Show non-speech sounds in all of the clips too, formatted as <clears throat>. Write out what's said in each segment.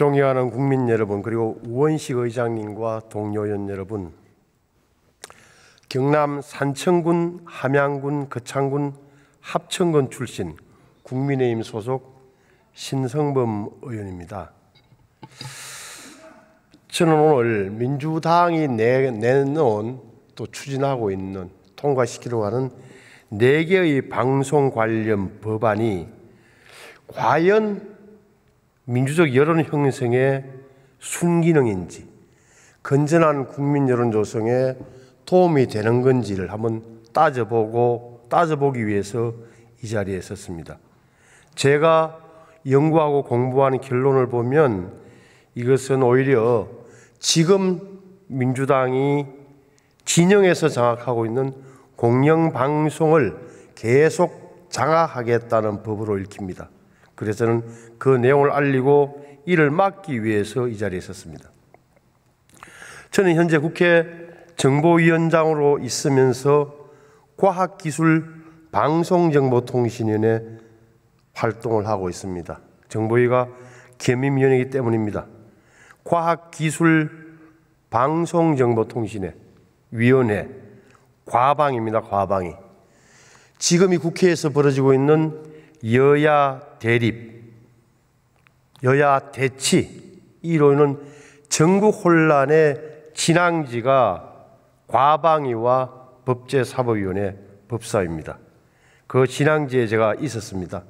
존경하는 국민 여러분 그리고 우원식 의장님과 동료연 여러분 경남 산청군, 함양군, 거창군, 합천군 출신 국민의힘 소속 신성범 의원입니다. 저는 오늘 민주당이 내, 놓은또 추진하고 있는 통과시키려고 하는 네 개의 방송 관련 법안이 과연 민주적 여론 형성의 순기능인지 건전한 국민 여론 조성에 도움이 되는 건지를 한번 따져보고 따져보기 위해서 이 자리에 섰습니다. 제가 연구하고 공부하 결론을 보면 이것은 오히려 지금 민주당이 진영에서 장악하고 있는 공영방송을 계속 장악하겠다는 법으로 읽힙니다. 그래서 저는 그 내용을 알리고 이를 막기 위해서 이 자리에 섰습니다. 저는 현재 국회 정보위원장으로 있으면서 과학기술 방송정보통신위원회 활동을 하고 있습니다. 정보위가 겸임위원이기 때문입니다. 과학기술 방송정보통신회 위원회 과방입니다. 과방이 지금 이 국회에서 벌어지고 있는 여야 대립, 여야 대치 이로는 전국 혼란의 진앙지가 과방위와 법제사법위원회 법사입니다. 그 진앙지에 제가 있었습니다.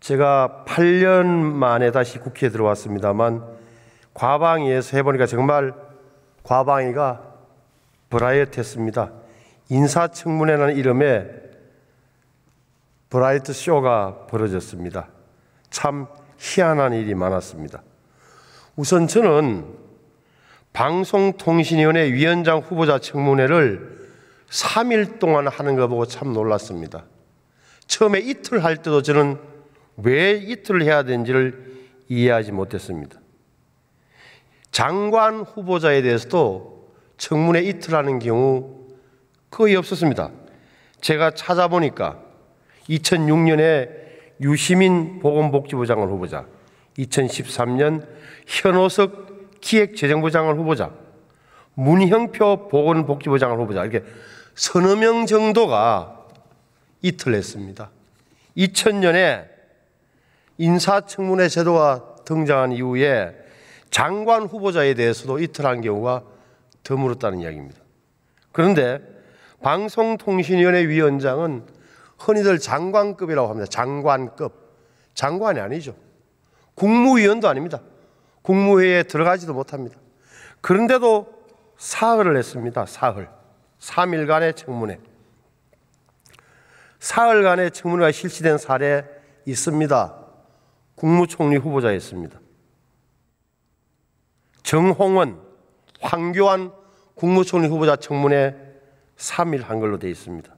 제가 8년 만에 다시 국회에 들어왔습니다만 과방위에서 해보니까 정말 과방위가 브라이어트했습니다. 인사청문회라는 이름의 브라이트 쇼가 벌어졌습니다. 참 희한한 일이 많았습니다. 우선 저는 방송통신위원회 위원장 후보자 청문회를 3일 동안 하는 거 보고 참 놀랐습니다. 처음에 이틀 할 때도 저는 왜 이틀을 해야 되는지를 이해하지 못했습니다. 장관 후보자에 대해서도 청문회 이틀 하는 경우 거의 없었습니다. 제가 찾아보니까 2006년에 유시민 보건복지부 장관 후보자, 2013년 현호석 기획재정부 장관 후보자, 문형표 보건복지부 장관 후보자 이렇게 서너 명 정도가 이틀 했습니다. 2000년에 인사청문회 제도가 등장한 이후에 장관 후보자에 대해서도 이틀한 경우가 드물었다는 이야기입니다. 그런데 방송통신위원회 위원장은 흔히들 장관급이라고 합니다. 장관급. 장관이 아니죠. 국무위원도 아닙니다. 국무회의에 들어가지도 못합니다. 그런데도 사흘을 했습니다. 사흘. 3일간의 청문회. 사흘간의 청문회가 실시된 사례 있습니다. 국무총리 후보자였습니다. 정홍원, 황교안 국무총리 후보자 청문회 3일 한 걸로 되어 있습니다.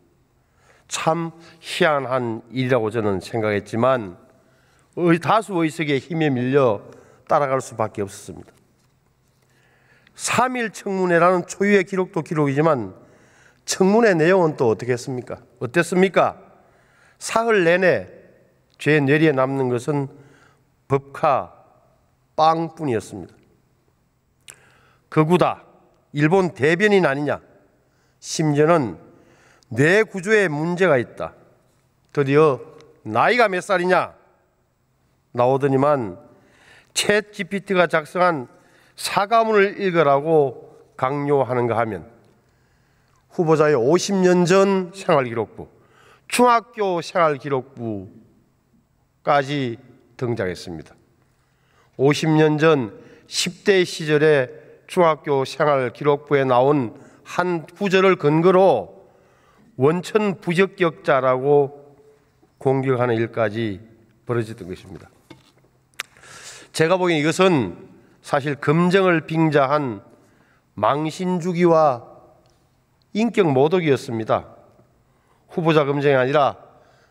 참 희한한 일이라고 저는 생각했지만 다수 의석의 힘에 밀려 따라갈 수밖에 없었습니다. 3일 청문회라는 초유의 기록도 기록이지만 청문회 내용은 또 어떻게 습니까 어땠습니까? 사흘 내내 죄 뇌리에 남는 것은 법카 빵뿐이었습니다. 거구다 일본 대변인 아니냐 심지어는 내 구조에 문제가 있다. 드디어 나이가 몇 살이냐? 나오더니만 챗 GPT가 작성한 사과문을 읽으라고 강요하는가 하면 후보자의 50년 전 생활기록부, 중학교 생활기록부까지 등장했습니다. 50년 전 10대 시절에 중학교 생활기록부에 나온 한 구절을 근거로 원천 부적격자라고 공격하는 일까지 벌어졌던 것입니다. 제가 보기엔 이것은 사실 검정을 빙자한 망신주기와 인격 모독이었습니다. 후보자 검증이 아니라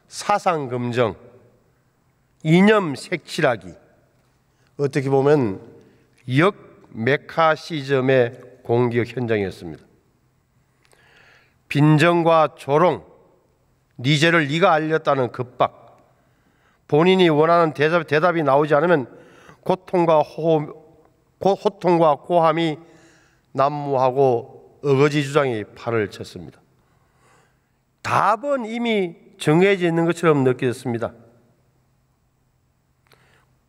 사상 검증, 이념 색칠하기, 어떻게 보면 역 메카시즘의 공격 현장이었습니다. 빈정과 조롱, 니제를 네가 알렸다는 급박, 본인이 원하는 대답, 대답이 나오지 않으면 고통과 호, 호통과 고함이 난무하고 어거지 주장이 팔을 쳤습니다. 답은 이미 정해져 있는 것처럼 느껴졌습니다.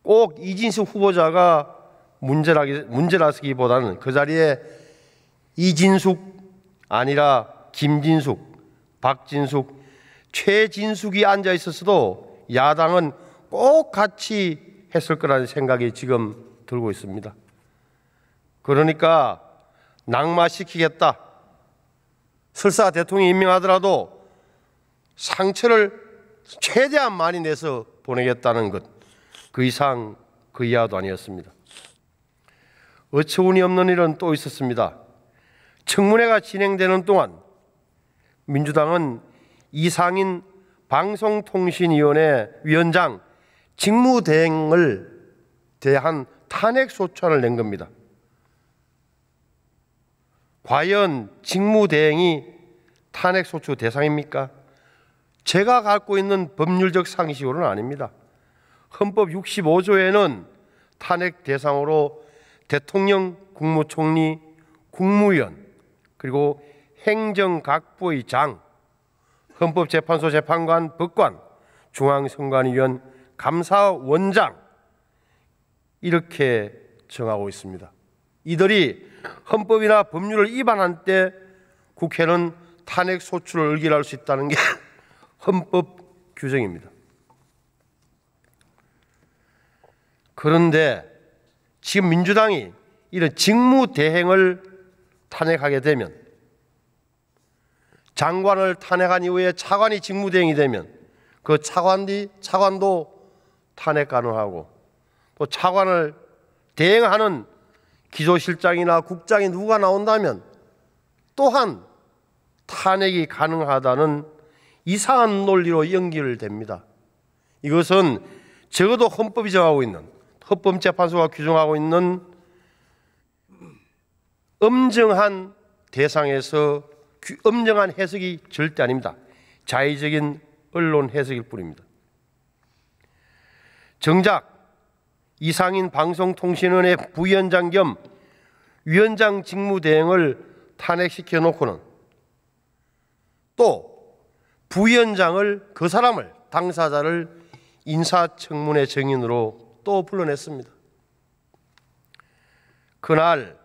꼭 이진숙 후보자가 문제라기, 문제라기보다는그 자리에 이진숙 아니라 김진숙, 박진숙, 최진숙이 앉아 있었어도 야당은 꼭 같이 했을 거라는 생각이 지금 들고 있습니다. 그러니까 낙마시키겠다. 설사 대통령이 임명하더라도 상처를 최대한 많이 내서 보내겠다는 것. 그 이상 그 이하도 아니었습니다. 어처구니 없는 일은 또 있었습니다. 청문회가 진행되는 동안 민주당은 이상인 방송통신위원회 위원장 직무대행을 대한 탄핵소추안을 낸 겁니다. 과연 직무대행이 탄핵소추 대상입니까? 제가 갖고 있는 법률적 상식으로는 아닙니다. 헌법 65조에는 탄핵 대상으로 대통령, 국무총리, 국무위원 그리고 행정각부의 장, 헌법재판소 재판관 법관, 중앙선관위원 감사원장 이렇게 정하고 있습니다. 이들이 헌법이나 법률을 위반한 때 국회는 탄핵 소추를 의결할 수 있다는 게 <laughs> 헌법 규정입니다. 그런데 지금 민주당이 이런 직무 대행을 탄핵하게 되면 장관을 탄핵한 이후에 차관이 직무대행이 되면 그 차관이 차관도 탄핵 가능하고 또 차관을 대행하는 기조실장이나 국장이 누가 나온다면 또한 탄핵이 가능하다는 이상한 논리로 연기를됩니다 이것은 적어도 헌법이 정하고 있는 헌법재판소가 규정하고 있는 엄정한 대상에서 엄정한 해석이 절대 아닙니다. 자의적인 언론 해석일 뿐입니다. 정작 이상인 방송통신원의 부위원장 겸 위원장 직무대행을 탄핵시켜 놓고는 또 부위원장을 그 사람을 당사자를 인사청문회 증인으로 또 불러냈습니다. 그날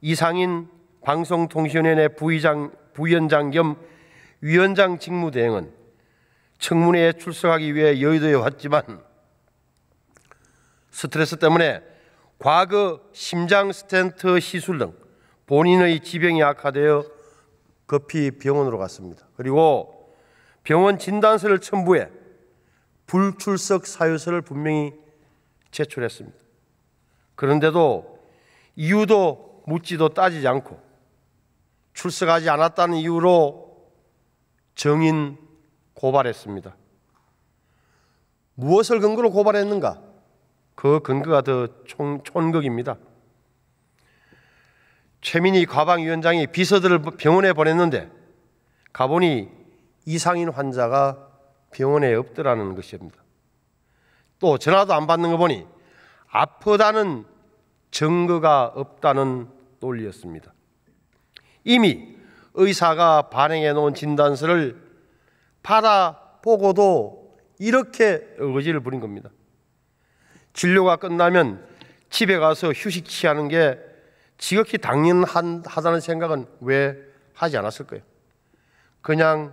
이상인 방송통신원회 부의장 부위원장 겸 위원장 직무대행은 청문회에 출석하기 위해 여의도에 왔지만 스트레스 때문에 과거 심장 스탠트 시술 등 본인의 지병이 악화되어 급히 병원으로 갔습니다. 그리고 병원 진단서를 첨부해 불출석 사유서를 분명히 제출했습니다. 그런데도 이유도 묻지도 따지지 않고 출석하지 않았다는 이유로 정인 고발했습니다. 무엇을 근거로 고발했는가? 그 근거가 더 총, 촌극입니다. 최민희 과방위원장이 비서들을 병원에 보냈는데 가보니 이상인 환자가 병원에 없더라는 것입니다. 또 전화도 안 받는 거 보니 아프다는 증거가 없다는 논리였습니다. 이미 의사가 발행해 놓은 진단서를 받아보고도 이렇게 의지를 부린 겁니다. 진료가 끝나면 집에 가서 휴식 취하는 게 지극히 당연하다는 생각은 왜 하지 않았을까요? 그냥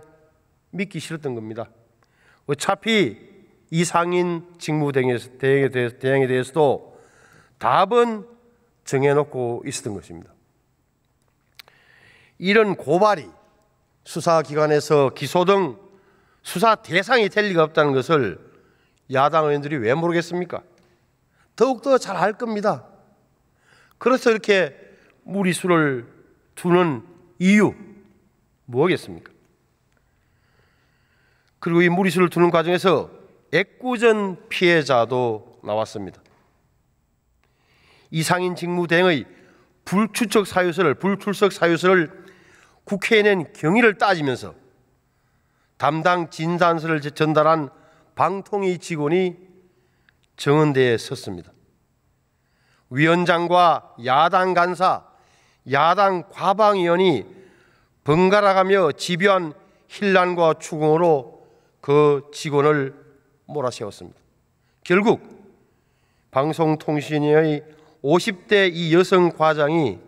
믿기 싫었던 겁니다. 어차피 이상인 직무 대행에 대해서도 답은 정해놓고 있었던 것입니다. 이런 고발이 수사기관에서 기소 등 수사 대상이 될 리가 없다는 것을 야당 의원들이 왜 모르겠습니까? 더욱더 잘 알 겁니다. 그래서 이렇게 무리수를 두는 이유 뭐겠습니까? 그리고 이 무리수를 두는 과정에서 애꿎은 피해자도 나왔습니다. 이상인 직무대행의 불출석 사유서를 불출석 사유서를 국회에는 경위를 따지면서 담당 진단서를 전달한 방통위 직원이 정은대에 섰습니다. 위원장과 야당 간사, 야당 과방위원이 번갈아가며 집요한 힐난과 추궁으로 그 직원을 몰아세웠습니다. 결국 방송통신위의 50대 이 여성 과장이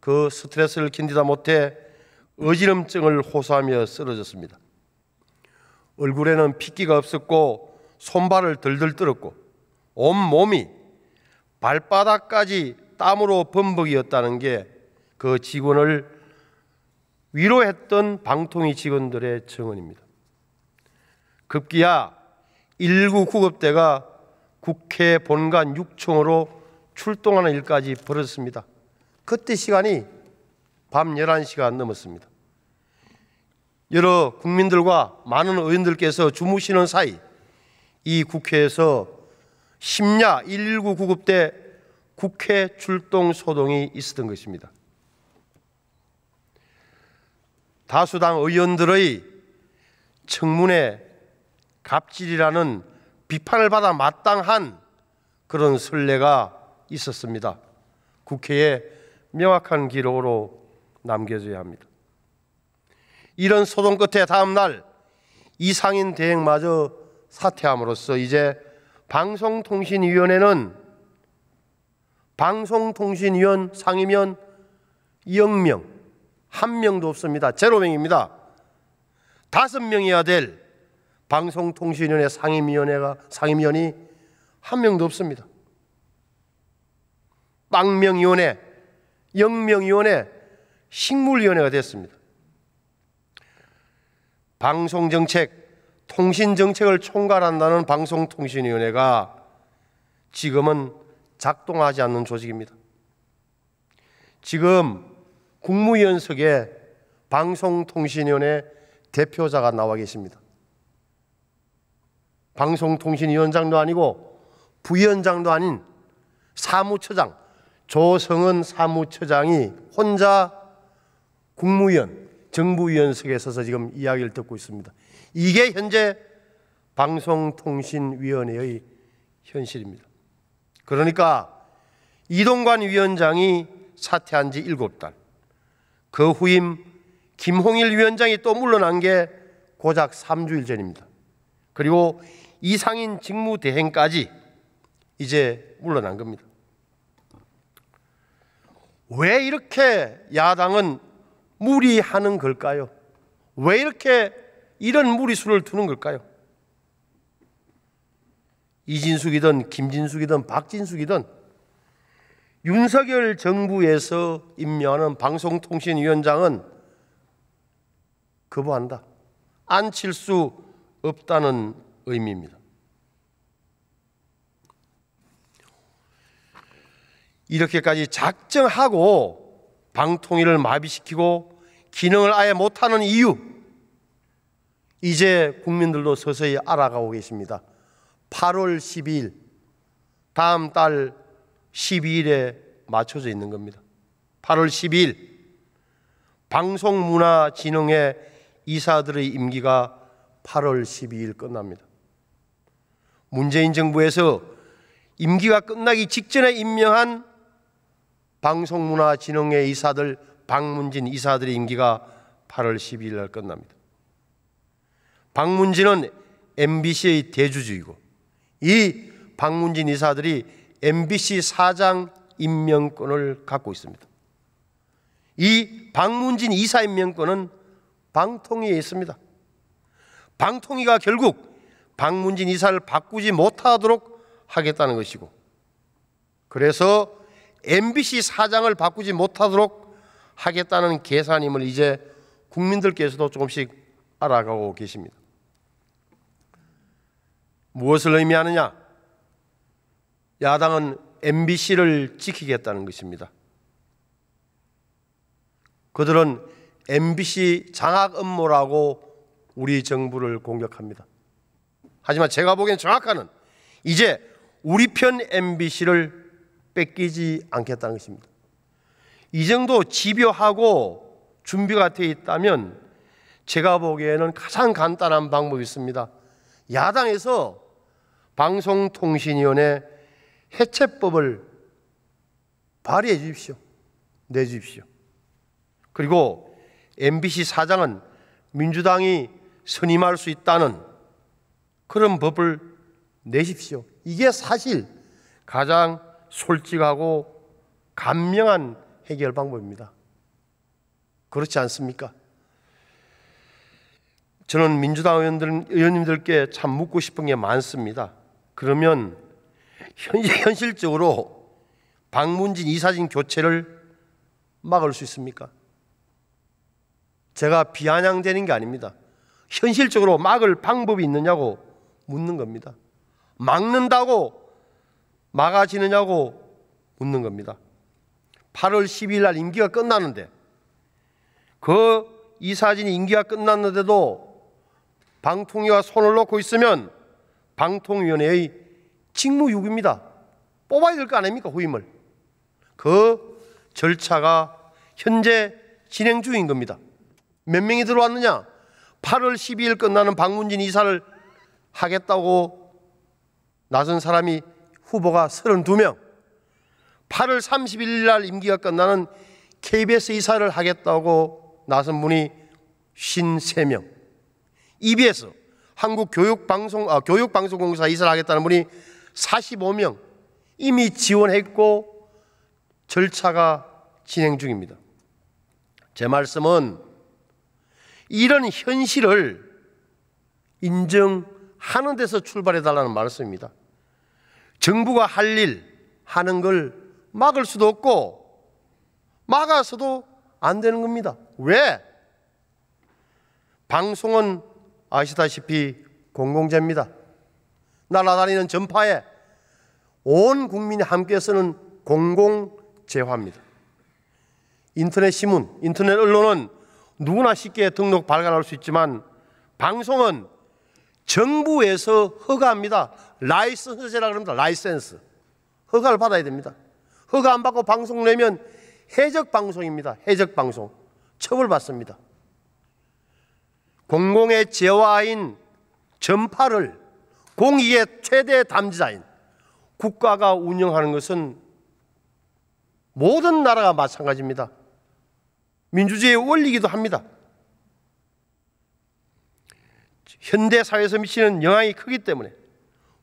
그 스트레스를 견디다 못해 어지럼증을 호소하며 쓰러졌습니다. 얼굴에는 핏기가 없었고 손발을 들들 떨었고 온 몸이 발바닥까지 땀으로 범벅이었다는 게 그 직원을 위로했던 방통위 직원들의 증언입니다. 급기야 1구 구급대가 국회 본관 6층으로 출동하는 일까지 벌였습니다. 그때 시간이 밤 11시가 넘었습니다. 여러 국민들과 많은 의원들께서 주무시는 사이 이 국회에서 심야 119 구급대 국회 출동 소동이 있었던 것입니다. 다수당 의원들의 청문회 갑질이라는 비판을 받아 마땅한 그런 선례가 있었습니다. 국회에 명확한 기록으로 남겨져야 합니다. 이런 소동 끝에 다음 날 이상인 대행마저 사퇴함으로써 이제 방송통신위원회는 방송통신위원 상임위원 0명, 한 명도 없습니다. 제로명입니다. 다 명이어야 될 방송통신위원회 상임위원회가 상임위원이 한 명도 없습니다. 빵명위원회, 영명위원회 식물위원회가 됐습니다. 방송정책, 통신정책을 총괄한다는 방송통신위원회가 지금은 작동하지 않는 조직입니다. 지금 국무위원석에 방송통신위원회 대표자가 나와 계십니다. 방송통신위원장도 아니고 부위원장도 아닌 사무처장, 조성은 사무처장이 혼자 국무위원, 정부위원석에 서서 지금 이야기를 듣고 있습니다. 이게 현재 방송통신위원회의 현실입니다. 그러니까 이동관 위원장이 사퇴한 지 7달, 그 후임 김홍일 위원장이 또 물러난 게 고작 3주일 전입니다. 그리고 이상인 직무대행까지 이제 물러난 겁니다. 왜 이렇게 야당은 무리하는 걸까요? 왜 이렇게 이런 무리수를 두는 걸까요? 이진숙이든 김진숙이든 박진숙이든 윤석열 정부에서 임명하는 방송통신위원장은 거부한다. 앉힐 수 없다는 의미입니다. 이렇게까지 작정하고 방통위를 마비시키고 기능을 아예 못하는 이유 이제 국민들도 서서히 알아가고 계십니다. 8월 12일 다음 달 12일에 맞춰져 있는 겁니다. 8월 12일 방송문화진흥회 이사들의 임기가 8월 12일 끝납니다. 문재인 정부에서 임기가 끝나기 직전에 임명한 방송문화진흥회 이사들 박문진 이사들의 임기가 8월 12일 날 끝납니다. 박문진은 MBC의 대주주이고 이 박문진 이사들이 MBC 사장 임명권을 갖고 있습니다. 이 박문진 이사 임명권은 방통위에 있습니다. 방통위가 결국 박문진 이사를 바꾸지 못하도록 하겠다는 것이고 그래서 MBC 사장을 바꾸지 못하도록 하겠다는 계산임을 이제 국민들께서도 조금씩 알아가고 계십니다. 무엇을 의미하느냐? 야당은 MBC를 지키겠다는 것입니다. 그들은 MBC 장악 음모라고 우리 정부를 공격합니다. 하지만 제가 보기엔 정확한은 이제 우리 편 MBC를 뺏기지 않겠다는 것입니다. 이 정도 집요하고 준비가 돼 있다면 제가 보기에는 가장 간단한 방법이 있습니다. 야당에서 방송통신위원회 해체법을 발의해 주십시오. 내 주십시오. 그리고 MBC 사장은 민주당이 선임할 수 있다는 그런 법을 내십시오. 이게 사실 가장 솔직하고 간명한 해결 방법입니다. 그렇지 않습니까? 저는 민주당 의원들, 의원님들께 참 묻고 싶은 게 많습니다. 그러면 현, <laughs> 실적으로 박문진 이사진 교체를 막을 수 있습니까? 제가 비아냥되는 게 아닙니다. 현실적으로 막을 방법이 있느냐고 묻는 겁니다. 막는다고 막아지느냐고 묻는 겁니다. 8월 12일 날 임기가 끝나는데 그 이사진이 임기가 끝났는데도 방통위와 손을 놓고 있으면 방통위원회의 직무유기입니다. 뽑아야 될 거 아닙니까 후임을. 그 절차가 현재 진행 중인 겁니다. 몇 명이 들어왔느냐? 8월 12일 끝나는 방문진 이사를 하겠다고 나선 사람이 후보가 32명. 8월 31일 날 임기가 끝나는 KBS 이사를 하겠다고 나선 분이 53명. EBS 한국 교육방송 아, 교육방송공사 이사를 하겠다는 분이 45명 이미 지원했고 절차가 진행 중입니다. 제 말씀은 이런 현실을 인정하는 데서 출발해 달라는 말씀입니다. 정부가 할 일 하는 걸 막을 수도 없고 막아서도 안 되는 겁니다. 왜? 방송은 아시다시피 공공재입니다. 날아다니는 전파에 온 국민이 함께 쓰는 공공재화입니다. 인터넷 신문, 인터넷 언론은 누구나 쉽게 등록 발간할 수 있지만 방송은 정부에서 허가합니다. 라이선스제라 그럽니다. 라이센스. 허가를 받아야 됩니다. 허가 안 받고 방송 내면 해적 방송입니다. 해적 방송. 처벌받습니다. 공공의 재화인 전파를 공익의 최대 담지자인 국가가 운영하는 것은 모든 나라가 마찬가지입니다. 민주주의의 원리기도 합니다. 현대 사회에서 미치는 영향이 크기 때문에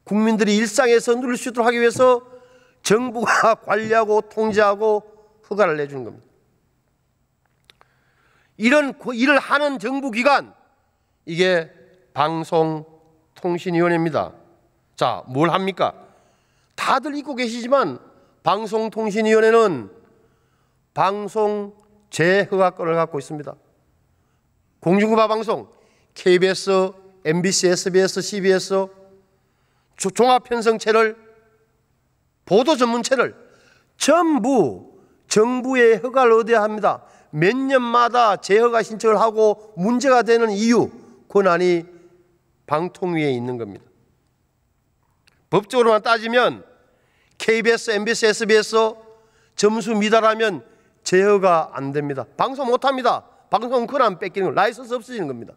국민들이 일상에서 누릴 수 있도록 하기 위해서 정부가 <laughs> 관리하고 통제하고 허가를 내주는 겁니다. 이런 일을 하는 정부기관 이게 방송통신위원회입니다. 자, 뭘 합니까? 다들 잊고 계시지만 방송통신위원회는 방송 재허가권을 갖고 있습니다. 공중파 방송 KBS, MBC, SBS, CBS 종합편성체를 보도 전문체를 전부 정부의 허가를 얻어야 합니다. 몇 년마다 재허가 신청을 하고 문제가 되는 이유, 권한이 방통위에 있는 겁니다. 법적으로만 따지면 KBS, MBS, SBS 점수 미달하면 제어가 안 됩니다. 방송 못 합니다. 방송 권한 뺏기는 거, 라이선스 없어지는 겁니다.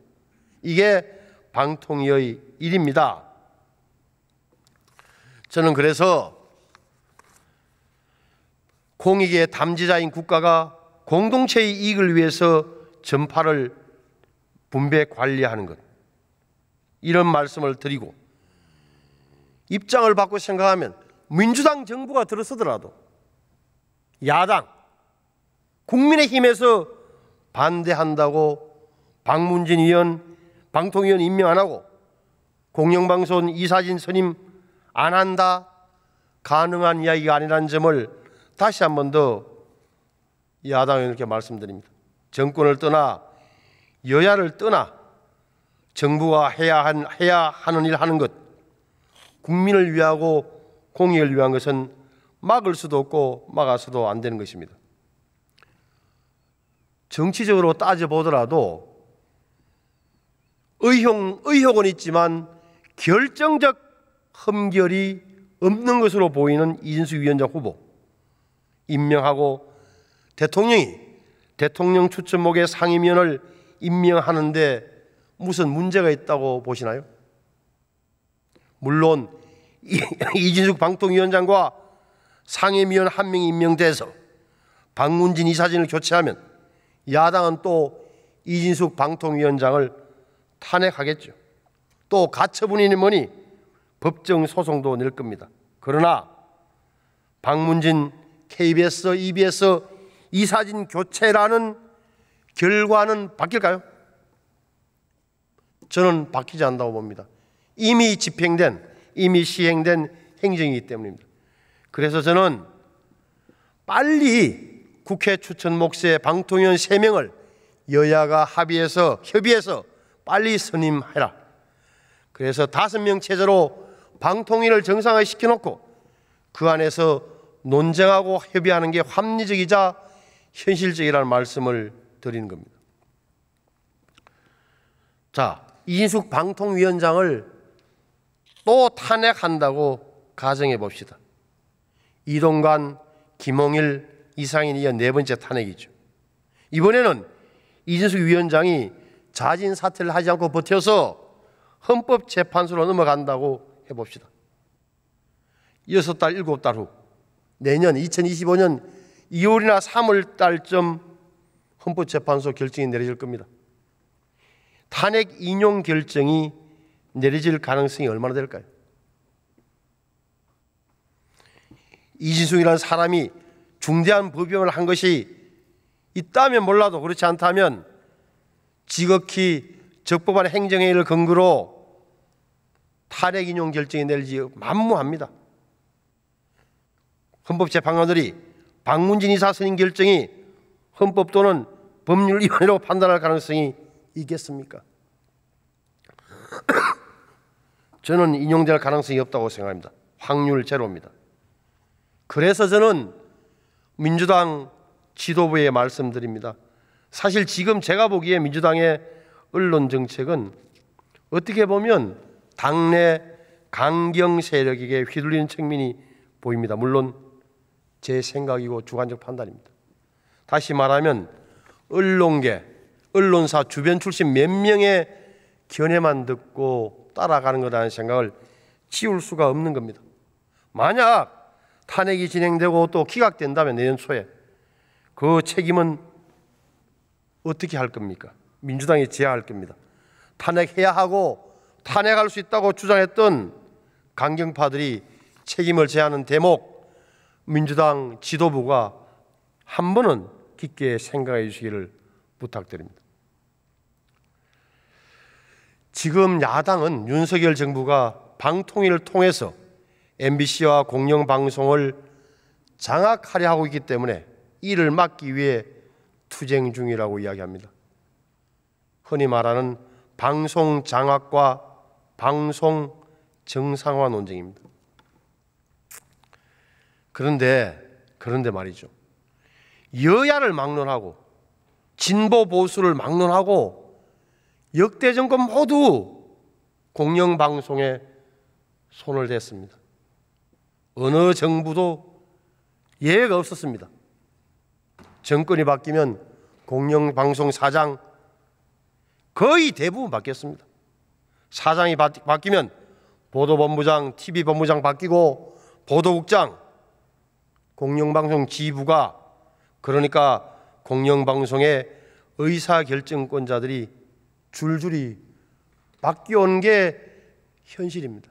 이게 방통위의 일입니다. 저는 그래서 공익의 담지자인 국가가 공동체의 이익을 위해서 전파를 분배 관리하는 것. 이런 말씀을 드리고 입장을 바꿔 생각하면 민주당 정부가 들어서더라도 야당, 국민의힘에서 반대한다고 박문진 의원, 방통위원 임명 안 하고 공영방송 이사진 선임 안 한다 가능한 이야기가 아니라는 점을 다시 한 번 더 야당에게 말씀드립니다. 정권을 떠나 여야를 떠나 정부가 해야, 한, 해야 하는 일 하는 것 국민을 위하고 공익을 위한 것은 막을 수도 없고 막아서도 안 되는 것입니다. 정치적으로 따져보더라도 의혹, 의혹은 있지만 결정적 흠결이 없는 것으로 보이는 이진수 위원장 후보 임명하고 대통령이 대통령 추천목의 상임위원을 임명하는데 무슨 문제가 있다고 보시나요? 물론 <laughs> 이진숙 방통위원장과 상임위원 한 명이 임명돼서 박문진 이사진을 교체하면 야당은 또 이진숙 방통위원장을 탄핵하겠죠. 또 가처분이니 뭐니 법정 소송도 낼 겁니다. 그러나 박문진 KBS, EBS 이사진 교체라는 결과는 바뀔까요? 저는 바뀌지 않다고 봅니다. 이미 집행된, 이미 시행된 행정이기 때문입니다. 그래서 저는 빨리 국회 추천 목세 방통위원 3명을 여야가 합의해서 협의해서 빨리 선임해라. 그래서 다명 체제로 방통위를 정상화시켜 놓고 그 안에서 논쟁하고 협의하는 게 합리적이자 현실적이라는 말씀을 드리는 겁니다. 자, 이인숙 방통위원장을 또 탄핵한다고 가정해 봅시다. 이동관, 김홍일, 이상인 이어 네 번째 탄핵이죠. 이번에는 이진숙 위원장이 자진 사퇴를 하지 않고 버텨서 헌법재판소로 넘어간다고 해봅시다. 여섯 달, 일곱 달 후. 내년 2025년 2월이나 3월 달쯤 헌법재판소 결정이 내려질 겁니다. 탄핵 인용 결정이 내려질 가능성이 얼마나 될까요? 이진숙이라는 사람이 중대한 법위을한 것이 있다면 몰라도 그렇지 않다면 지극히 적법한 행정행위를 근거로 탄핵 인용 결정이 내릴지 만무합니다. 헌법재판관들이 박문진 이사 선임 결정이 헌법 또는 법률 위반이라고 판단할 가능성이 있겠습니까? <coughs> 저는 인용될 가능성이 없다고 생각합니다. 확률 제로입니다. 그래서 저는 민주당 지도부에 말씀드립니다. 사실 지금 제가 보기에 민주당의 언론 정책은 어떻게 보면 당내 강경 세력에게 휘둘리는 측면이 보입니다. 물론 제 생각이고 주관적 판단입니다. 다시 말하면 언론계, 언론사 주변 출신 몇 명의 견해만 듣고 따라가는 거라는 생각을 지울 수가 없는 겁니다. 만약 탄핵이 진행되고 또 기각된다면 내년 초에 그 책임은 어떻게 할 겁니까? 민주당이 져야 할 겁니다. 탄핵해야 하고 탄핵할 수 있다고 주장했던 강경파들이 책임을 제하는 대목 민주당 지도부가 한 번은 깊게 생각해 주시기를 부탁드립니다. 지금 야당은 윤석열 정부가 방통위를 통해서 MBC와 공영방송을 장악하려 하고 있기 때문에 이를 막기 위해 투쟁 중이라고 이야기합니다. 흔히 말하는 방송 장악과 방송 정상화 논쟁입니다. 그런데 그런데 말이죠. 여야를 막론하고 진보 보수를 막론하고 역대 정권 모두 공영 방송에 손을 댔습니다. 어느 정부도 예외가 없었습니다. 정권이 바뀌면 공영방송 사장 거의 대부분 바뀌었습니다. 사장이 바, 바뀌면 보도본부장, TV본부장 바뀌고 보도국장, 공영방송 지부가 그러니까 공영방송의 의사결정권자들이 줄줄이 바뀌어온 게 현실입니다.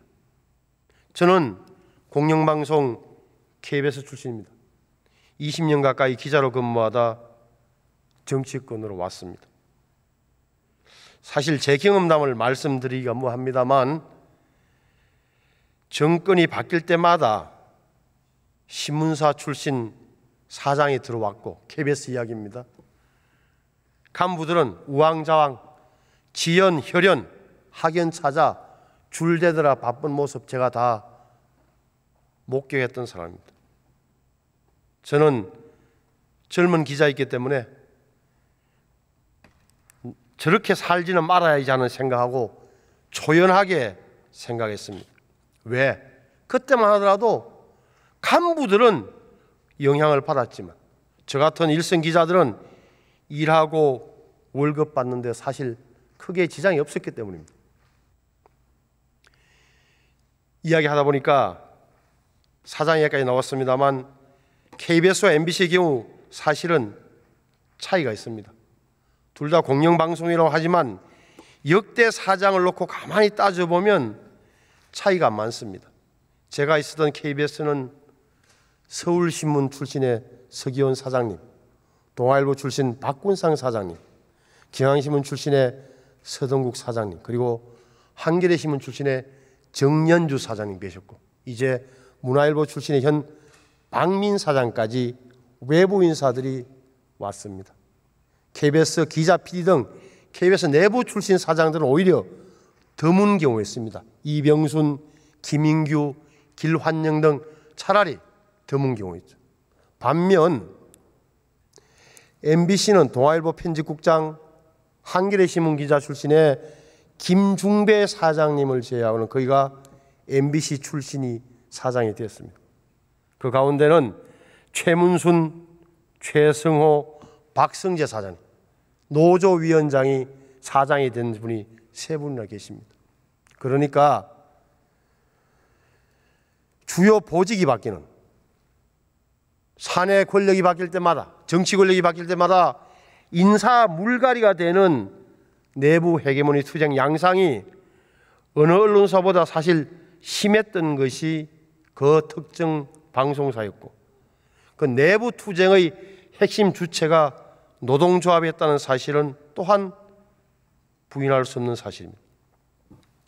저는 공영방송 KBS 출신입니다. 20년 가까이 기자로 근무하다 정치권으로 왔습니다. 사실 제 경험담을 말씀드리기가 뭐합니다만 정권이 바뀔 때마다 신문사 출신 사장이 들어왔고 KBS 이야기입니다. 간부들은 우왕좌왕 지연, 혈연, 학연 찾아 줄대더라 바쁜 모습 제가 다 목격했던 사람입니다. 저는 젊은 기자이기 때문에 저렇게 살지는 말아야지 하는 생각하고 초연하게 생각했습니다. 왜? 그때만 하더라도 간부들은 영향을 받았지만 저 같은 일선 기자들은 일하고 월급 받는데 사실 크게 지장이 없었기 때문입니다. 이야기하다 보니까 사장 이까지 나왔습니다만 KBS와 MBC의 경우 사실은 차이가 있습니다. 둘 다 공영방송이라고 하지만 역대 사장을 놓고 가만히 따져보면 차이가 많습니다. 제가 있었던 KBS는 서울신문 출신의 서기원 사장님, 동아일보 출신 박군상 사장님, 경향신문 출신의 서동국 사장님, 그리고 한겨레신문 출신의 정연주 사장님 계셨고 이제 문화일보 출신의 현 박민 사장까지 외부 인사들이 왔습니다. KBS 기자 PD 등 KBS 내부 출신 사장들은 오히려 드문 경우였습니다. 이병순, 김인규, 길환영 등 차라리 드문 경우이죠. 반면 MBC는 동아일보 편집국장 한겨레 신문 기자 출신의 김중배 사장님을 제외하고는 거기가 MBC 출신이 사장이 되었습니다. 그 가운데는 최문순, 최승호, 박성재 사장, 노조 위원장이 사장이 된 분이 세 분이나 계십니다. 그러니까 주요 보직이 바뀌는 사내 권력이 바뀔 때마다 정치 권력이 바뀔 때마다 인사 물갈이가 되는 내부 헤게모니 투쟁 양상이 어느 언론사보다 사실 심했던 것이 그 특정 방송사였고 그 내부 투쟁의 핵심 주체가 노동조합이었다는 사실은 또한 부인할 수 없는 사실입니다.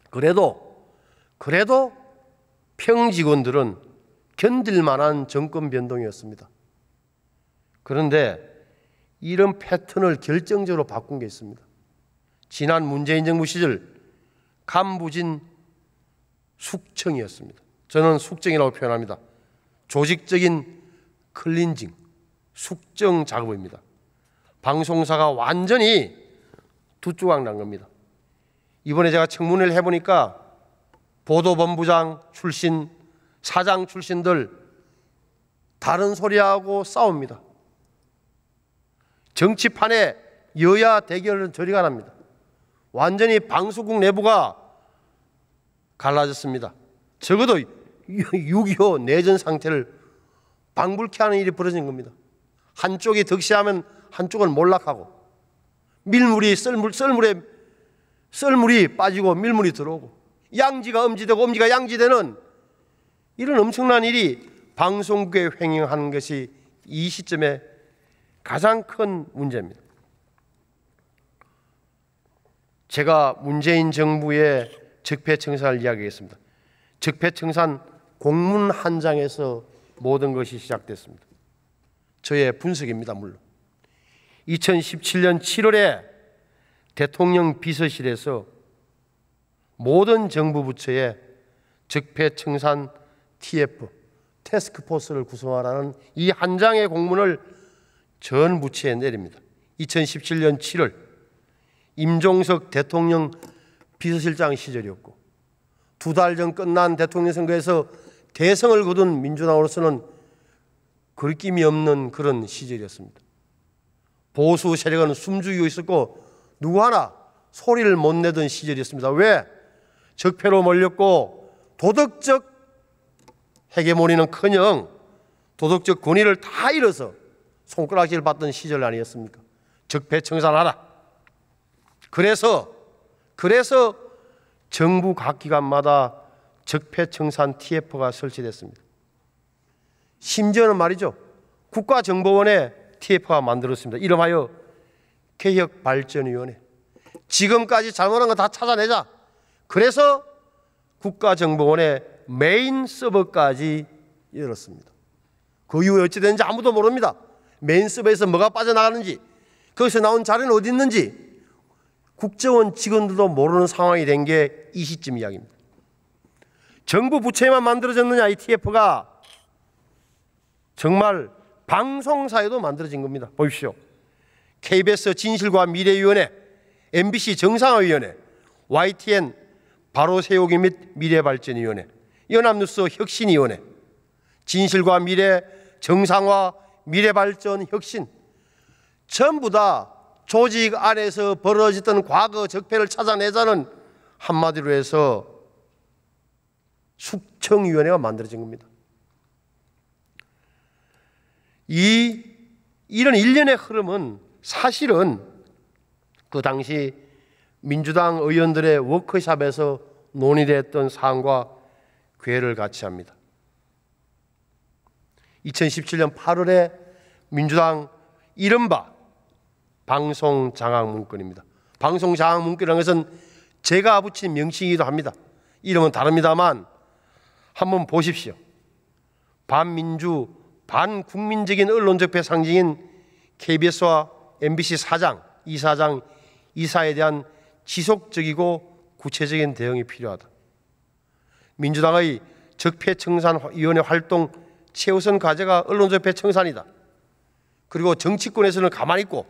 그래도 그래도 평직원들은 견딜 만한 정권 변동이었습니다. 그런데 이런 패턴을 결정적으로 바꾼 게 있습니다. 지난 문재인 정부 시절 간부진 숙청이었습니다. 저는 숙청이라고 표현합니다. 조직적인 클린징, 숙정 작업입니다. 방송사가 완전히 두 조각 난 겁니다. 이번에 제가 청문회를 해보니까 보도본부장 출신 사장 출신들 다른 소리하고 싸웁니다. 정치판에 여야 대결은 저리가 납니다. 완전히 방수국 내부가 갈라졌습니다. 적어도 6.25 내전 상태를 방불케 하는 일이 벌어진 겁니다. 한쪽이 득시하면 한쪽은 몰락하고 밀물이 썰물, 썰물에 썰물이 빠지고 밀물이 들어오고 양지가 음지되고 음지가 양지되는 이런 엄청난 일이 방송국에 횡행하는 것이 이 시점에 가장 큰 문제입니다. 제가 문재인 정부의 적폐청산을 이야기했습니다. 적폐청산 공문 한 장에서 모든 것이 시작됐습니다. 저의 분석입니다, 물론. 2017년 7월에 대통령 비서실에서 모든 정부 부처의 적폐청산 TF 테스크포스를 구성하라는 이 한 장의 공문을 전부채에 내립니다. 2017년 7월 임종석 대통령 비서실장 시절이었고 두 달 전 끝난 대통령 선거에서 대성을 거둔 민주당으로서는 그리낌이 없는 그런 시절이었습니다. 보수 세력은 숨죽이고 있었고 누구 하나 소리를 못 내던 시절이었습니다. 왜? 적폐로 몰렸고 도덕적 헤게모니는 커녕 도덕적 권위를 다 잃어서 손가락질 받던 시절 아니었습니까? 적폐청산하라. 그래서 그래서 정부 각 기관마다 적폐청산 TF가 설치됐습니다. 심지어는 말이죠. 국가정보원에 TF가 만들었습니다. 이름하여 개혁발전위원회. 지금까지 잘못한 거 다 찾아내자. 그래서 국가정보원에 메인 서버까지 열었습니다그 이후에 어찌 되는지 아무도 모릅니다. 메인 서버에서 뭐가 빠져나가는지, 거기서 나온 자료는 어디 있는지, 국제원 직원들도 모르는 상황이 된 게 이 시점 이야기입니다. 정부 부채만 만들어졌느냐 ITF가 정말 방송사에도 만들어진 겁니다. 보십시오. KBS 진실과 미래위원회, MBC 정상화위원회, YTN 바로 세우기 및 미래발전위원회, 연합뉴스 혁신위원회, 진실과 미래, 정상화, 미래발전 혁신 전부 다 조직 안에서 벌어졌던 과거 적폐를 찾아내자는 한마디로 해서 숙청위원회가 만들어진 겁니다. 이 이런 일련의 흐름은 사실은 그 당시 민주당 의원들의 워크샵에서 논의됐던 사항과 괴를 같이 합니다. 2017년 8월에 민주당 이른바 방송 장악 문건입니다. 방송 장악 문건이라는 것은 제가 붙인 명칭이기도 합니다. 이름은 다릅니다만 한번 보십시오. 반민주, 반국민적인 언론적 배상징인 KBS와 MBC 사장, 이사장, 이사에 대한 지속적이고 구체적인 대응이 필요하다. 민주당의 적폐청산위원회 활동 최우선 과제가 언론적폐 청산이다. 그리고 정치권에서는 가만히 있고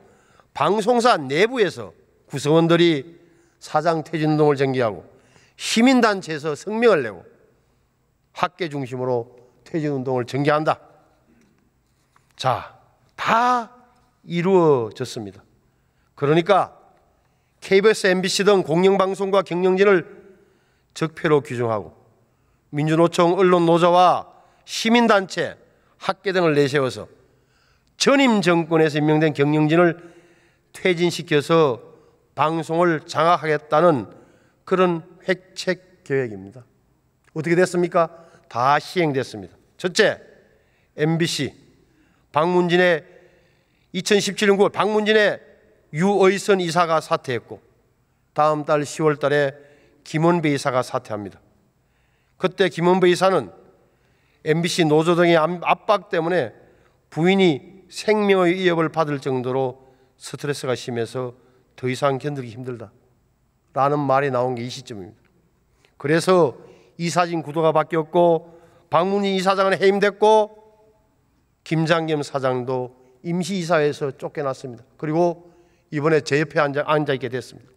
방송사 내부에서 구성원들이 사장 퇴진 운동을 전개하고 시민단체에서 성명을 내고 학계 중심으로 퇴진 운동을 전개한다. 자, 다 이루어졌습니다. 그러니까 KBS, MBC 등 공영방송과 경영진을 적폐로 규정하고 민주노총 언론노조와 시민단체, 학계 등을 내세워서 전임 정권에서 임명된 경영진을 퇴진시켜서 방송을 장악하겠다는 그런 획책 계획입니다. 어떻게 됐습니까? 다 시행됐습니다. 첫째, MBC 박문진의 2017년 9월 박문진의 유의선 이사가 사퇴했고 다음 달 10월 달에 김원배 이사가 사퇴합니다. 그때 김원배 이사는 MBC 노조 등의 압박 때문에 부인이 생명의 위협을 받을 정도로 스트레스가 심해서 더 이상 견디기 힘들다. 라는 말이 나온 게 이 시점입니다. 그래서 이사진 구도가 바뀌었고 박문희 이사장은 해임됐고 김장겸 사장도 임시이사회에서 쫓겨났습니다. 그리고 이번에 제 옆에 앉아, 앉아 있게 됐습니다.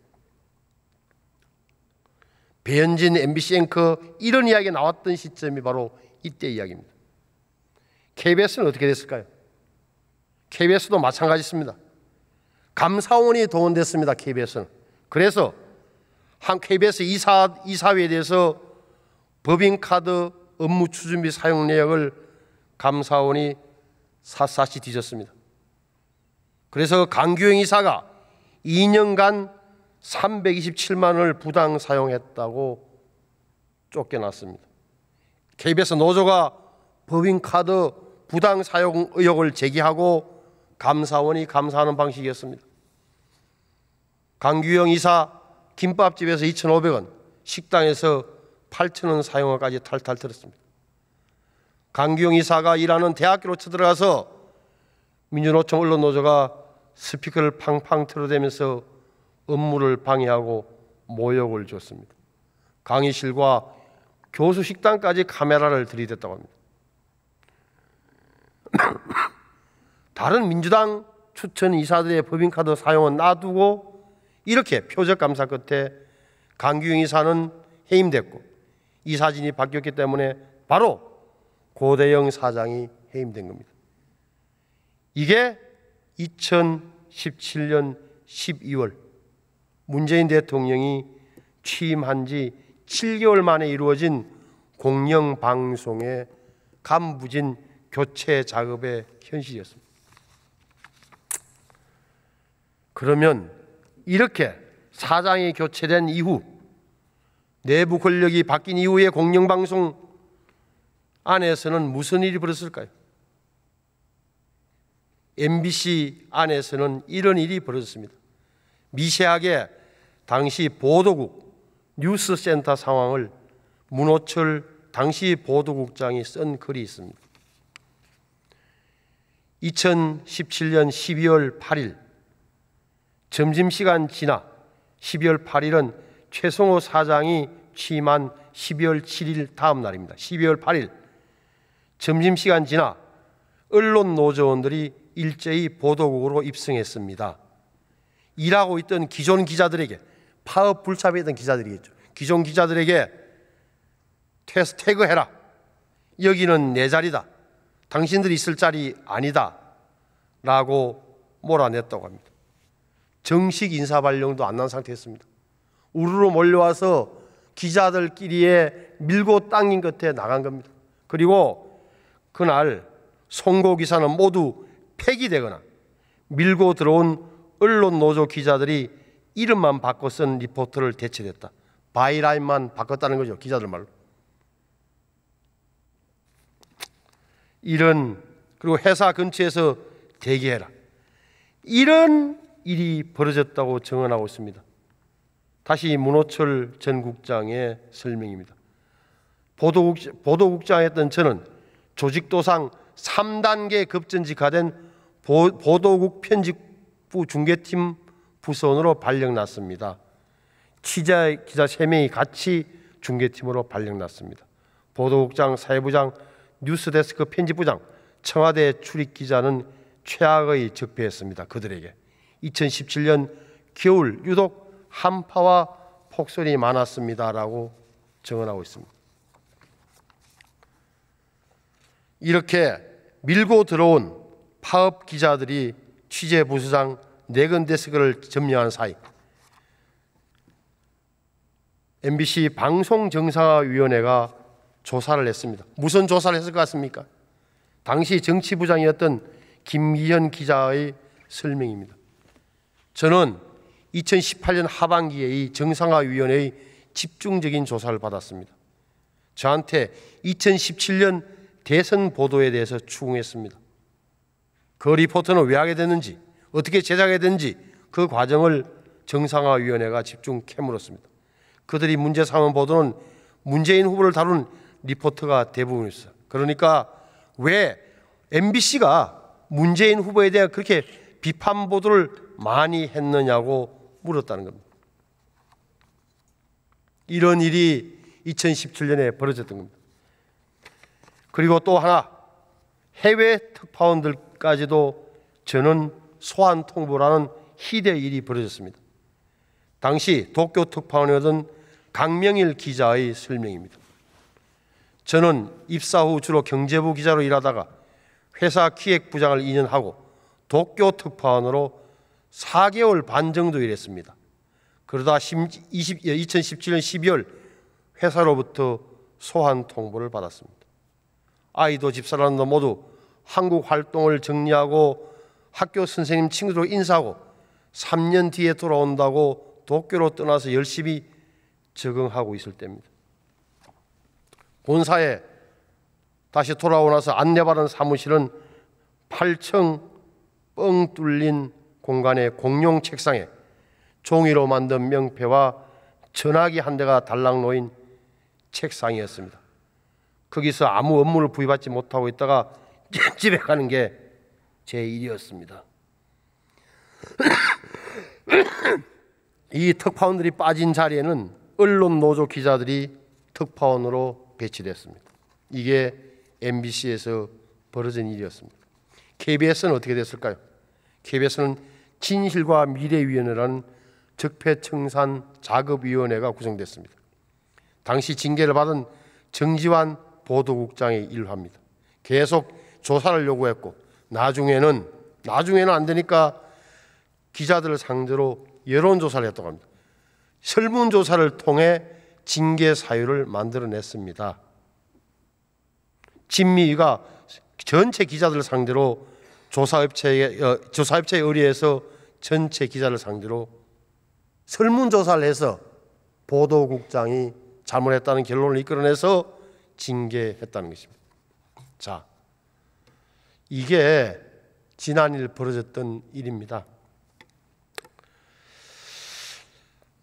배현진 MBC 앵커 이런 이야기 나왔던 시점이 바로 이때 이야기입니다. KBS는 어떻게 됐을까요? KBS도 마찬가지입니다. 감사원이 동원됐습니다. KBS는. 그래서 한 KBS 이사 이사회에 대해서 법인카드 업무 추진비 사용 내역을 감사원이 샅샅이 뒤졌습니다. 그래서 강규영 이사가 2년간 327만 원을 부당 사용했다고 쫓겨났습니다. KBS 노조가 법인카드 부당 사용 의혹을 제기하고 감사원이 감사하는 방식이었습니다. 강규영 이사 김밥집에서 2,500원, 식당에서 8,000원 사용화까지 탈탈 털었습니다. 강규영 이사가 일하는 대학교로 쳐들어가서 민주노총 언론노조가 스피커를 팡팡 틀어대면서 업무를 방해하고 모욕을 줬습니다. 강의실과 교수 식당까지 카메라를 들이댔다고 합니다. <coughs> 다른 민주당 추천 이사들의 법인카드 사용은 놔두고 이렇게 표적 감사 끝에 강규영 이사는 해임됐고 이사진이 바뀌었기 때문에 바로 고대영 사장이 해임된 겁니다. 이게 2017년 12월 문재인 대통령이 취임한 지 7개월 만에 이루어진 공영방송의 간부진 교체 작업의 현실이었습니다. 그러면 이렇게 사장이 교체된 이후 내부 권력이 바뀐 이후의 공영방송 안에서는 무슨 일이 벌어졌을까요? MBC 안에서는 이런 일이 벌어졌습니다. 미세하게 당시 보도국 뉴스센터 상황을 문호철 당시 보도국장이 쓴 글이 있습니다. 2017년 12월 8일 점심시간 지나 12월 8일은 최성호 사장이 취임한 12월 7일 다음 날입니다. 12월 8일 점심시간 지나 언론 노조원들이 일제히 보도국으로 입성했습니다. 일하고 있던 기존 기자들에게 파업 불참했던 기자들이겠죠. 기존 기자들에게 퇴스 태그해라. 여기는 내 자리다. 당신들이 있을 자리 아니다. 라고 몰아냈다고 합니다. 정식 인사 발령도 안 난 상태였습니다. 우르르 몰려와서 기자들끼리의 밀고 땅인 끝에 나간 겁니다. 그리고 그날 송고 기사는 모두 폐기되거나 밀고 들어온 언론 노조 기자들이 이름만 바꿔 쓴리포터를 대체됐다. 바이라인만 바꿨다는 거죠. 기자들 말로. 이런 그리고 회사 근처에서 대기해라. 이런 일이 벌어졌다고 증언하고 있습니다. 다시 문호철 전 국장의 설명입니다. 보도국, 보도국장 했던 저는 조직도상 3단계 급전직화된 보, 보도국 편집부 중계팀 부서원으로 발령났습니다. 기자 기자 3명이 같이 중계팀으로 발령났습니다. 보도국장, 사회부장, 뉴스데스크 편집부장, 청와대 출입 기자는 최악의 적폐했습니다. 그들에게 2017년 겨울 유독 한파와 폭설이 많았습니다라고 증언하고 있습니다. 이렇게 밀고 들어온 파업 기자들이 취재 부수장 네 군데서 그를 점령한 사이 MBC 방송정상위원회가 조사를 했습니다. 무슨 조사를 했을 것 같습니까? 당시 정치부장이었던 김기현 기자의 설명입니다. 저는 2018년 하반기에 이 정상화위원회의 집중적인 조사를 받았습니다. 저한테 2017년 대선 보도에 대해서 추궁했습니다. 그 리포트는 왜 하게 됐는지 어떻게 제작해야 되는지 그 과정을 정상화위원회가 집중 캐물었습니다. 그들이 문제 삼은 보도는 문재인 후보를 다룬 리포트가 대부분이었어요. 그러니까 왜 MBC가 문재인 후보에 대해 그렇게 비판 보도를 많이 했느냐고 물었다는 겁니다. 이런 일이 2017년에 벌어졌던 겁니다. 그리고 또 하나 해외 특파원들까지도 저는 소환 통보라는 희대 일이 벌어졌습니다. 당시 도쿄 특파원이었던 강명일 기자의 설명입니다. 저는 입사 후 주로 경제부 기자로 일하다가 회사 기획부장을 2년 하고 도쿄 특파원으로 4개월 반 정도 일했습니다. 그러다 20, 2017년 12월 회사로부터 소환 통보를 받았습니다. 아이도 집사람도 모두 한국 활동을 정리하고 학교 선생님 친구로 인사하고 3년 뒤에 돌아온다고 도쿄로 떠나서 열심히 적응하고 있을 때입니다. 본사에 다시 돌아오 나서 안내받은 사무실은 8층 뻥 뚫린 공간의 공용 책상에 종이로 만든 명패와 전화기 한 대가 달랑 놓인 책상이었습니다. 거기서 아무 업무를 부여받지 못하고 있다가 <laughs> 집에 가는 게제 일이었습니다. 이 특파원들이 빠진 자리에는 언론 노조 기자들이 특파원으로 배치됐습니다. 이게 MBC에서 벌어진 일이었습니다. KBS는 어떻게 됐을까요? KBS는 진실과 미래위원회라는 적폐청산 작업위원회가 구성됐습니다. 당시 징계를 받은 정지환 보도국장의 일화입니다. 계속 조사를 요구했고 나중에는 나중에는 안 되니까 기자들을 상대로 여론조사를 했다고 합니다. 설문조사를 통해 징계 사유를 만들어냈습니다. 진미위가 전체 기자들을 상대로 조사업체에 어, 조사업체에 의뢰해서 전체 기자를 상대로 설문조사를 해서 보도국장이 잘못했다는 결론을 이끌어내서 징계했다는 것입니다. 자, 이게 지난일 벌어졌던 일입니다.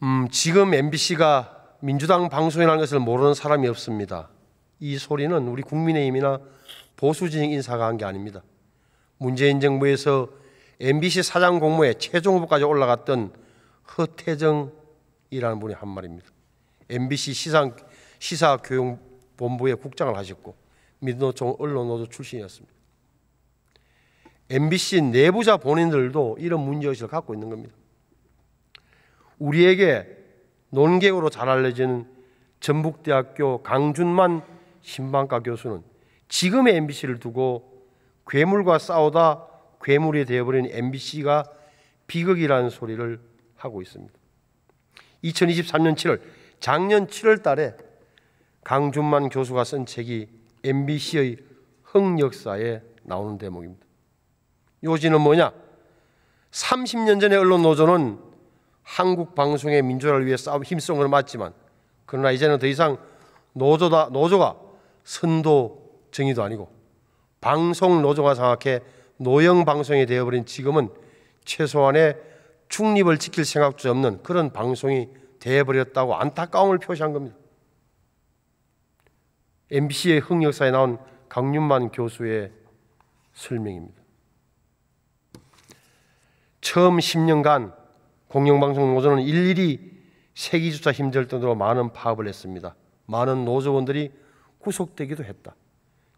음, 지금 MBC가 민주당 방송이라는 것을 모르는 사람이 없습니다. 이 소리는 우리 국민의힘이나 보수진영 인사가 한 게 아닙니다. 문재인 정부에서 MBC 사장 공모에 최종 후보까지 올라갔던 허태정이라는 분이 한 말입니다. MBC 시상, 시사교육본부의 국장을 하셨고 민노총 언론노조 출신이었습니다. MBC 내부자 본인들도 이런 문제의식을 갖고 있는 겁니다. 우리에게 논객으로 잘 알려진 전북대학교 강준만 신방과 교수는 지금의 MBC를 두고 괴물과 싸우다 괴물이 되어버린 MBC가 비극이라는 소리를 하고 있습니다. 2023년 7월, 작년 7월 달에 강준만 교수가 쓴 책이 MBC의 흥역사에 나오는 대목입니다. 요지는 뭐냐? 30년 전에 언론 노조는 한국 방송의 민주화를 위해 싸움 힘쓴 걸 맞지만 그러나 이제는 더 이상 노조다 노조가 선도 정의도 아니고 방송 노조가 장각해 노영 방송이 되어버린 지금은 최소한의 중립을 지킬 생각도 없는 그런 방송이 되어버렸다고 안타까움을 표시한 겁니다. MBC의 흑역사에 나온 강윤만 교수의 설명입니다. 처음 10년간 공영방송 노조는 일일이 세기조차 힘들 정도로 많은 파업을 했습니다. 많은 노조원들이 구속되기도 했다.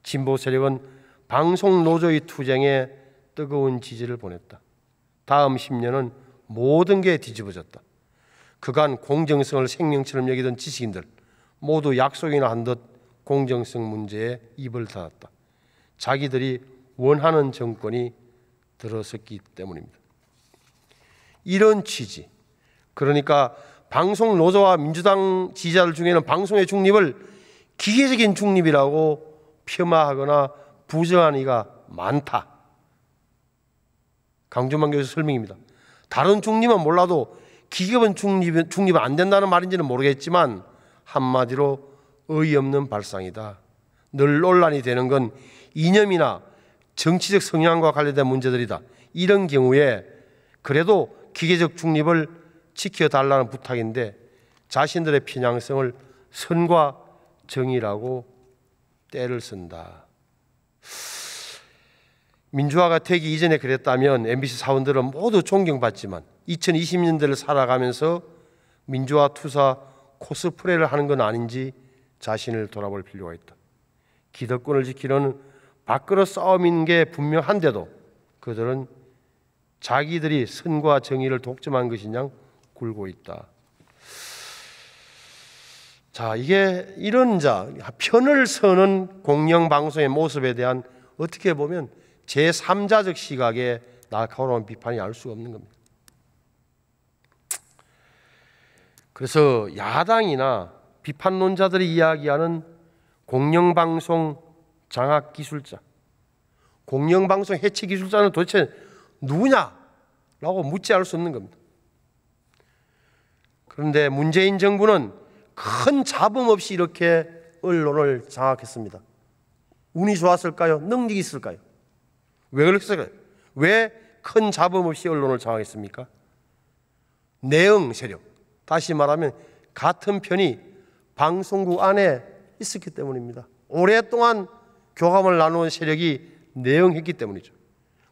진보 세력은 방송 노조의 투쟁에 뜨거운 지지를 보냈다. 다음 10년은 모든 게 뒤집어졌다. 그간 공정성을 생명처럼 여기던 지식인들 모두 약속이나 한 듯 공정성 문제에 입을 닫았다. 자기들이 원하는 정권이 들어섰기 때문입니다. 이런 취지. 그러니까 방송 노조와 민주당 지지자들 중에는 방송의 중립을 기계적인 중립이라고 폄하하거나 부정하는 이가 많다. 강준만 교수 설명입니다. 다른 중립은 몰라도 기계적인 중립은, 중립은 안 된다는 말인지는 모르겠지만 한마디로 의의없는 발상이다. 늘 논란이 되는 건 이념이나 정치적 성향과 관련된 문제들이다. 이런 경우에 그래도 기계적 중립을 지켜달라는 부탁인데 자신들의 편향성을 선과 정의라고 때를 쓴다. 민주화가 되기 이전에 그랬다면 MBC 사원들은 모두 존경받지만 2020년대를 살아가면서 민주화 투사 코스프레를 하는 건 아닌지 자신을 돌아볼 필요가 있다. 기득권을 지키려는 밖으로 싸움인 게 분명한데도 그들은 자기들이 선과 정의를 독점한 것이냐 굴고 있다. 자, 이게 이런 자, 편을 서는 공영방송의 모습에 대한 어떻게 보면 제3자적 시각의 날카로운 비판이 알 수 없는 겁니다. 그래서 야당이나 비판론자들이 이야기하는 공영방송 장악 기술자, 공영방송 해체 기술자는 도대체 누구냐라고 묻지 않을 수 없는 겁니다. 그런데 문재인 정부는 큰 잡음 없이 이렇게 언론을 장악했습니다. 운이 좋았을까요? 능력이 있을까요? 왜 그랬을까요? 왜 큰 잡음 없이 언론을 장악했습니까? 내응 세력. 다시 말하면 같은 편이 방송국 안에 있었기 때문입니다. 오랫동안 교감을 나누는 세력이 내응했기 때문이죠.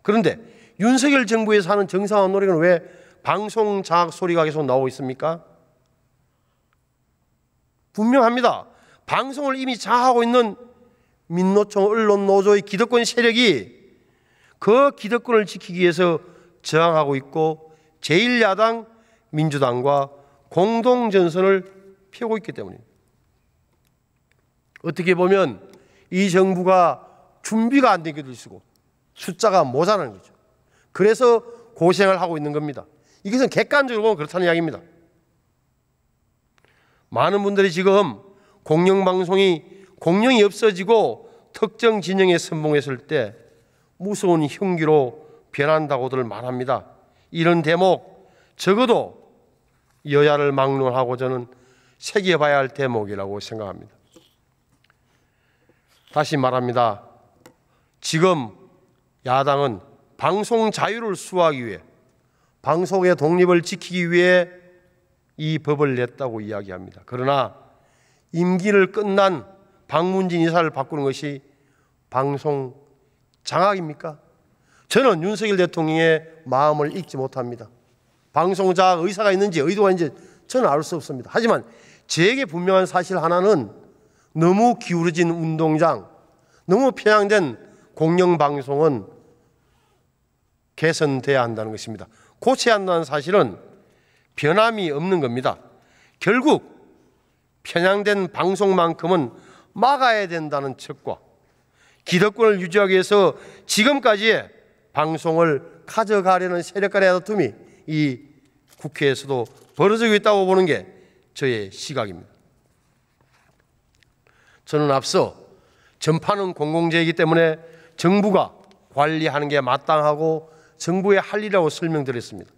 그런데 윤석열 정부에서 하는 정상화 노력은 왜 방송 자학 소리가 계속 나오고 있습니까? 분명합니다. 방송을 이미 자하고 있는 민노총 언론 노조의 기득권 세력이 그 기득권을 지키기 위해서 저항하고 있고 제1야당 민주당과 공동전선을 펴고 있기 때문입니다. 어떻게 보면 이 정부가 준비가 안 되기도 있고 숫자가 모자라는 거죠. 그래서 고생을 하고 있는 겁니다. 이것은 객관적으로 보면 그렇다는 이야기입니다. 많은 분들이 지금 공영방송이 공영이 없어지고 특정 진영에 선봉했을 때 무서운 흉기로 변한다고들 말합니다. 이런 대목 적어도 여야를 막론하고 저는 새겨봐야 할 대목이라고 생각합니다. 다시 말합니다. 지금 야당은 방송 자유를 수호하기 위해 방송의 독립을 지키기 위해 이 법을 냈다고 이야기합니다. 그러나 임기를 끝난 박문진 이사를 바꾸는 것이 방송 장악입니까? 저는 윤석열 대통령의 마음을 읽지 못합니다. 방송자 의사가 있는지 의도가 있는지 저는 알 수 없습니다. 하지만 제게 분명한 사실 하나는 너무 기울어진 운동장, 너무 편향된 공영방송은 개선돼야 한다는 것입니다. 고쳐야 한다는 사실은 변함이 없는 겁니다. 결국 편향된 방송만큼은 막아야 된다는 측과 기득권을 유지하기 위해서 지금까지의 방송을 가져가려는 세력 간의 다툼이 이 국회에서도 벌어지고 있다고 보는 게 저의 시각입니다. 저는 앞서 전파는 공공재이기 때문에 정부가 관리하는 게 마땅하고 정부의 할 일이라고 설명드렸습니다.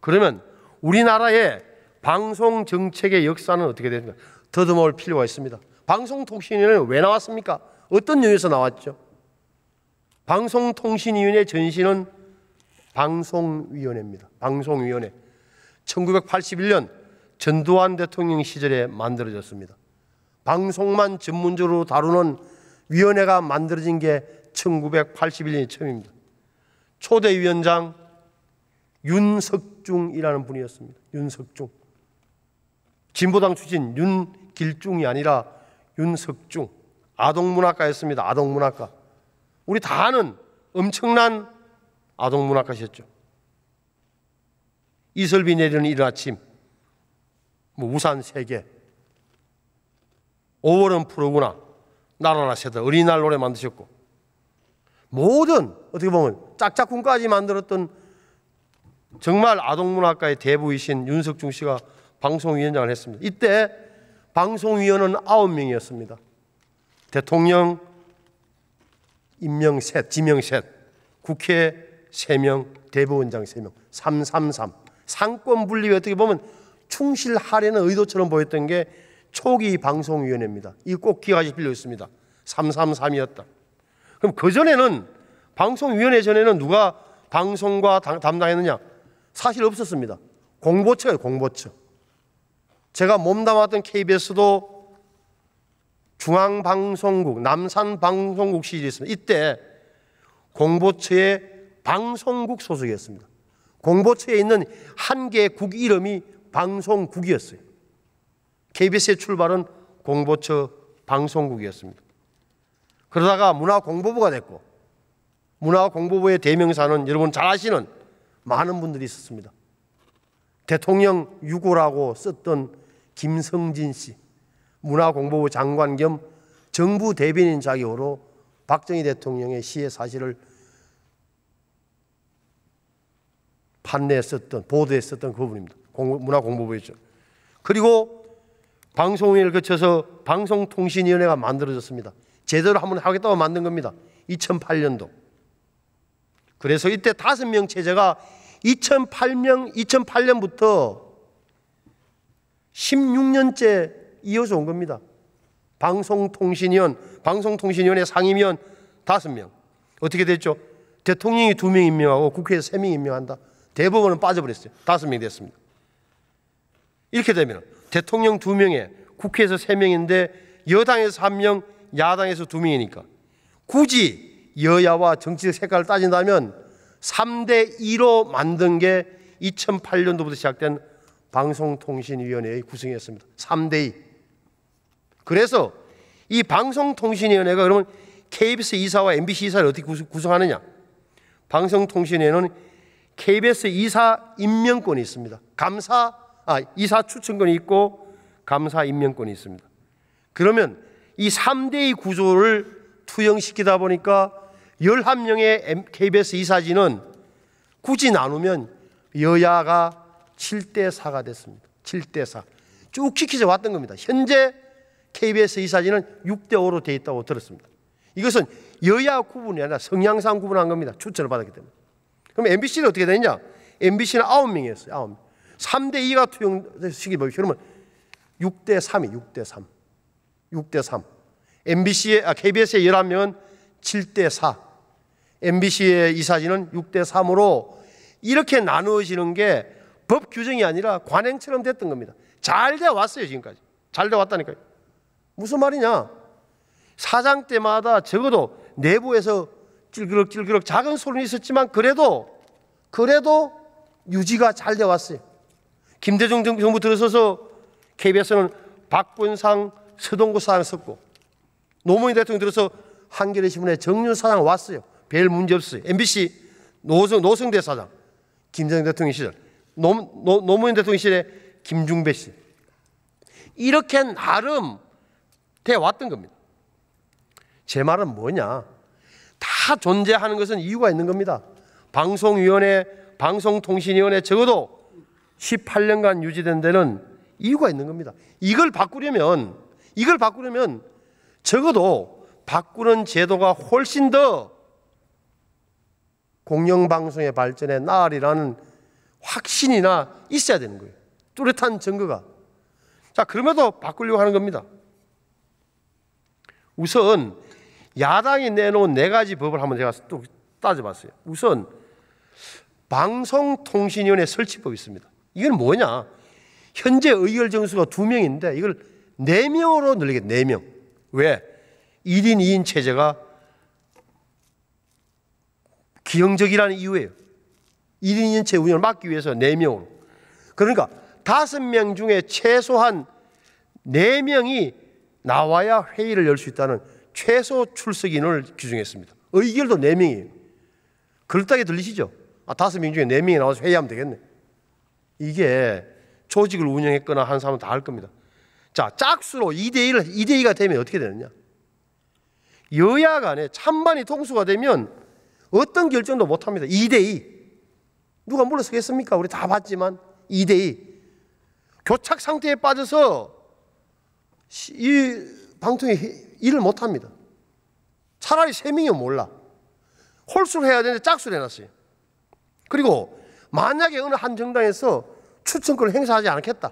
그러면 우리나라의 방송 정책의 역사는 어떻게 됩니까? 더듬어 올 필요가 있습니다. 방송통신위원회는 왜 나왔습니까? 어떤 이유에서 나왔죠? 방송통신위원회 전신은 방송위원회입니다. 방송위원회. 1981년 전두환 대통령 시절에 만들어졌습니다. 방송만 전문적으로 다루는 위원회가 만들어진 게1 9 8 1년 처음입니다. 초대위원장 윤석중이라는 분이었습니다. 윤석중. 진보당 출신 윤길중이 아니라 윤석중. 아동문학가였습니다. 아동문학가. 우리 다 아는 엄청난 아동문학가셨죠. 이슬비 내리는 이른 아침, 뭐 우산 세 개, 5월은 프로구나, 나라라 세다, 어린이날 노래 만드셨고, 모든, 어떻게 보면 짝짝꿍까지 만들었던 정말 아동문학가의 대부이신 윤석중 씨가 방송위원장을 했습니다. 이때 방송위원은 아홉 명이었습니다 대통령 임명 셋, 지명 셋, 국회 세명 대법원장 세명 333. 상권 분립이 어떻게 보면 충실하려는 의도처럼 보였던 게 초기 방송위원회입니다. 이 꼭 기억하실 필요 있습니다. 333이었다. 그럼 그전에는 방송위원회 전에는 누가 방송과 당, 담당했느냐? 사실 없었습니다. 공보처예요, 공보처. 제가 몸담았던 KBS도 중앙방송국, 남산방송국 시절이었습니다. 이때 공보처의 방송국 소속이었습니다. 공보처에 있는 한 개의 국 이름이 방송국이었어요. KBS의 출발은 공보처 방송국이었습니다. 그러다가 문화공보부가 됐고 문화공보부의 대명사는 여러분 잘 아시는 많은 분들이 있었습니다. 대통령 유고라고 썼던 김성진 씨, 문화공보부 장관 겸 정부 대변인 자격으로 박정희 대통령의 시의 사실을 판례했었던 보도했었던 그분입니다. 문화공보부였죠. 그리고 방송위를 거쳐서 방송통신위원회가 만들어졌습니다. 제대로 한번 하겠다고 만든 겁니다. 2008년도. 그래서 이때 다섯 명 체제가 2008년, 2008년부터 16년째 이어져 온 겁니다. 방송통신위원, 방송통신위원회 상임위원 다섯 명. 어떻게 됐죠? 대통령이 두 명 임명하고 국회에서 세 명 임명한다. 대법원은 빠져버렸어요. 다섯 명 됐습니다. 이렇게 되면 대통령 두 명에 국회에서 세 명인데 여당에서 한 명, 야당에서 두 명이니까 굳이 여야와 정치적 색깔을 따진다면 3대 2로 만든 게 2008년도부터 시작된 방송통신위원회의 구성이었습니다. 3대 2. 그래서 이 방송통신위원회가 그러면 KBS 이사와 MBC 이사를 어떻게 구성하느냐? 방송통신위원회는 KBS 이사 임명권이 있습니다. 감사 아, 이사 추천권이 있고 감사 임명권이 있습니다. 그러면 이 3대2 구조를 투영시키다 보니까 11명의 KBS 이사진은 굳이 나누면 여야가 7대 4가 됐습니다. 7대 4. 쭉 지켜져 왔던 겁니다. 현재 KBS 이사진은 6대 5로 돼 있다고 들었습니다. 이것은 여야 구분이 아니라 성향상 구분한 겁니다. 추천을 받았기 때문에. 그럼 MBC는 어떻게 되느냐? MBC는 9명이었어요. 9명. 3대 2가 투영시키 법이 그러면 6대 3이 6대 3. 6대 3. MBC의, 아, KBS의 11명은 7대 4, MBC의 이사진은 6대 3으로 이렇게 나누어지는 게 법 규정이 아니라 관행처럼 됐던 겁니다. 잘 돼 왔어요, 지금까지. 잘 돼 왔다니까요. 무슨 말이냐? 사장 때마다 적어도 내부에서 찔그럭찔그럭 작은 소리이 있었지만 그래도, 그래도 유지가 잘 돼 왔어요. 김대중 정부 들어서서 KBS는 박군상, 서동구 사상 썼고 노무현 대통령 들어서 한겨레 신문에 정윤 사장 왔어요. 별 문제 없어요. MBC 노승 노승대 사장, 김정일 대통령 시절, 노, 노, 노무현 대통령 시절에 김중배 씨. 이렇게 나름 돼 왔던 겁니다. 제 말은 뭐냐? 다 존재하는 것은 이유가 있는 겁니다. 방송위원회, 방송통신위원회 적어도 18년간 유지된 데는 이유가 있는 겁니다. 이걸 바꾸려면, 이걸 바꾸려면 적어도 바꾸는 제도가 훨씬 더 공영방송의 발전에 나으리라는 확신이나 있어야 되는 거예요. 뚜렷한 증거가. 자, 그럼에도 바꾸려고 하는 겁니다. 우선 야당이 내놓은 네 가지 법을 한번 제가 또 따져봤어요. 우선 방송통신위원회 설치법이 있습니다. 이건 뭐냐? 현재 의결 정수가 두 명인데 이걸 네 명으로 늘리게 네 명. 왜? 1인 2인 체제가 기형적이라는 이유예요. 1인 2인 체제 운영을 막기 위해서 4명으로. 그러니까 5명 중에 최소한 4명이 나와야 회의를 열 수 있다는 최소 출석 인을 규정했습니다. 의결도 4명이에요. 그럴듯게 들리시죠? 아, 5명 중에 4명이 나와서 회의하면 되겠네. 이게 조직을 운영했거나 한 사람은 다 할 겁니다. 자, 짝수로 2대1, 2대2가 되면 어떻게 되느냐? 여야 간에 찬반이 통수가 되면 어떤 결정도 못 합니다. 2대2. 누가 물러서겠습니까? 우리 다 봤지만 2대2. 교착 상태에 빠져서 이 방통이 일을 못 합니다. 차라리 세명이 몰라. 홀수를 해야 되는데 짝수를 해놨어요. 그리고 만약에 어느 한 정당에서 추천권을 행사하지 않겠다.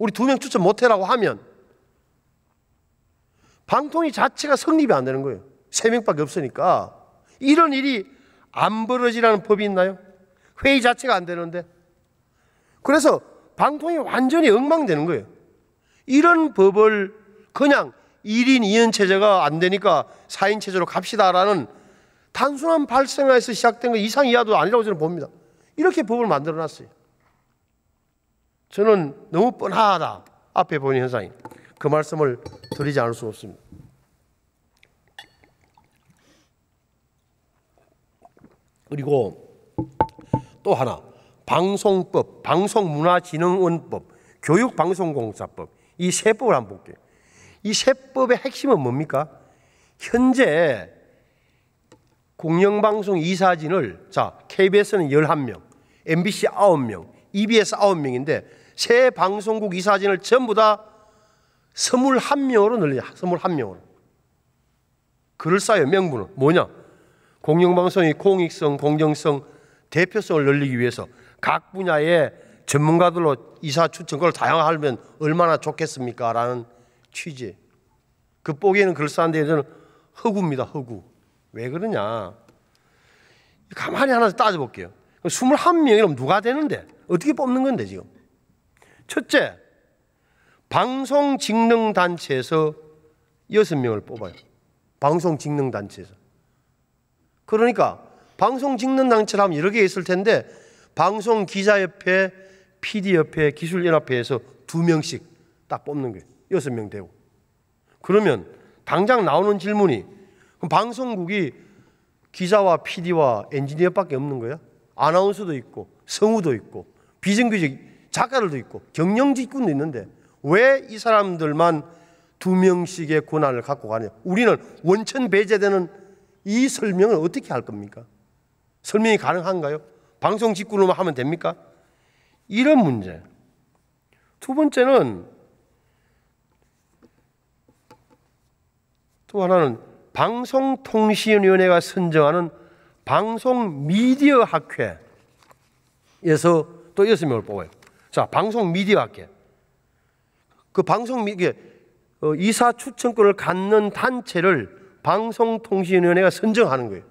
우리 두 명 추천 못해라고 하면 방통위 자체가 성립이 안 되는 거예요. 세 명밖에 없으니까 이런 일이 안 벌어지라는 법이 있나요? 회의 자체가 안 되는데 그래서 방통위 완전히 엉망되는 거예요. 이런 법을 그냥 1인 2인 체제가 안 되니까 4인 체제로 갑시다라는 단순한 발생하에서 시작된 것 이상 이하도 아니라고 저는 봅니다. 이렇게 법을 만들어 놨어요. 저는 너무 뻔하다. 앞에 보이는 현상이. 그 말씀을 드리지 않을 수 없습니다. 그리고 또 하나 방송법, 방송문화진흥원법, 교육방송공사법 이 세 법을 한번 볼게요. 이 세 법의 핵심은 뭡니까? 현재 공영방송 이사진을 자 KBS는 11명, MBC 9명, EBS 9명인데 새 방송국 이사진을 전부 다 21명으로 늘리자. 21명으로. 글을 쌓여 명분은 뭐냐? 공영방송의 공익성, 공정성, 대표성을 늘리기 위해서 각 분야의 전문가들로 이사 추천 그 다양화하면 얼마나 좋겠습니까? 라는 취지. 그 뽀개는 글 쓰는 데는 허구입니다. 허구. 왜 그러냐? 가만히 하나 따져볼게요. 21명이면 누가 되는데? 어떻게 뽑는 건데 지금? 첫째, 방송 직능 단체에서 여섯 명을 뽑아요. 방송 직능 단체에서. 그러니까 방송 직능 단체라면 여러 개 있을 텐데 방송 기자협회, PD협회, 기술연합회에서 두 명씩 딱 뽑는 거예요. 여명 되고. 그러면 당장 나오는 질문이 그럼 방송국이 기자와 PD와 엔지니어밖에 없는 거야? 아나운서도 있고 성우도 있고 비정규직 작가들도 있고 경영직군도 있는데 왜 이 사람들만 두 명씩의 권한을 갖고 가냐? 우리는 원천 배제되는 이 설명을 어떻게 할 겁니까? 설명이 가능한가요? 방송 직군으로만 하면 됩니까? 이런 문제. 두 번째는 또 하나는 방송통신위원회가 선정하는 방송미디어 학회에서 또 여섯 명을 뽑아요. 자, 방송 미디어 학회. 그 방송 미디어 이사 추천권을 갖는 단체를 방송통신위원회가 선정하는 거예요.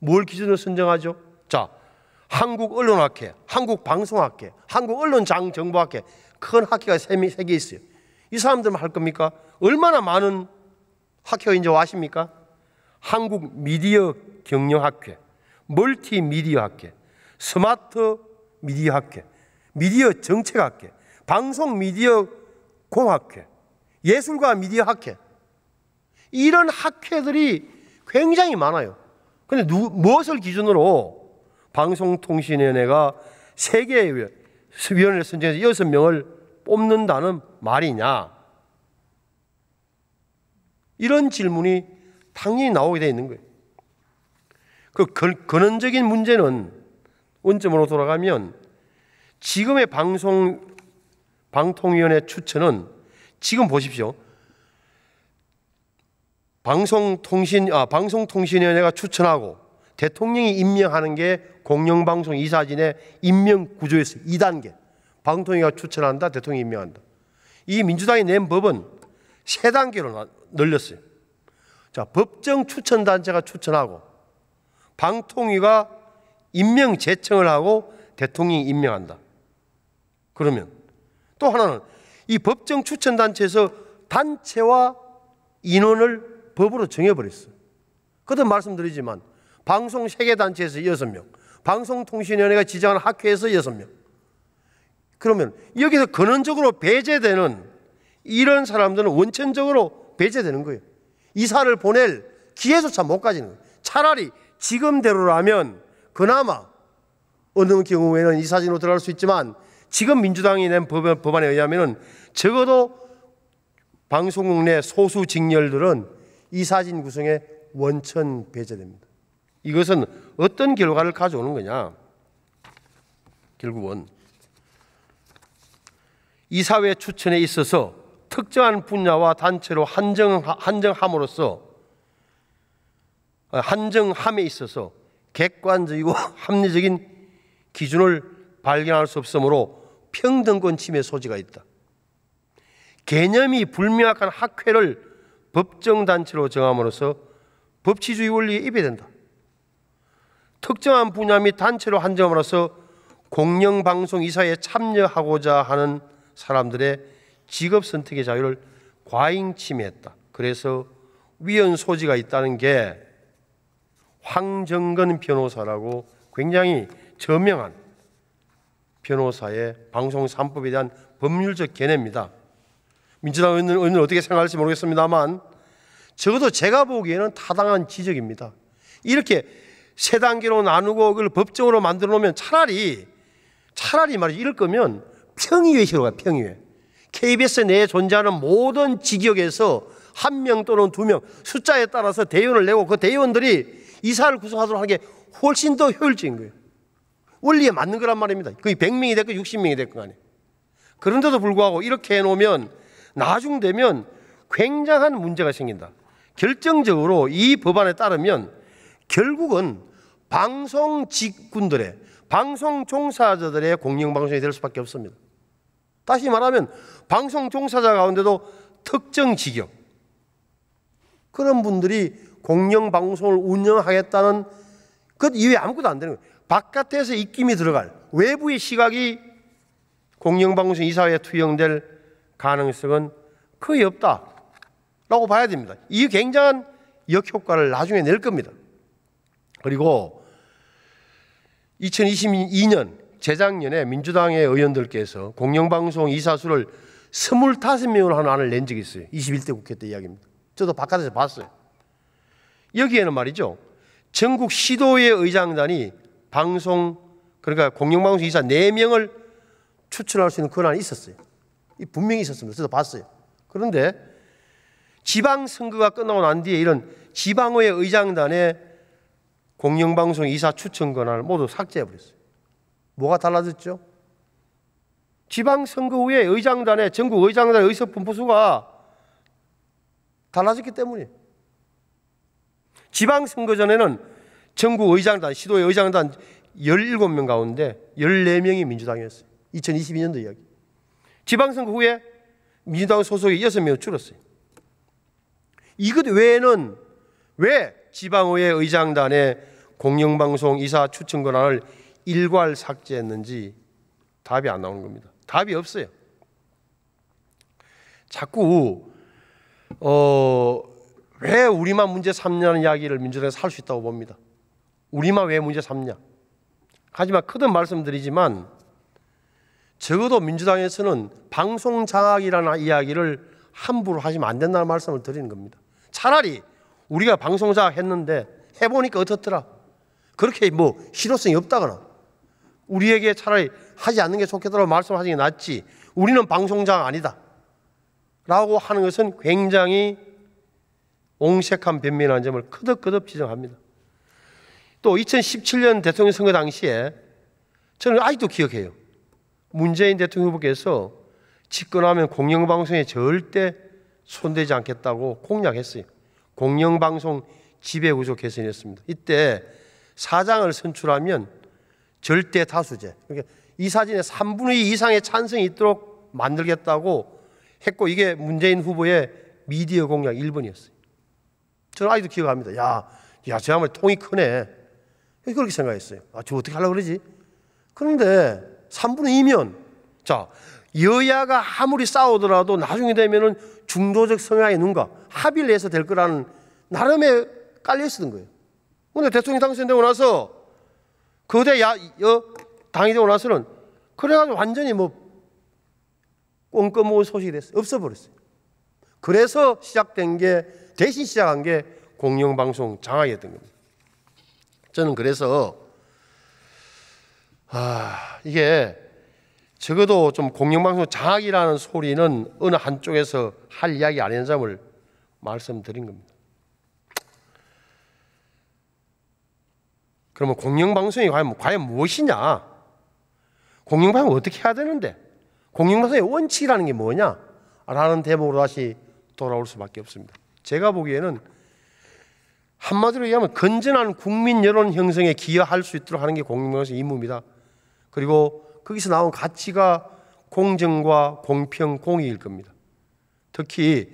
뭘 기준으로 선정하죠? 자, 한국언론학회, 한국방송학회, 한국언론장정보학회, 큰 학회가 세 개 있어요. 이 사람들만 할 겁니까? 얼마나 많은 학회가 이제 와십니까? 한국미디어 경영학회, 멀티미디어 학회, 스마트 미디어 학회, 미디어 정책학회, 방송 미디어 공학회, 예술과 미디어 학회. 이런 학회들이 굉장히 많아요. 근데 누, 무엇을 기준으로 방송통신위원회가 세계의 위원회 선정해서 여섯 명을 뽑는다는 말이냐? 이런 질문이 당연히 나오게 되어 있는 거예요. 그 근원적인 문제는 원점으로 돌아가면 지금의 방송 방통위원회 추천은 지금 보십시오. 방송통신 아 방송통신위원회가 추천하고 대통령이 임명하는 게 공영방송 이사진의 임명 구조에서 2단계. 방통위가 추천한다, 대통령이 임명한다. 이 민주당이 낸 법은 세 단계로 늘렸어요. 자, 법정 추천 단체가 추천하고 방통위가 임명 제청을 하고 대통령이 임명한다. 그러면 또 하나는 이 법정 추천단체에서 단체와 인원을 법으로 정해버렸어. 그때 말씀드리지만 방송 세계 단체에서 6명, 방송통신위원회가 지정한 학회에서 6명. 그러면 여기서 근원적으로 배제되는 이런 사람들은 원천적으로 배제되는 거예요. 이사를 보낼 기회조차 못 가지는 거예요. 차라리 지금대로라면 그나마 어느 경우에는 이사진으로 들어갈 수 있지만 지금 민주당이 낸 법안에 의하면 적어도 방송국 내 소수 직렬들은 이 사진 구성에 원천 배제됩니다. 이것은 어떤 결과를 가져오는 거냐? 결국은 이 사회 추천에 있어서 특정한 분야와 단체로 한정, 한정함으로써 아, 한정함에 있어서 객관적이고 <laughs> 합리적인 기준을 발견할 수 없으므로 평등권 침해 소지가 있다. 개념이 불명확한 학회를 법정단체로 정함으로써 법치주의 원리에 입해된다. 특정한 분야 및 단체로 한정으로써 공영방송 이사에 참여하고자 하는 사람들의 직업 선택의 자유를 과잉 침해했다. 그래서 위헌 소지가 있다는 게 황정근 변호사라고 굉장히 저명한 변호사의 방송 3법에 대한 법률적 견해입니다. 민주당 의원은 어떻게 생각할지 모르겠습니다만 적어도 제가 보기에는 타당한 지적입니다. 이렇게 세 단계로 나누고 그걸 법적으로 만들어 놓으면 차라리 차라리 말이죠. 이럴 거면 평의회시로 가 평의회. KBS 내에 존재하는 모든 직역에서 한 명 또는 두 명 숫자에 따라서 대의원을 내고 그 대의원들이 이사를 구성하도록 하는 게 훨씬 더 효율적인 거예요. 원리에 맞는 거란 말입니다. 그게 100명이 됐건 60명이 됐건 간에. 그런데도 불구하고 이렇게 해놓으면 나중 되면 굉장한 문제가 생긴다. 결정적으로 이 법안에 따르면 결국은 방송 직군들의 방송 종사자들의 공영방송이 될 수밖에 없습니다. 다시 말하면 방송 종사자 가운데도 특정 직역 그런 분들이 공영방송을 운영하겠다는 그 이외에 아무것도 안 되는 거예요. 바깥에서 입김이 들어갈 외부의 시각이 공영방송 이사회에 투영될 가능성은 거의 없다. 라고 봐야 됩니다. 이 굉장한 역효과를 나중에 낼 겁니다. 그리고 2022년 재작년에 민주당의 의원들께서 공영방송 이사수를 25명으로 하는 안을 낸 적이 있어요. 21대 국회 때 이야기입니다. 저도 바깥에서 봤어요. 여기에는 말이죠. 전국 시도의 의장단이 방송 그러니까 공영방송 이사 4명을 추천할 수 있는 권한이 있었어요. 분명히 있었습니다. 저도 봤어요. 그런데 지방선거가 끝나고 난 뒤에 이런 지방의 의장단의 공영방송 이사 추천 권한을 모두 삭제해버렸어요. 뭐가 달라졌죠? 지방선거 후에 의장단의 전국 의장단의 의석 분포수가 달라졌기 때문이에요. 지방선거 전에는 전국 의장단, 시도의 의장단 17명 가운데 14명이 민주당이었어요. 2022년도 이야기. 지방선거 후에 민주당 소속이 6명 줄었어요. 이것 외에는 왜 지방의회 의장단의 공영방송 이사 추천 권한을 일괄 삭제했는지 답이 안 나오는 겁니다. 답이 없어요. 자꾸 어, 왜 우리만 문제 삼는 이야기를 민주당에서 할 수 있다고 봅니다. 우리만 왜 문제 삼냐? 하지만 크든 말씀드리지만 적어도 민주당에서는 방송 장악이라는 이야기를 함부로 하시면 안 된다는 말씀을 드리는 겁니다. 차라리 우리가 방송 장악했는데 해보니까 어떻더라. 그렇게 뭐 실효성이 없다거나 우리에게 차라리 하지 않는 게 좋겠다고 말씀하시는 게 낫지 우리는 방송 장악 아니다. 라고 하는 것은 굉장히 옹색한 변명이라는 점을 크덕크덕 지적합니다. 또 2017년 대통령 선거 당시에 저는 아직도 기억해요. 문재인 대통령 후보께서 집권하면 공영방송에 절대 손대지 않겠다고 공약했어요. 공영방송 지배구조 개선했습니다. 이때 사장을 선출하면 절대 다수제. 그러니까 이 사진에 3분의 2 이상의 찬성이 있도록 만들겠다고 했고 이게 문재인 후보의 미디어 공약 1번이었어요. 저는 아직도 기억합니다. 야, 야, 저야말 통이 크네. 그렇게 생각했어요. 아, 저 어떻게 하려고 그러지? 그런데 3분의 2면, 자, 여야가 아무리 싸우더라도 나중에 되면은 중도적 성향의 누군 합의를 해서 될 거라는 나름의 깔려있었던 거예요. 근데 대통령이 당선되고 나서 거대 야, 여, 당이 되고 나서는 그래가지고 완전히 뭐 꼼꼼한 소식이 됐어요. 없어버렸어요. 그래서 시작된 게, 대신 시작한 게 공영방송 장악이었던 겁니다. 저는 그래서 아, 이게 적어도 좀 공영방송 장악이라는 소리는 어느 한쪽에서 할 이야기 아닌 점을 말씀드린 겁니다. 그러면 공영방송이 과연, 과연 무엇이냐? 공영방송 어떻게 해야 되는데? 공영방송의 원칙이라는 게 뭐냐? 라는 대목으로 다시 돌아올 수밖에 없습니다. 제가 보기에는 한마디로 얘기하면 건전한 국민 여론 형성에 기여할 수 있도록 하는 게 공공연의 임무입니다. 그리고 거기서 나온 가치가 공정과 공평, 공의일 겁니다. 특히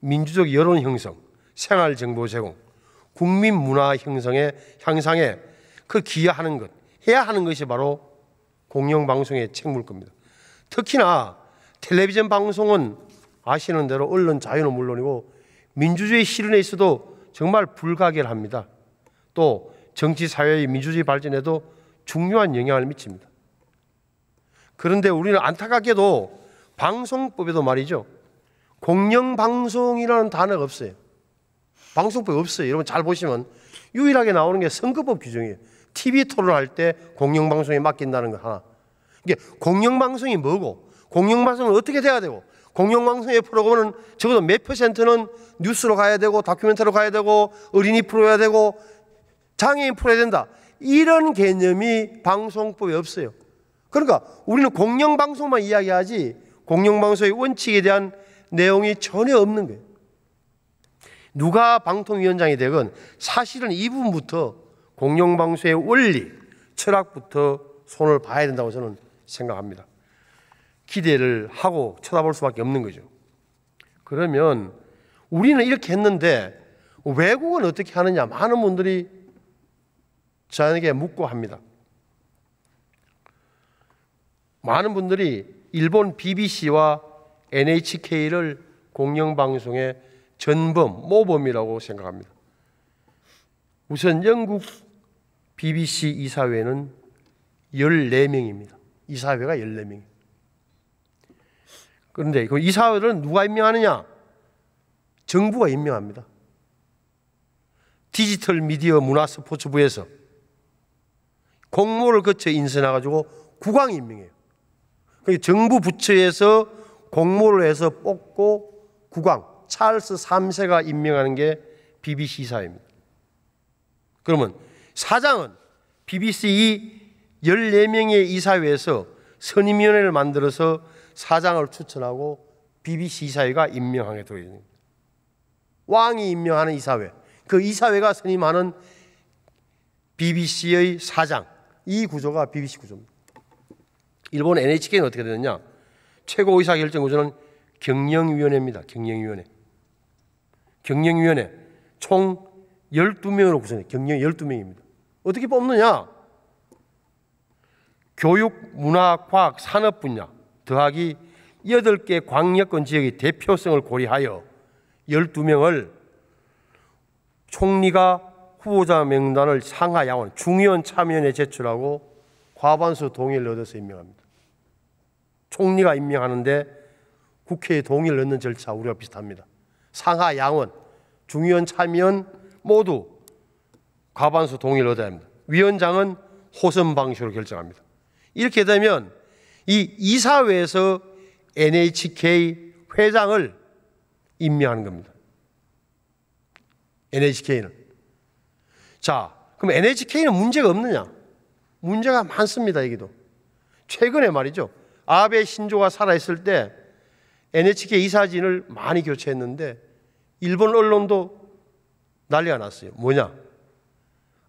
민주적 여론 형성, 생활 정보 제공, 국민 문화 형성의 향상에 그 기여하는 것, 해야 하는 것이 바로 공영방송의 책무일 겁니다. 특히나 텔레비전 방송은 아시는 대로 언론 자유는 물론이고 민주주의 실현에 있어도 정말 불가결합니다. 또 정치 사회의 민주주의 발전에도 중요한 영향을 미칩니다. 그런데 우리는 안타깝게도 방송법에도 말이죠. 공영방송이라는 단어가 없어요. 방송법 없어요. 여러분 잘 보시면 유일하게 나오는 게 선거법 규정이에요. TV 토론할 때 공영방송에 맡긴다는 거 하나. 이게 공영방송이 뭐고 공영방송은 어떻게 돼야 되고 공영방송의 프로그램은 적어도 몇 퍼센트는 뉴스로 가야 되고 다큐멘터리로 가야 되고 어린이 프로야 되고 장애인 프로야 된다. 이런 개념이 방송법에 없어요. 그러니까 우리는 공영방송만 이야기하지 공영방송의 원칙에 대한 내용이 전혀 없는 거예요. 누가 방통위원장이 되건 사실은 이 부분부터 공영방송의 원리, 철학부터 손을 봐야 된다고 저는 생각합니다. 기대를 하고 쳐다볼 수밖에 없는 거죠. 그러면 우리는 이렇게 했는데 외국은 어떻게 하느냐 많은 분들이 저에게 묻고 합니다. 많은 분들이 일본 BBC와 NHK를 공영방송의 전범, 모범이라고 생각합니다. 우선 영국 BBC 이사회는 14명입니다. 이사회가 14명. 그런데 그 이 사회를 누가 임명하느냐? 정부가 임명합니다. 디지털 미디어 문화 스포츠부에서 공모를 거쳐 인선해가지고 국왕이 임명해요. 그러니까 정부 부처에서 공모를 해서 뽑고 국왕, 찰스 3세가 임명하는 게 BBC 사입니다. 그러면 사장은 BBC 14명의 이사회에서 선임위원회를 만들어서 사장을 추천하고 BBC 이사회가 임명하게 되어있습니다. 왕이 임명하는 이사회. 그 이사회가 선임하는 BBC의 사장. 이 구조가 BBC 구조입니다. 일본 NHK는 어떻게 되느냐? 최고 의사결정 구조는 경영위원회입니다. 경영위원회. 경영위원회. 총 12명으로 구성해. 경영 12명입니다. 어떻게 뽑느냐? 교육, 문화, 과학, 산업 분야. 더하기 8개 광역권 지역의 대표성을 고려하여 12명을 총리가 후보자 명단을 상하 양원 중의원 참여연에 제출하고 과반수 동의를 얻어서 임명합니다. 총리가 임명하는데 국회의 동의를 얻는 절차 우리가 비슷합니다. 상하 양원 중의원 참여연 모두 과반수 동의를 얻어야 합니다. 위원장은 호선 방식으로 결정합니다. 이렇게 되면 이 이사회에서 NHK 회장을 임명하는 겁니다. NHK는. 자, 그럼 NHK는 문제가 없느냐? 문제가 많습니다, 여기도. 최근에 말이죠. 아베 신조가 살아있을 때 NHK 이사진을 많이 교체했는데 일본 언론도 난리가 났어요. 뭐냐?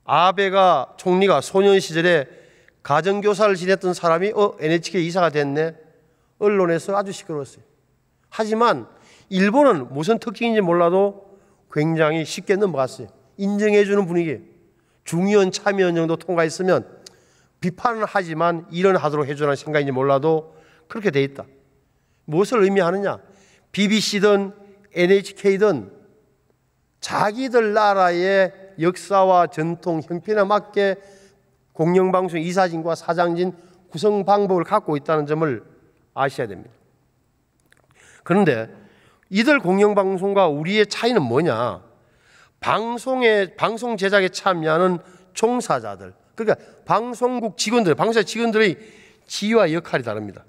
아베가 총리가 소년 시절에 가정교사를 지냈던 사람이 어, NHK 이사가 됐네. 언론에서 아주 시끄러웠어요. 하지만 일본은 무슨 특징인지 몰라도 굉장히 쉽게 넘어갔어요. 인정해주는 분위기. 중의원 참여원 정도 통과했으면 비판은 하지만 일은 하도록 해주라는 생각인지 몰라도 그렇게 돼 있다. 무엇을 의미하느냐? BBC든 NHK든 자기들 나라의 역사와 전통 형편에 맞게 공영방송 이사진과 사장진 구성 방법을 갖고 있다는 점을 아셔야 됩니다. 그런데 이들 공영방송과 우리의 차이는 뭐냐? 방송의 방송 제작에 참여하는 종사자들, 그러니까 방송국 직원들, 방송사 직원들의 지위와 역할이 다릅니다.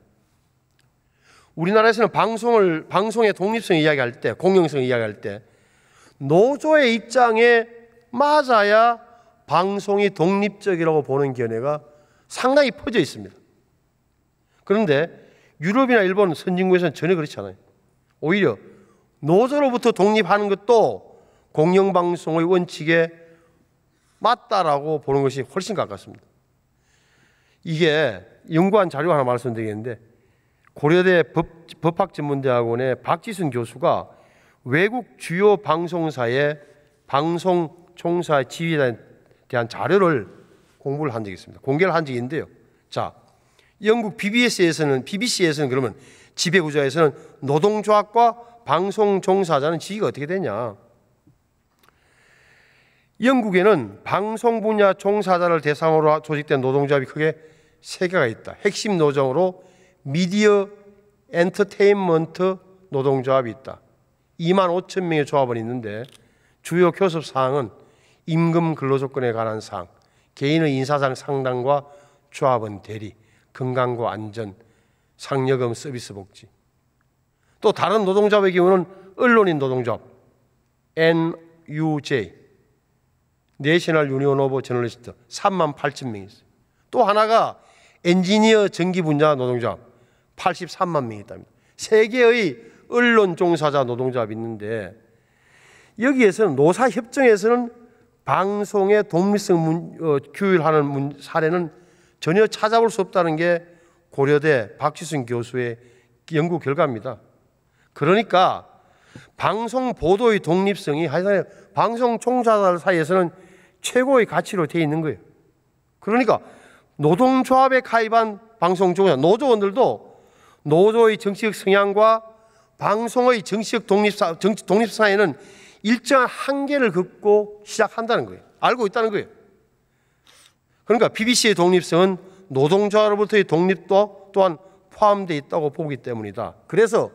우리나라에서는 방송을 방송의 독립성 이야기할 때, 공영성 이야기할 때 노조의 입장에 맞아야 방송이 독립적이라고 보는 견해가 상당히 퍼져 있습니다. 그런데 유럽이나 일본 선진국에서는 전혀 그렇지 않아요. 오히려 노조로부터 독립하는 것도 공영방송의 원칙에 맞다라고 보는 것이 훨씬 가깝습니다. 이게 연구한 자료 하나 말씀드리겠는데 고려대 법, 학전문대학원의 박지순 교수가 외국 주요 방송사의 방송 총사 지휘단 대한 자료를 공부를 한 적이 있습니다. 공개를 한 적이 있는데요. 자, 영국 BBS에서는 BBC에서는 그러면 지배구조에서는 노동조합과 방송 종사자는 지위가 어떻게 되냐? 영국에는 방송 분야 종사자를 대상으로 조직된 노동조합이 크게 세 개가 있다. 핵심 노정으로 미디어 엔터테인먼트 노동조합이 있다. 2만 5천 명의 조합은 있는데 주요 교섭 사항은 임금 근로조건에 관한 사항, 개인의 인사상 상담과 조합원 대리, 건강과 안전, 상여금 서비스 복지. 또 다른 노동자의 경우는 언론인 노동조합, NUJ, 내셔널 유니온 오브 저널리스트 3만 8천 명이 있어요. 또 하나가 엔지니어 전기 분야 노동조합 83만 명이 있답니다. 세계의 언론 종사자 노동조합이 있는데 여기에서는 노사협정에서는 방송의 독립성 문, 어, 규율하는 문, 사례는 전혀 찾아볼 수 없다는 게 고려대 박지순 교수의 연구 결과입니다. 그러니까 방송 보도의 독립성이 하여튼 방송 총사들 사이에서는 최고의 가치로 되어 있는 거예요. 그러니까 노동조합에 가입한 방송 종사 노조원들도 노조의 정치적 성향과 방송의 정치적 독립사, 정치, 독립사에는 일정한 한계를 긋고 시작한다는 거예요. 알고 있다는 거예요. 그러니까 BBC의 독립성은 노동자로부터의 독립도 또한 포함되어 있다고 보기 때문이다. 그래서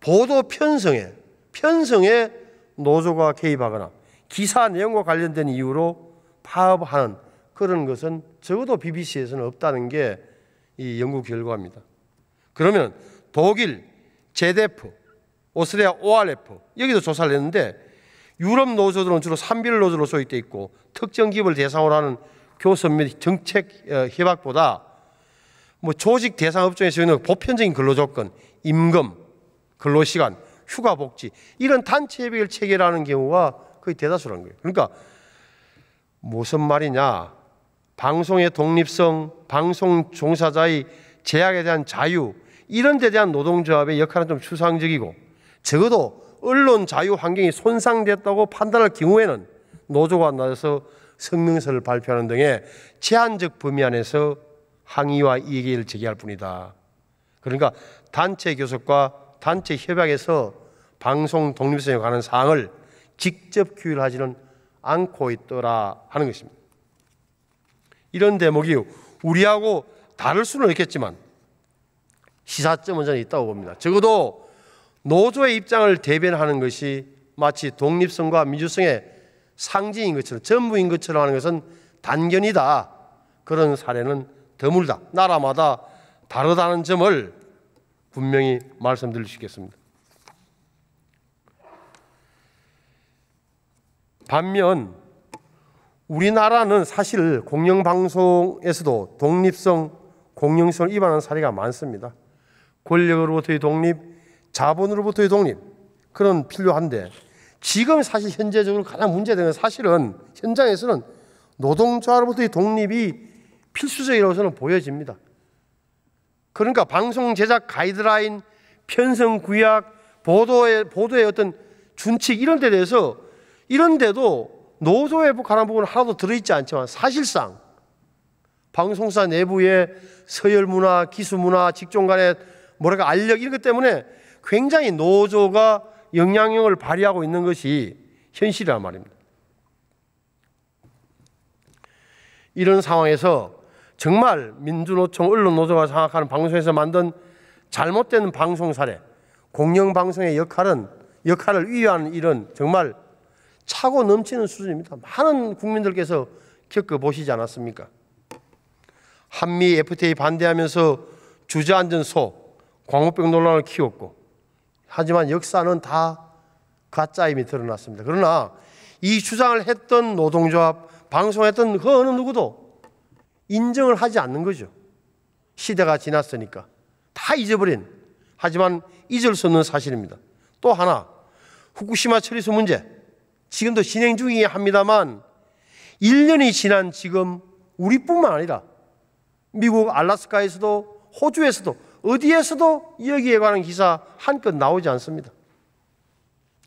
보도 편성에 편성에 노조가 개입하거나 기사 내용과 관련된 이유로 파업하는 그런 것은 적어도 BBC에서는 없다는 게 이 연구 결과입니다. 그러면 독일, 제데프, 오스트리아 ORF 여기도 조사를 했는데 유럽 노조들은 주로 산별 노조로 소속돼 있고 특정 기업을 대상으로 하는 교섭 및 정책 어, 협약보다 뭐 조직 대상 업종에 서는 보편적인 근로 조건, 임금, 근로 시간, 휴가 복지 이런 단체 협약을 체결하는 경우가 거의 대다수라는 거예요. 그러니까 무슨 말이냐? 방송의 독립성, 방송 종사자의 제약에 대한 자유 이런 데 대한 노동조합의 역할은 좀 추상적이고 적어도 언론 자유 환경이 손상됐다고 판단할 경우에는 노조가 나서서 성능서를 발표하는 등의 제한적 범위 안에서 항의와 이의를 제기할 뿐이다. 그러니까 단체 교섭과 단체 협약에서 방송 독립성에 관한 사항을 직접 규율하지는 않고 있더라 하는 것입니다. 이런 대목이 우리하고 다를 수는 있겠지만 시사점은 저는 있다고 봅니다. 적어도 노조의 입장을 대변하는 것이 마치 독립성과 민주성의 상징인 것처럼 전부인 것처럼 하는 것은 단견이다. 그런 사례는 드물다. 나라마다 다르다는 점을 분명히 말씀드릴 수 있겠습니다. 반면 우리나라는 사실 공영방송에서도 독립성, 공영성을 위반하는 사례가 많습니다. 권력으로부터의 독립, 자본으로부터의 독립 그런 필요한데 지금 사실 현재적으로 가장 문제되는 사실은 현장에서는 노동자로부터의 독립이 필수적이라고 저는 보여집니다. 그러니까 방송 제작 가이드라인, 편성 구약, 보도의 보도의 어떤 준칙 이런 데 대해서 이런 데도 노조에 관한 부분은 하나도 들어있지 않지만 사실상 방송사 내부의 서열 문화, 기수 문화, 직종 간의 뭐랄까 알력 이런 것 때문에 굉장히 노조가 영향력을 발휘하고 있는 것이 현실이란 말입니다. 이런 상황에서 정말 민주노총 언론노조가 생각하는 방송에서 만든 잘못된 방송 사례, 공영방송의 역할은 역할을 위하는 일은 정말 차고 넘치는 수준입니다. 많은 국민들께서 겪어보시지 않았습니까? 한미 FTA 반대하면서 주저앉은 소, 광우병 논란을 키웠고 하지만 역사는 다 가짜임이 드러났습니다. 그러나 이 주장을 했던 노동조합, 방송했던 그 어느 누구도 인정을 하지 않는 거죠. 시대가 지났으니까. 다 잊어버린, 하지만 잊을 수 없는 사실입니다. 또 하나, 후쿠시마 처리수 문제. 지금도 진행 중이긴 합니다만, 1년이 지난 지금 우리뿐만 아니라 미국 알라스카에서도 호주에서도 어디에서도 여기에 관한 기사 한껏 나오지 않습니다.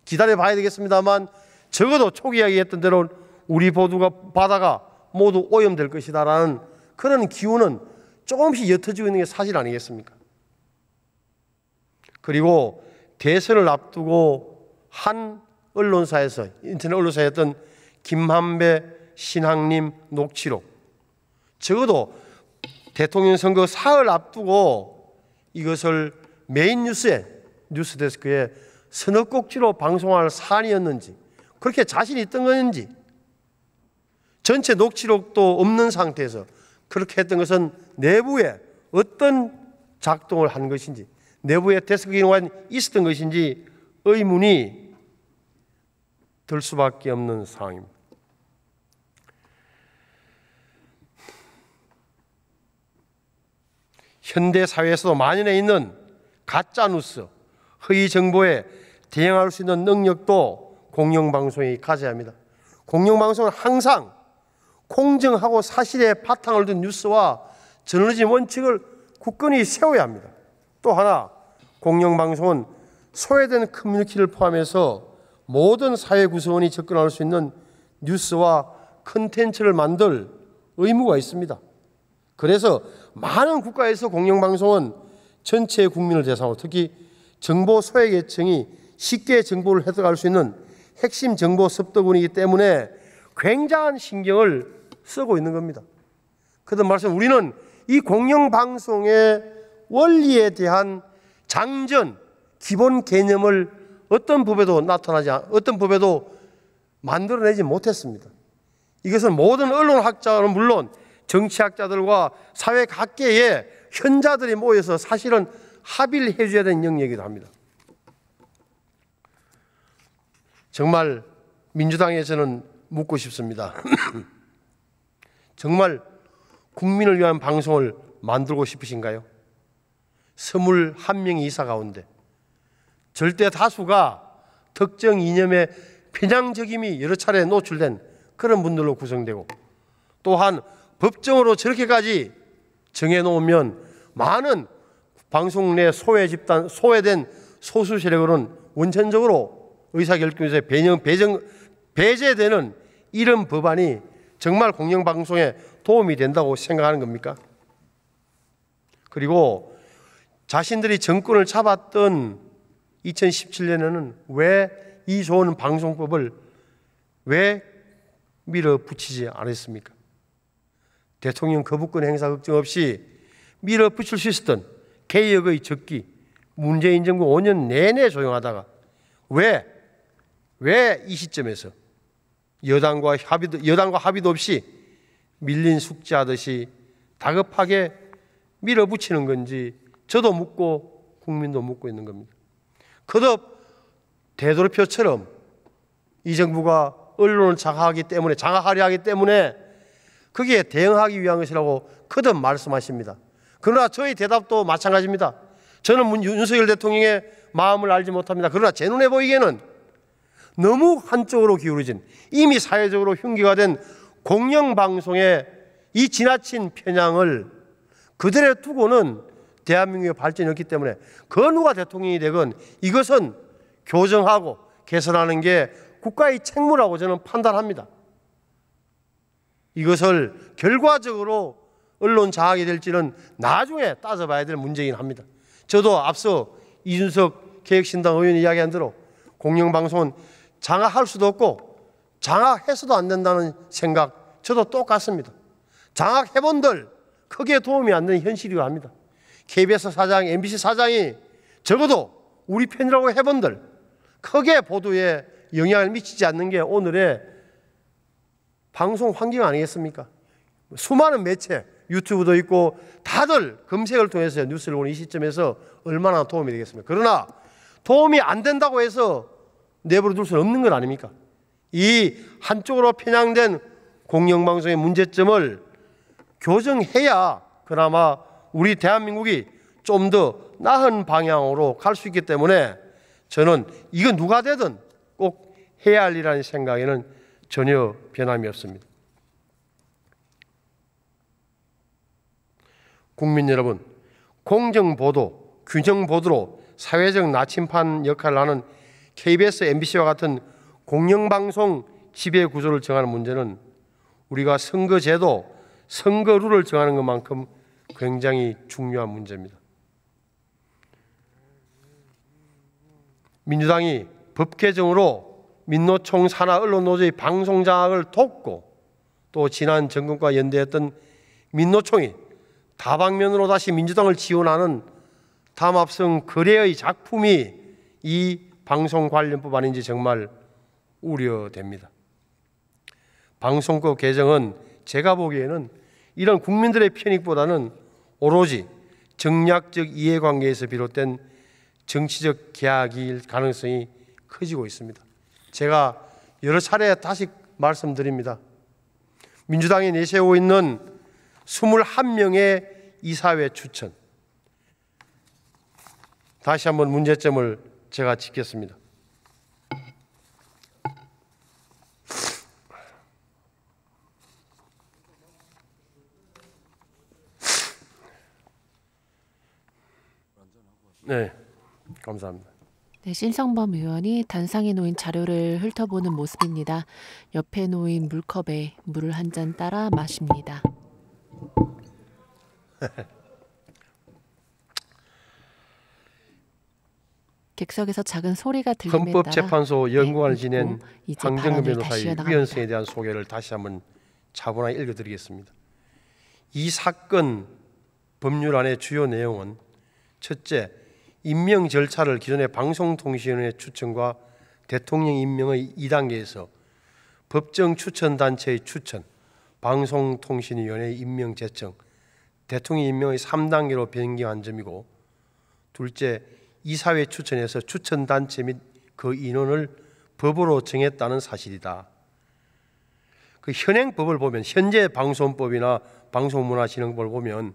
기다려 봐야 되겠습니다만 적어도 초기 이야기했던 대로 우리 보두가 바다가 모두 오염될 것이다라는 그런 기운은 조금씩 옅어지고 있는 게 사실 아니겠습니까? 그리고 대선을 앞두고 한 언론사에서 인터넷 언론사였던 김한배 신학님 녹취록 적어도 대통령 선거 사흘 앞두고 이것을 메인 뉴스에 뉴스 데스크에 서너 꼭지로 방송할 사안이었는지 그렇게 자신이 있던 건지 전체 녹취록도 없는 상태에서 그렇게 했던 것은 내부에 어떤 작동을 한 것인지 내부에 데스크 기능이 있었던 것인지 의문이 들 수밖에 없는 상황입니다. 현대 사회에서도 만연해 있는 가짜 뉴스, 허위 정보에 대응할 수 있는 능력도 공영방송이 가져야 합니다. 공영방송은 항상 공정하고 사실에 바탕을 둔 뉴스와 저널리즘 원칙을 굳건히 세워야 합니다. 또 하나, 공영방송은 소외된 커뮤니티를 포함해서 모든 사회 구성원이 접근할 수 있는 뉴스와 컨텐츠를 만들 의무가 있습니다. 그래서 많은 국가에서 공영방송은 전체 국민을 대상으로 특히 정보 소외계층이 쉽게 정보를 해석할 수 있는 핵심 정보 습도군이기 때문에 굉장한 신경을 쓰고 있는 겁니다. 그런 말씀 우리는 이 공영방송의 원리에 대한 장전, 기본 개념을 어떤 법에도 나타나지, 어떤 법에도 만들어내지 못했습니다. 이것은 모든 언론학자는 물론 정치학자들과 사회 각계의 현자들이 모여서 사실은 합의를 해줘야 되는 영역이기도 합니다. 정말 민주당에서는 묻고 싶습니다. <clears throat> 정말 국민을 위한 방송을 만들고 싶으신가요? 21명 이사 가운데 절대 다수가 특정 이념의 편향적임이 여러 차례 노출된 그런 분들로 구성되고 또한 법정으로 저렇게까지 정해놓으면 많은 방송 내 소외 집단, 소외된 소수 세력으로는 원천적으로 의사결정에서 배정, 배정, 배제되는 이런 법안이 정말 공영방송에 도움이 된다고 생각하는 겁니까? 그리고 자신들이 정권을 잡았던 2017년에는 왜 이 좋은 방송법을 왜 밀어붙이지 않았습니까? 대통령 거부권 행사 걱정 없이 밀어붙일 수 있었던 개혁의 적기 문재인 정부 5년 내내 조용하다가 왜, 왜 이 시점에서 여당과 합의도, 여당과 합의도 없이 밀린 숙제하듯이 다급하게 밀어붙이는 건지 저도 묻고 국민도 묻고 있는 겁니다. 그듭 되도록표처럼 이 정부가 언론을 장악하기 때문에 장악하려 하기 때문에 거기에 대응하기 위한 것이라고 거듭 말씀하십니다. 그러나 저의 대답도 마찬가지입니다. 저는 윤석열 대통령의 마음을 알지 못합니다. 그러나 제 눈에 보이기에는 너무 한쪽으로 기울어진 이미 사회적으로 흉기가 된 공영방송의 이 지나친 편향을 그대로 두고는 대한민국의 발전이 없기 때문에 그 누가 대통령이 되건 이것은 교정하고 개선하는 게 국가의 책무라고 저는 판단합니다. 이것을 결과적으로 언론 장악이 될지는 나중에 따져봐야 될 문제이긴 합니다. 저도 앞서 이준석 개혁신당 의원이 이야기한 대로 공영방송은 장악할 수도 없고 장악해서도 안 된다는 생각 저도 똑같습니다. 장악해본들 크게 도움이 안 되는 현실이고 합니다. KBS 사장, MBC 사장이 적어도 우리 편이라고 해본들 크게 보도에 영향을 미치지 않는 게 오늘의 방송 환경 아니겠습니까? 수많은 매체, 유튜브도 있고 다들 검색을 통해서 뉴스를 보는 이 시점에서 얼마나 도움이 되겠습니까? 그러나 도움이 안 된다고 해서 내버려 둘 수는 없는 건 아닙니까? 이 한쪽으로 편향된 공영방송의 문제점을 교정해야 그나마 우리 대한민국이 좀 더 나은 방향으로 갈 수 있기 때문에 저는 이건 누가 되든 꼭 해야 할 일이라는 생각에는 전혀 변함이 없습니다. 국민 여러분, 공정보도, 균형보도로 사회적 나침판 역할을 하는 KBS, MBC와 같은 공영방송 지배 구조를 정하는 문제는 우리가 선거제도, 선거룰을 정하는 것만큼 굉장히 중요한 문제입니다. 민주당이 법 개정으로 민노총 산하 언론노조의 방송 장악을 돕고 또 지난 정권과 연대했던 민노총이 다방면으로 다시 민주당을 지원하는 담합성 거래의 작품이 이 방송 관련법 아닌지 정말 우려됩니다. 방송법 개정은 제가 보기에는 이런 국민들의 편익보다는 오로지 정략적 이해관계에서 비롯된 정치적 계약일 가능성이 커지고 있습니다. 제가 여러 차례 다시 말씀드립니다. 민주당이 내세우고 있는 21명의 이사회 추천. 다시 한번 문제점을 제가 짚겠습니다. 네, 감사합니다. 네, 신성범 의원이 단상에 놓인 자료를 훑어보는 모습입니다. 옆에 놓인 물컵에 물을 한 잔 따라 마십니다. <laughs> 객석에서 작은 소리가 들리에 헌법재판소 연구관을 네, 지낸 황정금 변호사의 위헌성에 대한 소개를 다시 한번 차분하게 읽어드리겠습니다. 이 사건 법률안의 주요 내용은 첫째, 임명 절차를 기존의 방송통신위원회 추천과 대통령 임명의 2단계에서 법정 추천 단체의 추천, 방송통신위원회 의 임명 제청, 대통령 임명의 3단계로 변경한 점이고 둘째 이사회 추천에서 추천 단체 및 그 인원을 법으로 정했다는 사실이다. 그 현행법을 보면 현재 방송법이나 방송문화진흥법을 보면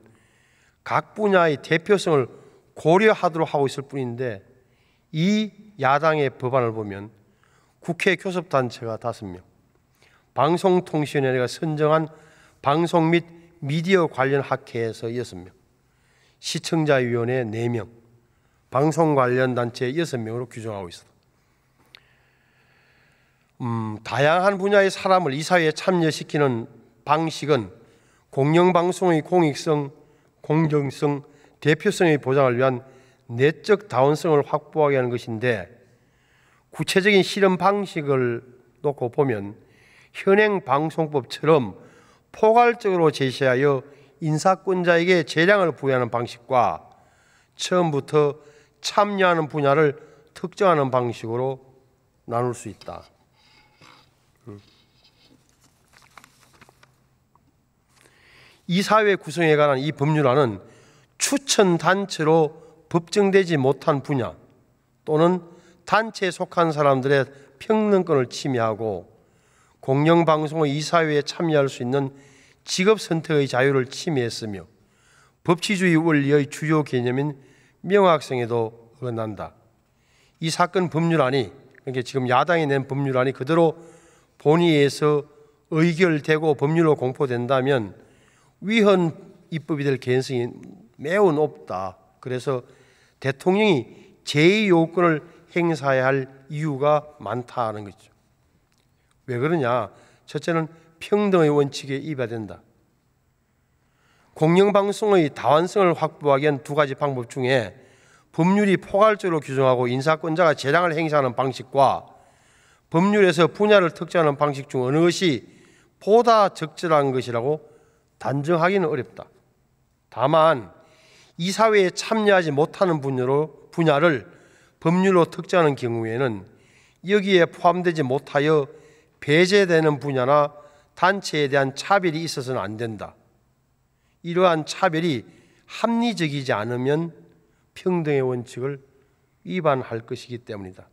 각 분야의 대표성을 고려하도록 하고 있을 뿐인데 이 야당의 법안을 보면 국회 교섭단체가 다섯 명, 방송통신위원회가 선정한 방송 및 미디어 관련 학회에서 여섯 명, 시청자위원회 네 명, 방송 관련 단체 여섯 명으로 규정하고 있습니다. 음, 다양한 분야의 사람을 이사회에 참여시키는 방식은 공영방송의 공익성, 공정성, 대표성의 보장을 위한 내적 다원성을 확보하게 하는 것인데 구체적인 실험 방식을 놓고 보면 현행 방송법처럼 포괄적으로 제시하여 인사권자에게 재량을 부여하는 방식과 처음부터 참여하는 분야를 특정하는 방식으로 나눌 수 있다. 이 사회 구성에 관한 이 법률안은 추천 단체로 법정되지 못한 분야 또는 단체에 속한 사람들의 평등권을 침해하고 공영방송의 이사회에 참여할 수 있는 직업 선택의 자유를 침해했으며 법치주의 원리의 주요 개념인 명확성에도 어긋난다. 이 사건 법률안이 그러니까 지금 야당이 낸 법률안이 그대로 본의에서 의결되고 법률로 공포된다면 위헌 입법이 될 개연성이 매우 높다. 그래서 대통령이 제의 요건을 행사해야 할 이유가 많다는 거죠. 왜 그러냐? 첫째는 평등의 원칙에 입야된다. 공영방송의 다원성을 확보하기 위한 두 가지 방법 중에 법률이 포괄적으로 규정하고 인사권자가 재량을 행사하는 방식과 법률에서 분야를 특정하는 방식 중 어느 것이 보다 적절한 것이라고 단정하기는 어렵다. 다만 이 사회에 참여하지 못하는 분야로 분야를 법률로 특정하는 경우에는 여기에 포함되지 못하여 배제되는 분야나 단체에 대한 차별이 있어서는 안 된다. 이러한 차별이 합리적이지 않으면 평등의 원칙을 위반할 것이기 때문이다.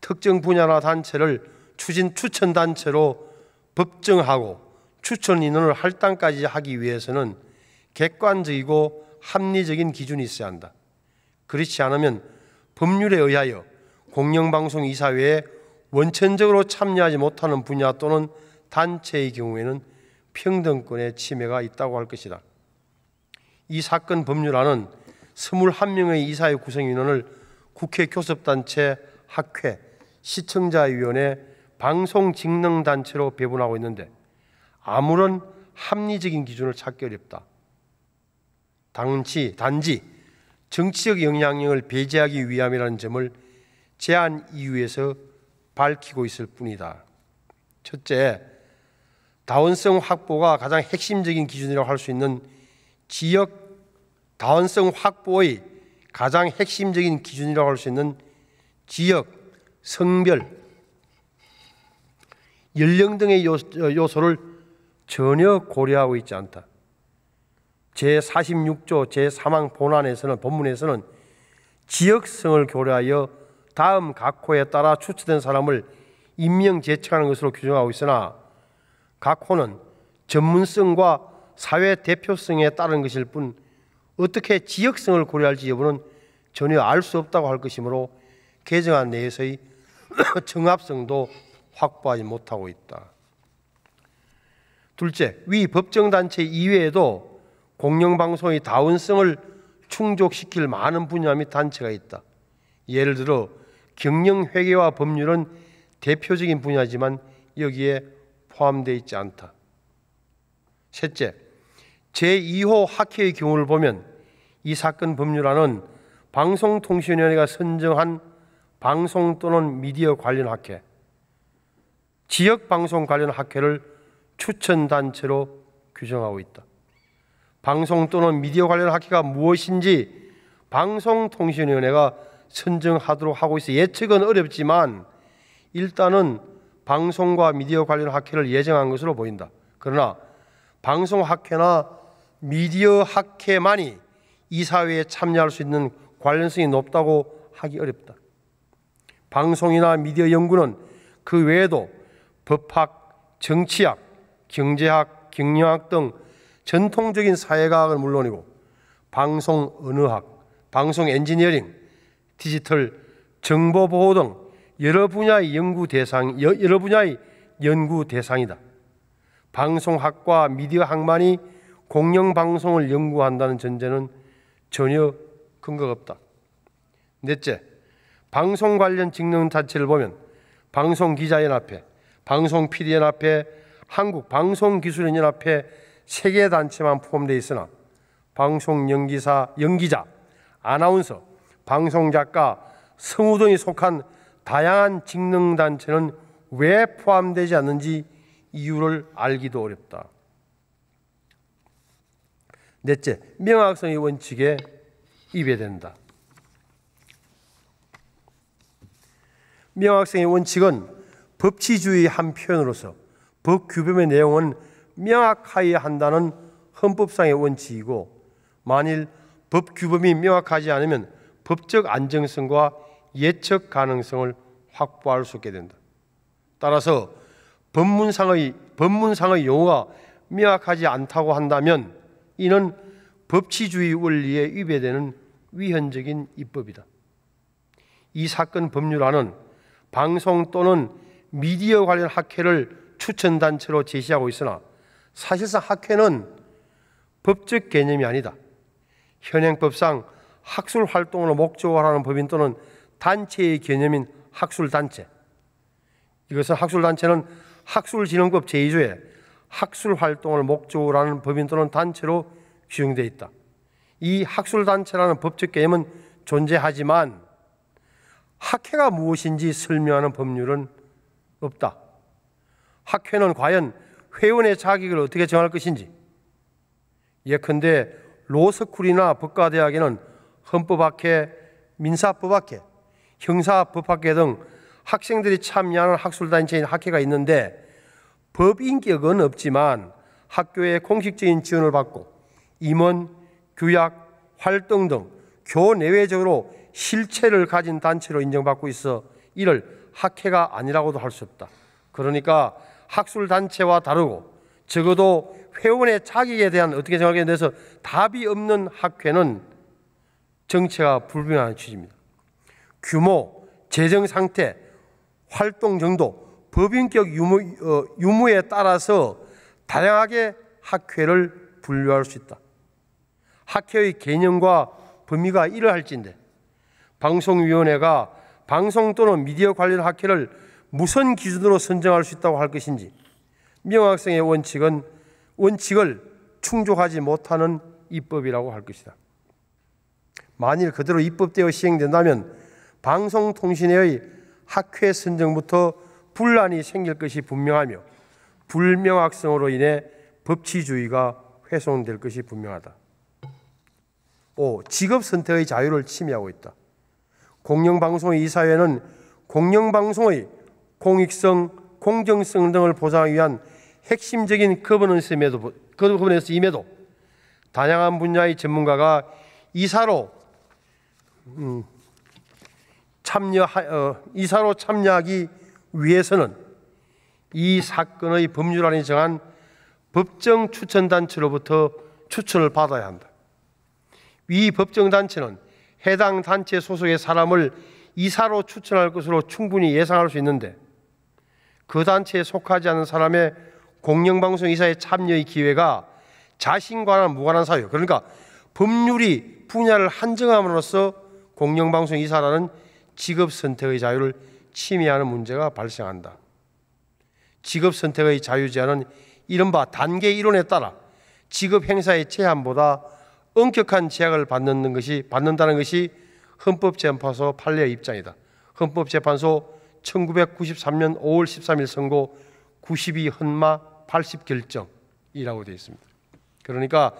특정 분야나 단체를 추진 추천 단체로 법정하고 추천 인원을 할당까지 하기 위해서는 객관적이고 합리적인 기준이 있어야 한다. 그렇지 않으면 법률에 의하여 공영방송 이사회에 원천적으로 참여하지 못하는 분야 또는 단체의 경우에는 평등권의 침해가 있다고 할 것이다. 이 사건 법률안은 21명의 이사회 구성인원을 국회 교섭단체 학회 시청자위원회 방송직능단체로 배분하고 있는데 아무런 합리적인 기준을 찾기 어렵다. 당치, 단지 정치적 영향력을 배제하기 위함이라는 점을 제안 이유에서 밝히고 있을 뿐이다. 첫째, 다원성 확보가 가장 핵심적인 기준이라고 할 수 있는 지역 다원성 확보의 가장 핵심적인 기준이라고 할 수 있는 지역, 성별, 연령 등의 어, 요소를 전혀 고려하고 있지 않다. 제46조 제3항 본안에서는 본문에서는 지역성을 고려하여 다음 각호에 따라 추천된 사람을 임명 제척하는 것으로 규정하고 있으나 각호는 전문성과 사회 대표성에 따른 것일 뿐 어떻게 지역성을 고려할지 여부는 전혀 알 수 없다고 할 것이므로 개정안 내에서의 정합성도 <coughs> 확보하지 못하고 있다. 둘째, 위 법정단체 이외에도 공영방송의 다운성을 충족시킬 많은 분야 및 단체가 있다. 예를 들어 경영회계와 법률은 대표적인 분야지만 여기에 포함되어 있지 않다. 셋째, 제2호 학회의 경우를 보면 이 사건 법률안은 방송통신위원회가 선정한 방송 또는 미디어 관련 학회, 지역 방송 관련 학회를 추천 단체로 규정하고 있다. 방송 또는 미디어 관련 학회가 무엇인지 방송통신위원회가 선정하도록 하고 있어 예측은 어렵지만 일단은 방송과 미디어 관련 학회를 예정한 것으로 보인다. 그러나 방송 학회나 미디어 학회만이 이사회에 참여할 수 있는 관련성이 높다고 하기 어렵다. 방송이나 미디어 연구는 그 외에도 법학, 정치학, 경제학, 경영학 등 전통적인 사회과학은 물론이고 방송 언어학, 방송 엔지니어링, 디지털 정보 보호 등 여러 분야의 연구 대상 여러 분야의 연구 대상이다. 방송학과 미디어학만이 공영 방송을 연구한다는 전제는 전혀 근거가 없다. 넷째, 방송 관련 직능 자체를 보면 방송기자연합회, 방송PD연합회, 한국방송기술연합회 세계 단체만 포함되어 있으나 방송 연기사, 연기자, 아나운서, 방송 작가, 성우 등이 속한 다양한 직능 단체는 왜 포함되지 않는지 이유를 알기도 어렵다. 넷째, 명확성의 원칙에 위배된다 명확성의 원칙은 법치주의 한 표현으로서 법 규범의 내용은 명확하여야 한다는 헌법상의 원칙이고 만일 법 규범이 명확하지 않으면 법적 안정성과 예측 가능성을 확보할 수있게 된다. 따라서 법문상의 법문상의 용어가 명확하지 않다고 한다면 이는 법치주의 원리에 위배되는 위헌적인 입법이다. 이 사건 법률안은 방송 또는 미디어 관련 학회를 추천단체로 제시하고 있으나 사실상 학회는 법적 개념이 아니다. 현행법상 학술 활동으로 목적으하는 로 법인 또는 단체의 개념인 학술단체. 이것은 학술단체는 학술진흥법 제2조에 학술활동을 목적으로 하는 법인 또는 단체로 규정되어 있다. 이 학술단체라는 법적 개념은 존재하지만 학회가 무엇인지 설명하는 법률은 없다. 학회는 과연 회원의 자격을 어떻게 정할 것인지. 예컨대 로스쿨이나 법과대학에는 헌법학회, 민사법학회, 형사법학회 등 학생들이 참여하는 학술단체인 학회가 있는데 법 인격은 없지만 학교의 공식적인 지원을 받고 임원, 규약, 활동 등 교내외적으로 실체를 가진 단체로 인정받고 있어 이를 학회가 아니라고도 할 수 없다. 그러니까 학술단체와 다르고 적어도 회원의 자격에 대한 어떻게 생각하냐에대해서 답이 없는 학회는 정체가 불분명한 취지입니다. 규모, 재정 상태, 활동 정도, 법인격 유무, 어, 유무에 따라서 다양하게 학회를 분류할 수 있다. 학회의 개념과 범위가 이러할진데 방송위원회가 방송 또는 미디어 관련 학회를 무슨 기준으로 선정할 수 있다고 할 것인지 명학생의 원칙은 원칙을 충족하지 못하는 입법이라고 할 것이다. 만일 그대로 입법되어 시행된다면 방송통신의 학회 선정부터 분란이 생길 것이 분명하며 불명확성으로 인해 법치주의가 훼손될 것이 분명하다. 5. 직업 선택의 자유를 침해하고 있다. 공영방송의 이 사회는 공영방송의 공익성, 공정성 등을 보장하기 위한 핵심적인 커버넌스임에도, 커버넌스임에도 그 다양한 분야의 전문가가 이사로 음, 참여 어, 이사로 참여하기 위해서는 이 사건의 법률안이 정한 법정 추천 단체로부터 추천을 받아야 한다. 이 법정 단체는 해당 단체 소속의 사람을 이사로 추천할 것으로 충분히 예상할 수 있는데 그 단체에 속하지 않은 사람의 공영방송 이사의 참여의 기회가 자신과는 무관한 사유. 그러니까 법률이 분야를 한정함으로써 공영방송 이사라는 직업 선택의 자유를 침해하는 문제가 발생한다. 직업 선택의 자유 제한은 이른바 단계 이론에 따라 직업 행사의 제한보다 엄격한 제약을 받는 것이 받는다는 것이 헌법재판소 판례의 입장이다. 헌법재판소 1993년 5월 13일 선고 92 헌마 80 결정이라고 되어 있습니다. 그러니까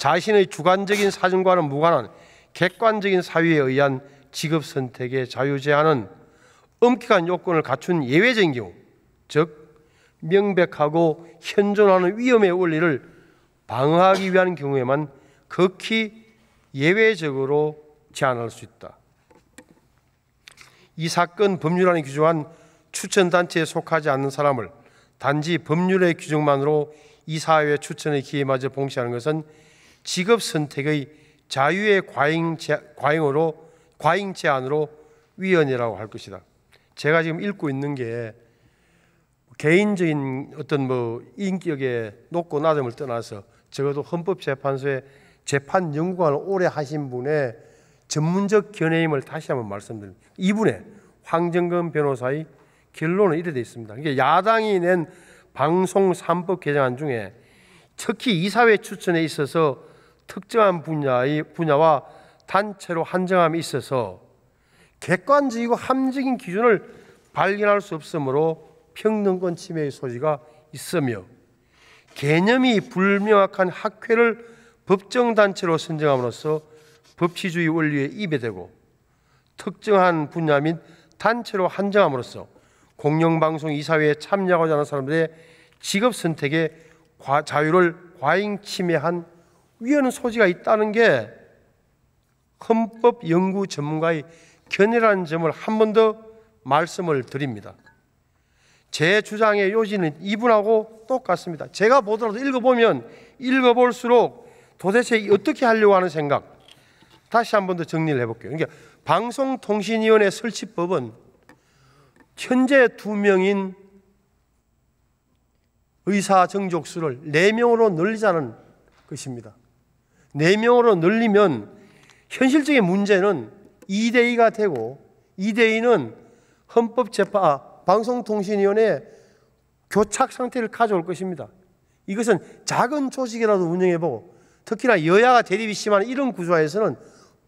자신의 주관적인 사정과는 무관한 객관적인 사유에 의한 직업 선택의 자유 제한은 엄격한 요건을 갖춘 예외적인 경우, 즉 명백하고 현존하는 위험의 원리를 방어하기 위한 경우에만 극히 예외적으로 제한할 수 있다. 이 사건 법률안이 규정한 추천단체에 속하지 않는 사람을 단지 법률의 규정만으로 이 사회의 추천의 기회마저 봉쇄하는 것은 직업 선택의 자유의 과잉 제, 과잉으로 과잉 제한으로 위헌이라고 할 것이다. 제가 지금 읽고 있는 게 개인적인 어떤 뭐 인격의 높고 낮음을 떠나서 적어도 헌법재판소에 재판 연구관을 오래 하신 분의 전문적 견해임을 다시 한번 말씀드립니다. 이분의 황정근 변호사의 결론은 이래 되 있습니다. 그러 니까 야당이 낸 방송 3법 개정안 중에 특히 이사회 추천에 있어서 특정한 분야의 분야와 단체로 한정함이 있어서 객관적이고 함적인 기준을 발견할 수 없으므로 평등권 침해의 소지가 있으며 개념이 불명확한 학회를 법정단체로 선정함으로써 법치주의 원리에 입에대고 특정한 분야 및 단체로 한정함으로써 공영방송 이사회에 참여하고자 하는 사람들의 직업 선택의 자유를 과잉 침해한 위헌 소지가 있다는 게 헌법 연구 전문가의 견해라는 점을 한 번 더 말씀을 드립니다. 제 주장의 요지는 이분하고 똑같습니다. 제가 보더라도 읽어보면 읽어볼수록 도대체 어떻게 하려고 하는 생각, 다시 한 번 더 정리를 해볼게요. 그러니까 방송통신위원회 설치법은 현재 두 명인 의사 정족수를 네 명으로 늘리자는 것입니다. 네 명으로 늘리면 현실적인 문제는 2대 2가 되고 2대 2는 헌법재판 아, 방송통신위원회 교착 상태를 가져올 것입니다. 이것은 작은 조직이라도 운영해보고 특히나 여야가 대립이 심한 이런 구조에서는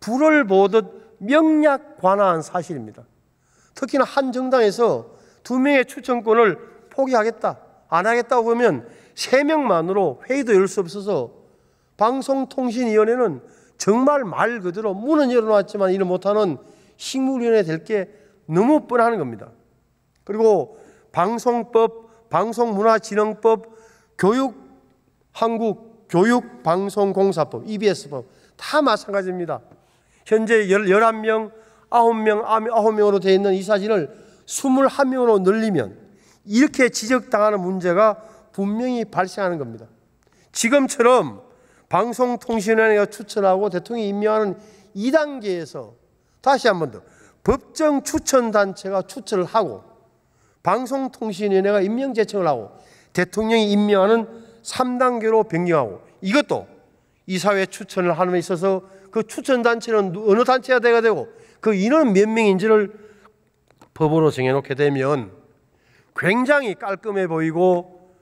불을 보듯 명약관화한 사실입니다. 특히나 한 정당에서 두 명의 추천권을 포기하겠다, 안 하겠다고 하면 세 명만으로 회의도 열 수 없어서 방송통신위원회는 정말 말 그대로 문은 열어놨지만 일을 못하는 식물위원회 될 게 너무 뻔한 겁니다. 그리고 방송법, 방송문화진흥법, 교육, 한국 교육방송공사법, EBS법 다 마찬가지입니다. 현재 11명, 9명, 9명으로 되어 있는 이 사진을 21명으로 늘리면 이렇게 지적당하는 문제가 분명히 발생하는 겁니다. 지금처럼 방송통신위원회가 추천하고 대통령이 임명하는 2단계에서 다시 한 번 더 법정 추천단체가 추천을 하고 방송통신위원회가 임명 제청을 하고 대통령이 임명하는 3단계로 변경하고 이것도 이사회 추천을 하는 데 있어서 그 추천단체는 어느 단체가 돼야 되고 그 인원은 몇 명인지를 법으로 정해놓게 되면 굉장히 깔끔해 보이고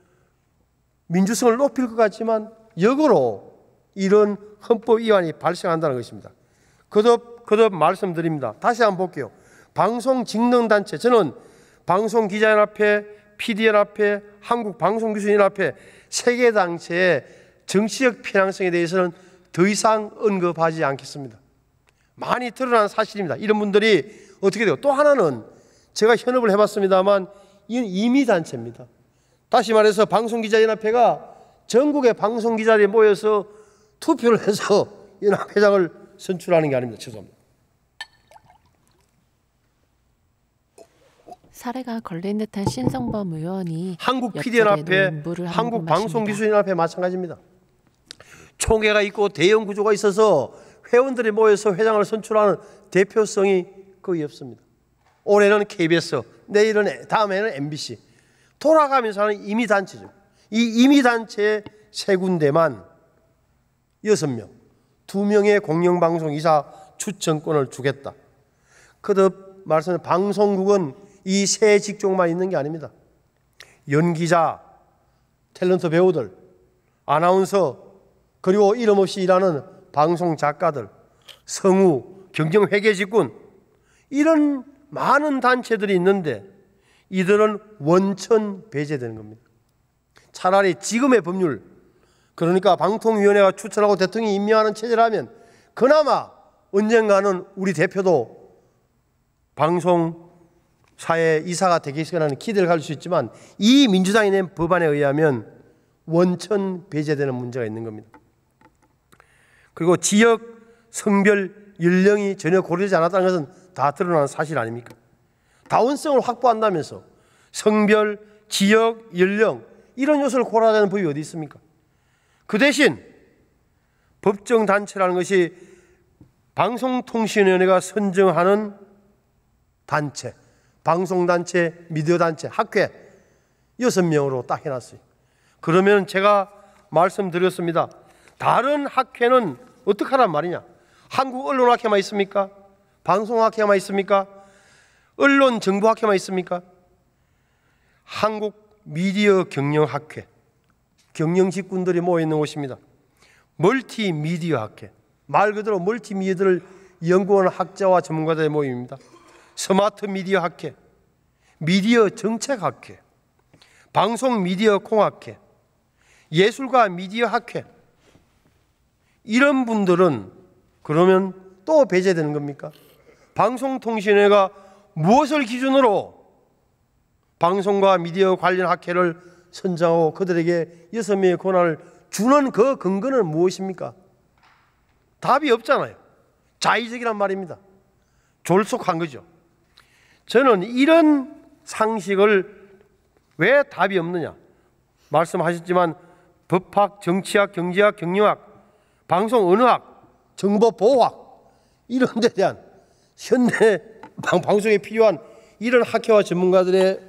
민주성을 높일 것 같지만 역으로 이런 헌법 위반이 발생한다는 것입니다. 그듭 그듭 말씀드립니다. 다시 한번 볼게요. 방송 직능 단체 저는 방송 기자연합회, PD연합회, 한국 방송교수연합회 세계 단체의 정치적 편향성에 대해서는 더 이상 언급하지 않겠습니다. 많이 드러난 사실입니다. 이런 분들이 어떻게 돼요? 또 하나는 제가 현업을 해봤습니다만 이건 임의단체입니다. 다시 말해서 방송기자연합회가 전국의 방송기자들이 모여서 투표를 해서 연합회장을 <laughs> 선출하는 게 아닙니다. 죄송합니다. 사례가 걸린 듯한 신성범 의원이 한국 PD연합회, 한국 방송기술연합회 마찬가지입니다. 총회가 있고 대형 구조가 있어서 회원들이 모여서 회장을 선출하는 대표성이 거의 없습니다. 올해는 KBS, 내일은 다음에는 MBC. 돌아가면서 하는 임의 단체죠. 이 임의 단체세 군데만 여섯 명, 두 명의 공영방송 이사 추천권을 주겠다. 그듭 말씀 방송국은 이 세 직종만 있는 게 아닙니다. 연기자, 탤런트 배우들, 아나운서, 그리고 이름 없이 일하는 방송 작가들, 성우, 경쟁 회계직군 이런 많은 단체들이 있는데 이들은 원천 배제되는 겁니다. 차라리 지금의 법률 그러니까 방통위원회가 추천하고 대통령이 임명하는 체제라면 그나마 언젠가는 우리 대표도 방송 사회 이사가 되겠으라는 기대를 가질 수 있지만 이 민주당이 낸 법안에 의하면 원천 배제되는 문제가 있는 겁니다. 그리고 지역, 성별, 연령이 전혀 고려되지 않았다는 것은 다 드러나는 사실 아닙니까? 다운성을 확보한다면서 성별, 지역, 연령 이런 요소를 고려하는 법이 어디 있습니까? 그 대신 법정 단체라는 것이 방송통신위원회가 선정하는 단체, 방송단체, 미디어단체, 학회 여 명으로 딱 해놨어요. 그러면 제가 말씀드렸습니다. 다른 학회는 어떻게 하란 말이냐? 한국 언론학회만 있습니까? 방송학회만 있습니까? 언론 정보학회만 있습니까? 한국 미디어 경영학회, 경영직군들이 모여있는 곳입니다. 멀티미디어 학회, 말 그대로 멀티미디어를 연구하는 학자와 전문가들의 모임입니다. 스마트 미디어 학회, 미디어 정책 학회, 방송 미디어 공학회, 예술과 미디어 학회, 이런 분들은 그러면 또 배제되는 겁니까? 방송통신회가 무엇을 기준으로 방송과 미디어 관련 학회를 선정하고 그들에게 여섯 명의 권한을 주는 그 근거는 무엇입니까? 답이 없잖아요. 자의적이란 말입니다. 졸속한 거죠. 저는 이런 상식을 왜 답이 없느냐? 말씀하셨지만 법학, 정치학, 경제학, 경영학 방송언어학, 정보보호학 이런 데 대한 현대 방송에 필요한 이런 학회와 전문가들의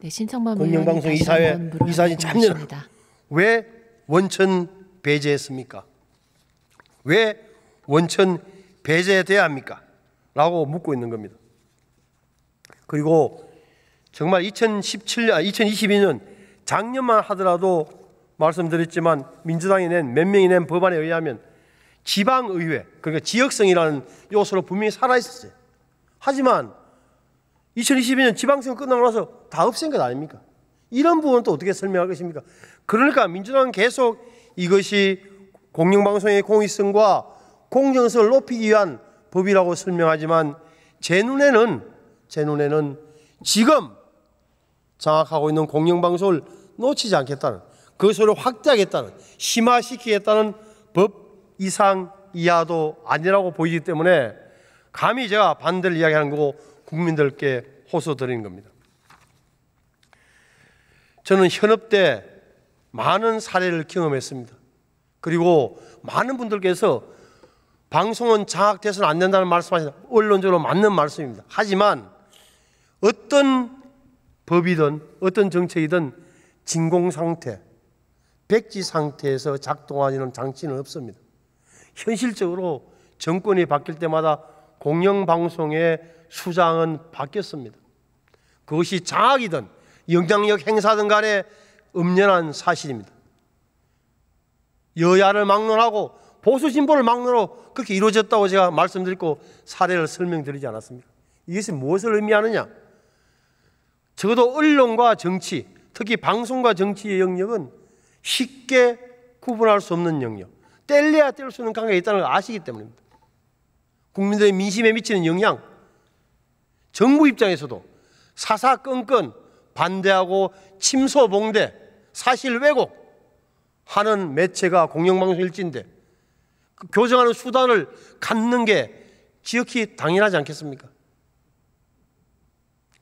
네, 공영방송 이사회 이사진 참여를 왜 원천 배제했습니까? 왜 원천 배제돼야 합니까? 라고 묻고 있는 겁니다. 그리고 정말 2017년, 2022년 아, 작년만 하더라도 말씀드렸지만 민주당이 낸 몇 명이 낸 법안에 의하면 지방의회, 그러니까 지역성이라는 요소로 분명히 살아있었어요. 하지만 2022년 지방선거 끝나고 나서 다 없앤 것 아닙니까? 이런 부분은 또 어떻게 설명할 것입니까? 그러니까 민주당은 계속 이것이 공영방송의 공익성과 공정성을 높이기 위한 법이라고 설명하지만 제 눈에는 제 눈에는 지금 장악하고 있는 공영방송을 놓치지 않겠다는 그것을 확대하겠다는 심화시키겠다는 법 이상 이하도 아니라고 보이기 때문에 감히 제가 반대를 이야기하는 거고 국민들께 호소드리는 겁니다. 저는 현업 때 많은 사례를 경험했습니다. 그리고 많은 분들께서 방송은 장악돼서는 안 된다는 말씀하시 언론적으로 맞는 말씀입니다. 하지만 어떤 법이든 어떤 정책이든 진공 상태, 백지 상태에서 작동하는 장치는 없습니다. 현실적으로 정권이 바뀔 때마다 공영방송의 수장은 바뀌었습니다. 그것이 장악이든 영향력 행사든 간에 음연한 사실입니다. 여야를 막론하고 보수 진보를 막론하고 그렇게 이루어졌다고 제가 말씀드리고 사례를 설명드리지 않았습니까? 이것이 무엇을 의미하느냐? 적어도 언론과 정치, 특히 방송과 정치의 영역은 쉽게 구분할 수 없는 영역, 뗄래야 뗄 수있는 관계가 있다는 걸 아시기 때문입니다. 국민들의 민심에 미치는 영향, 정부 입장에서도 사사건건 반대하고 침소봉대, 사실 왜곡 하는 매체가 공영방송일지인데 그 교정하는 수단을 갖는 게 지극히 당연하지 않겠습니까?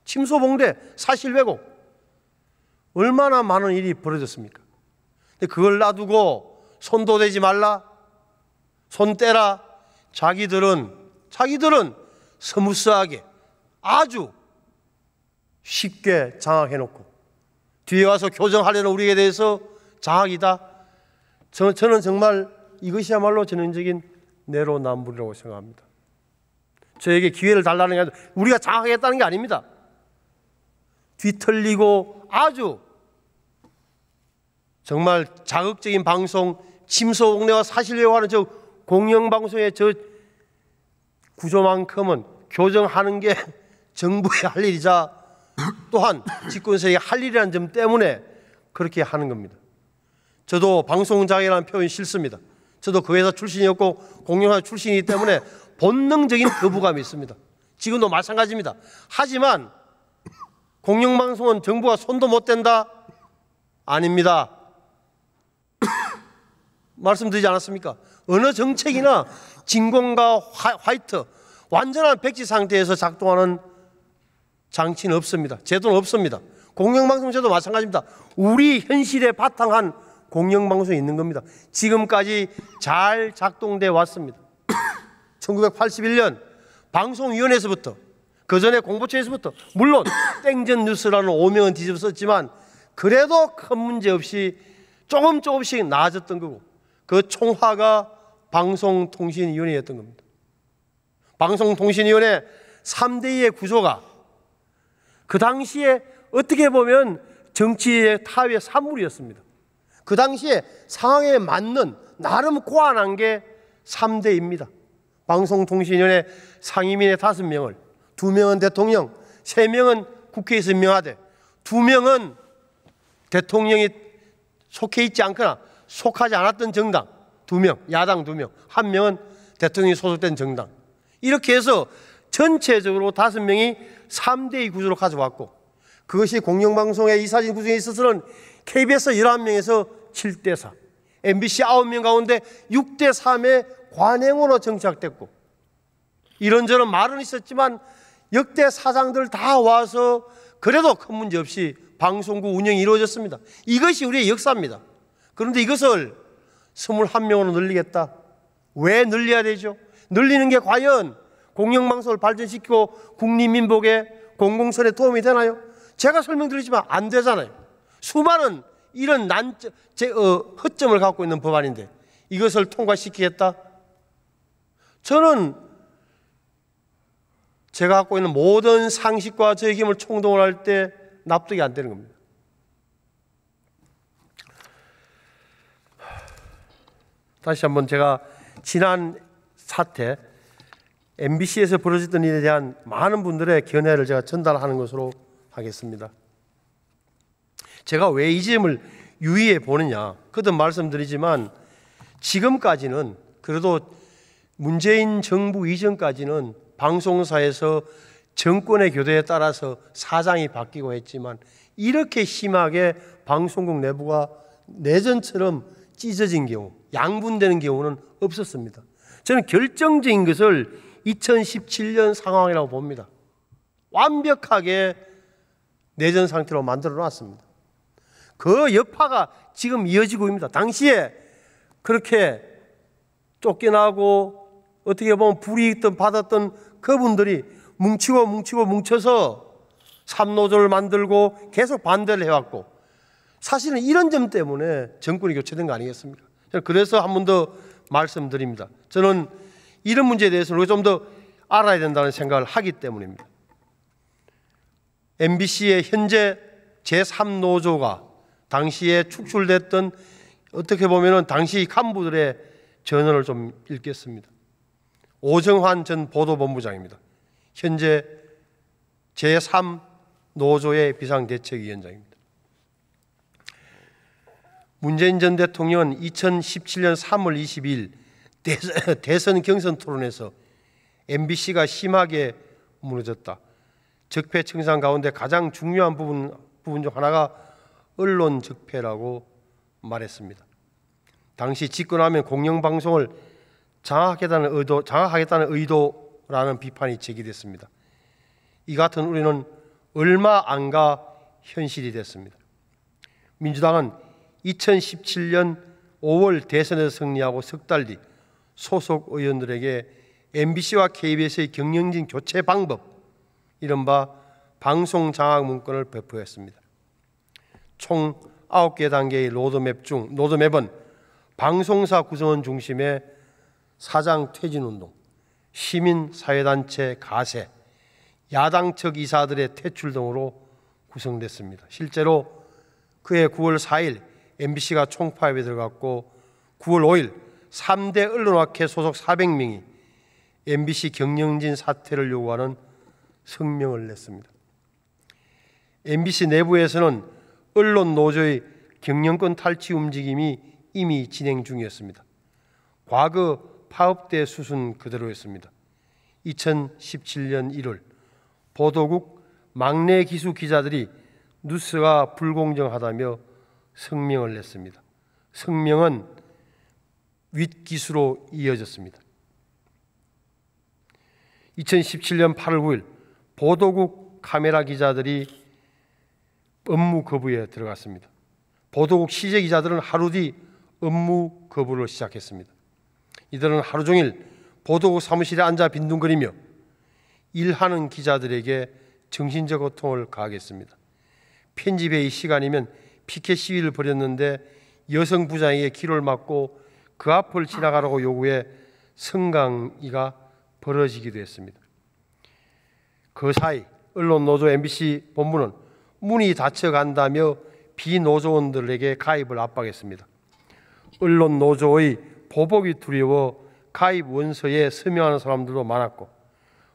침소봉대, 사실 왜곡 얼마나 많은 일이 벌어졌습니까? 근데 그걸 놔두고 손도 대지 말라. 손 떼라. 자기들은 자기들은 스무스하게 아주 쉽게 장악해 놓고 뒤에 와서 교정하려는 우리에 대해서 장악이다. 저는, 저는 정말 이것이야말로 전형적인 내로남불이라고 생각합니다. 저에게 기회를 달라는 게 아니라 우리가 장악했다는게 아닙니다. 뒤틀리고 아주 정말 자극적인 방송, 침소공내와사실이라고하는저 공영방송의 저 구조만큼은 교정하는 게 <laughs> 정부의 할 일이자 또한 집권세의 할 일이라는 점 때문에 그렇게 하는 겁니다. 저도 방송장애라는 표현 이 싫습니다. 저도 그 회사 출신이었고 공영화 출신이기 때문에 본능적인 거부감이 있습니다. 지금도 마찬가지입니다. 하지만 공영방송은 정부가 손도 못 댄다? 아닙니다. 말씀드리지 않았습니까? 어느 정책이나 진공과 화이트 완전한 백지 상태에서 작동하는 장치는 없습니다. 제도는 없습니다. 공영방송제도 마찬가지입니다. 우리 현실에 바탕한 공영방송이 있는 겁니다. 지금까지 잘 작동돼 왔습니다. 1981년 <coughs> 방송위원회에서부터 그 전에 공보처에서부터 물론 <coughs> 땡전 뉴스라는 오명은 뒤집었 썼지만 그래도 큰 문제 없이 조금 조금씩 나아졌던 거고 그 총화가 방송통신위원회였던 겁니다. 방송통신위원회 3대의 구조가 그 당시에 어떻게 보면 정치의 타의 산물이었습니다. 그 당시에 상황에 맞는 나름 고안한 게 3대입니다. 방송통신위원회 상임위의 5명을 2명은 대통령, 3명은 국회에서 명하되 2명은 대통령이 속해 있지 않거나 속하지 않았던 정당 두 명, 야당 두 명, 한 명은 대통령이 소속된 정당. 이렇게 해서 전체적으로 다섯 명이 3대의 구조로 가져왔고 그것이 공영방송의 이 사진 구조에 있어서는 KBS 11명에서 7대4, MBC 9명 가운데 6대3의 관행으로 정착됐고 이런저런 말은 있었지만 역대 사장들 다 와서 그래도 큰 문제 없이 방송국 운영이 이루어졌습니다. 이것이 우리의 역사입니다. 그런데 이것을 21명으로 늘리겠다. 왜 늘려야 되죠? 늘리는 게 과연 공영방송을 발전시키고 국민민복에 공공선에 도움이 되나요? 제가 설명드리지만 안 되잖아요. 수많은 이런 난 제, 어, 허점을 갖고 있는 법안인데 이것을 통과시키겠다. 저는 제가 갖고 있는 모든 상식과 저의 힘을 총동원할 때 납득이 안 되는 겁니다. 다시 한번 제가 지난 사태 MBC에서 벌어졌던 일에 대한 많은 분들의 견해를 제가 전달하는 것으로 하겠습니다. 제가 왜 이 점을 유의해 보느냐. 그든 말씀드리지만 지금까지는 그래도 문재인 정부 이전까지는 방송사에서 정권의 교대에 따라서 사장이 바뀌고 했지만 이렇게 심하게 방송국 내부가 내전처럼 찢어진 경우 양분되는 경우는 없었습니다. 저는 결정적인 것을 2017년 상황이라고 봅니다. 완벽하게 내전 상태로 만들어 놨습니다. 그 여파가 지금 이어지고 있습니다. 당시에 그렇게 쫓겨나고 어떻게 보면 불이익든 받았던 그분들이 뭉치고 뭉치고 뭉쳐서 삼노조를 만들고 계속 반대를 해왔고 사실은 이런 점 때문에 정권이 교체된 거 아니겠습니까? 네, 그래서 한 번 더 말씀드립니다. 저는 이런 문제에 대해서 우리가 좀더 알아야 된다는 생각을 하기 때문입니다. MBC의 현재 제3노조가 당시에 축출됐던 어떻게 보면은 당시 간부들의 전언을 좀 읽겠습니다. 오정환 전 보도본부장입니다. 현재 제3 노조의 비상대책위원장입니다. 문재인 전 대통령은 2017년 3월 22일 대선, 경선 토론에서 MBC가 심하게 무너졌다. 적폐 청산 가운데 가장 중요한 부분, 부분 중 하나가 언론 적폐라고 말했습니다. 당시 집권하면 공영방송을 장악하겠다는 의도, 장악하겠다는 의도라는 비판이 제기됐습니다. 이 같은 우리는 얼마 안가 현실이 됐습니다. 민주당은 2017년 5월 대선에서 승리하고 석달 뒤 소속 의원들에게 MBC와 KBS의 경영진 교체 방법, 이른바 방송 장악 문건을 배포했습니다. 총 9개 단계의 로드맵 중 로드맵은 방송사 구성원 중심의 사장 퇴진 운동, 시민 사회단체 가세, 야당 측 이사들의 퇴출 등으로 구성됐습니다. 실제로 그해 9월 4일 MBC가 총파업에 들어갔고 9월 5일 3대 언론학회 소속 400명이 MBC 경영진 사퇴를 요구하는 성명을 냈습니다. MBC 내부에서는 언론 노조의 경영권 탈취 움직임이 이미 진행 중이었습니다. 과거 파업 때 수순 그대로였습니다. 2017년 1월 보도국 막내 기수 기자들이 뉴스가 불공정하다며 성명을 냈습니다. 성명은 윗기수로 이어졌습니다. 2017년 8월 9일 보도국 카메라 기자들이 업무 거부에 들어갔습니다. 보도국 취재 기자들은 하루 뒤 업무 거부를 시작했습니다. 이들은 하루 종일 보도국 사무실에 앉아 빈둥거리며 일하는 기자들에게 정신적 고통을 가하겠습니다. 편집의 시간이면 피켓 시위를 벌였는데 여성 부장에게 길을 막고 그 앞을 지나가라고 요구해 승강이가 벌어지기도 했습니다. 그 사이 언론 노조 MBC 본부는 문이 닫혀간다며 비노조원들에게 가입을 압박했습니다. 언론 노조의 보복이 두려워 가입 원서에 서명하는 사람들도 많았고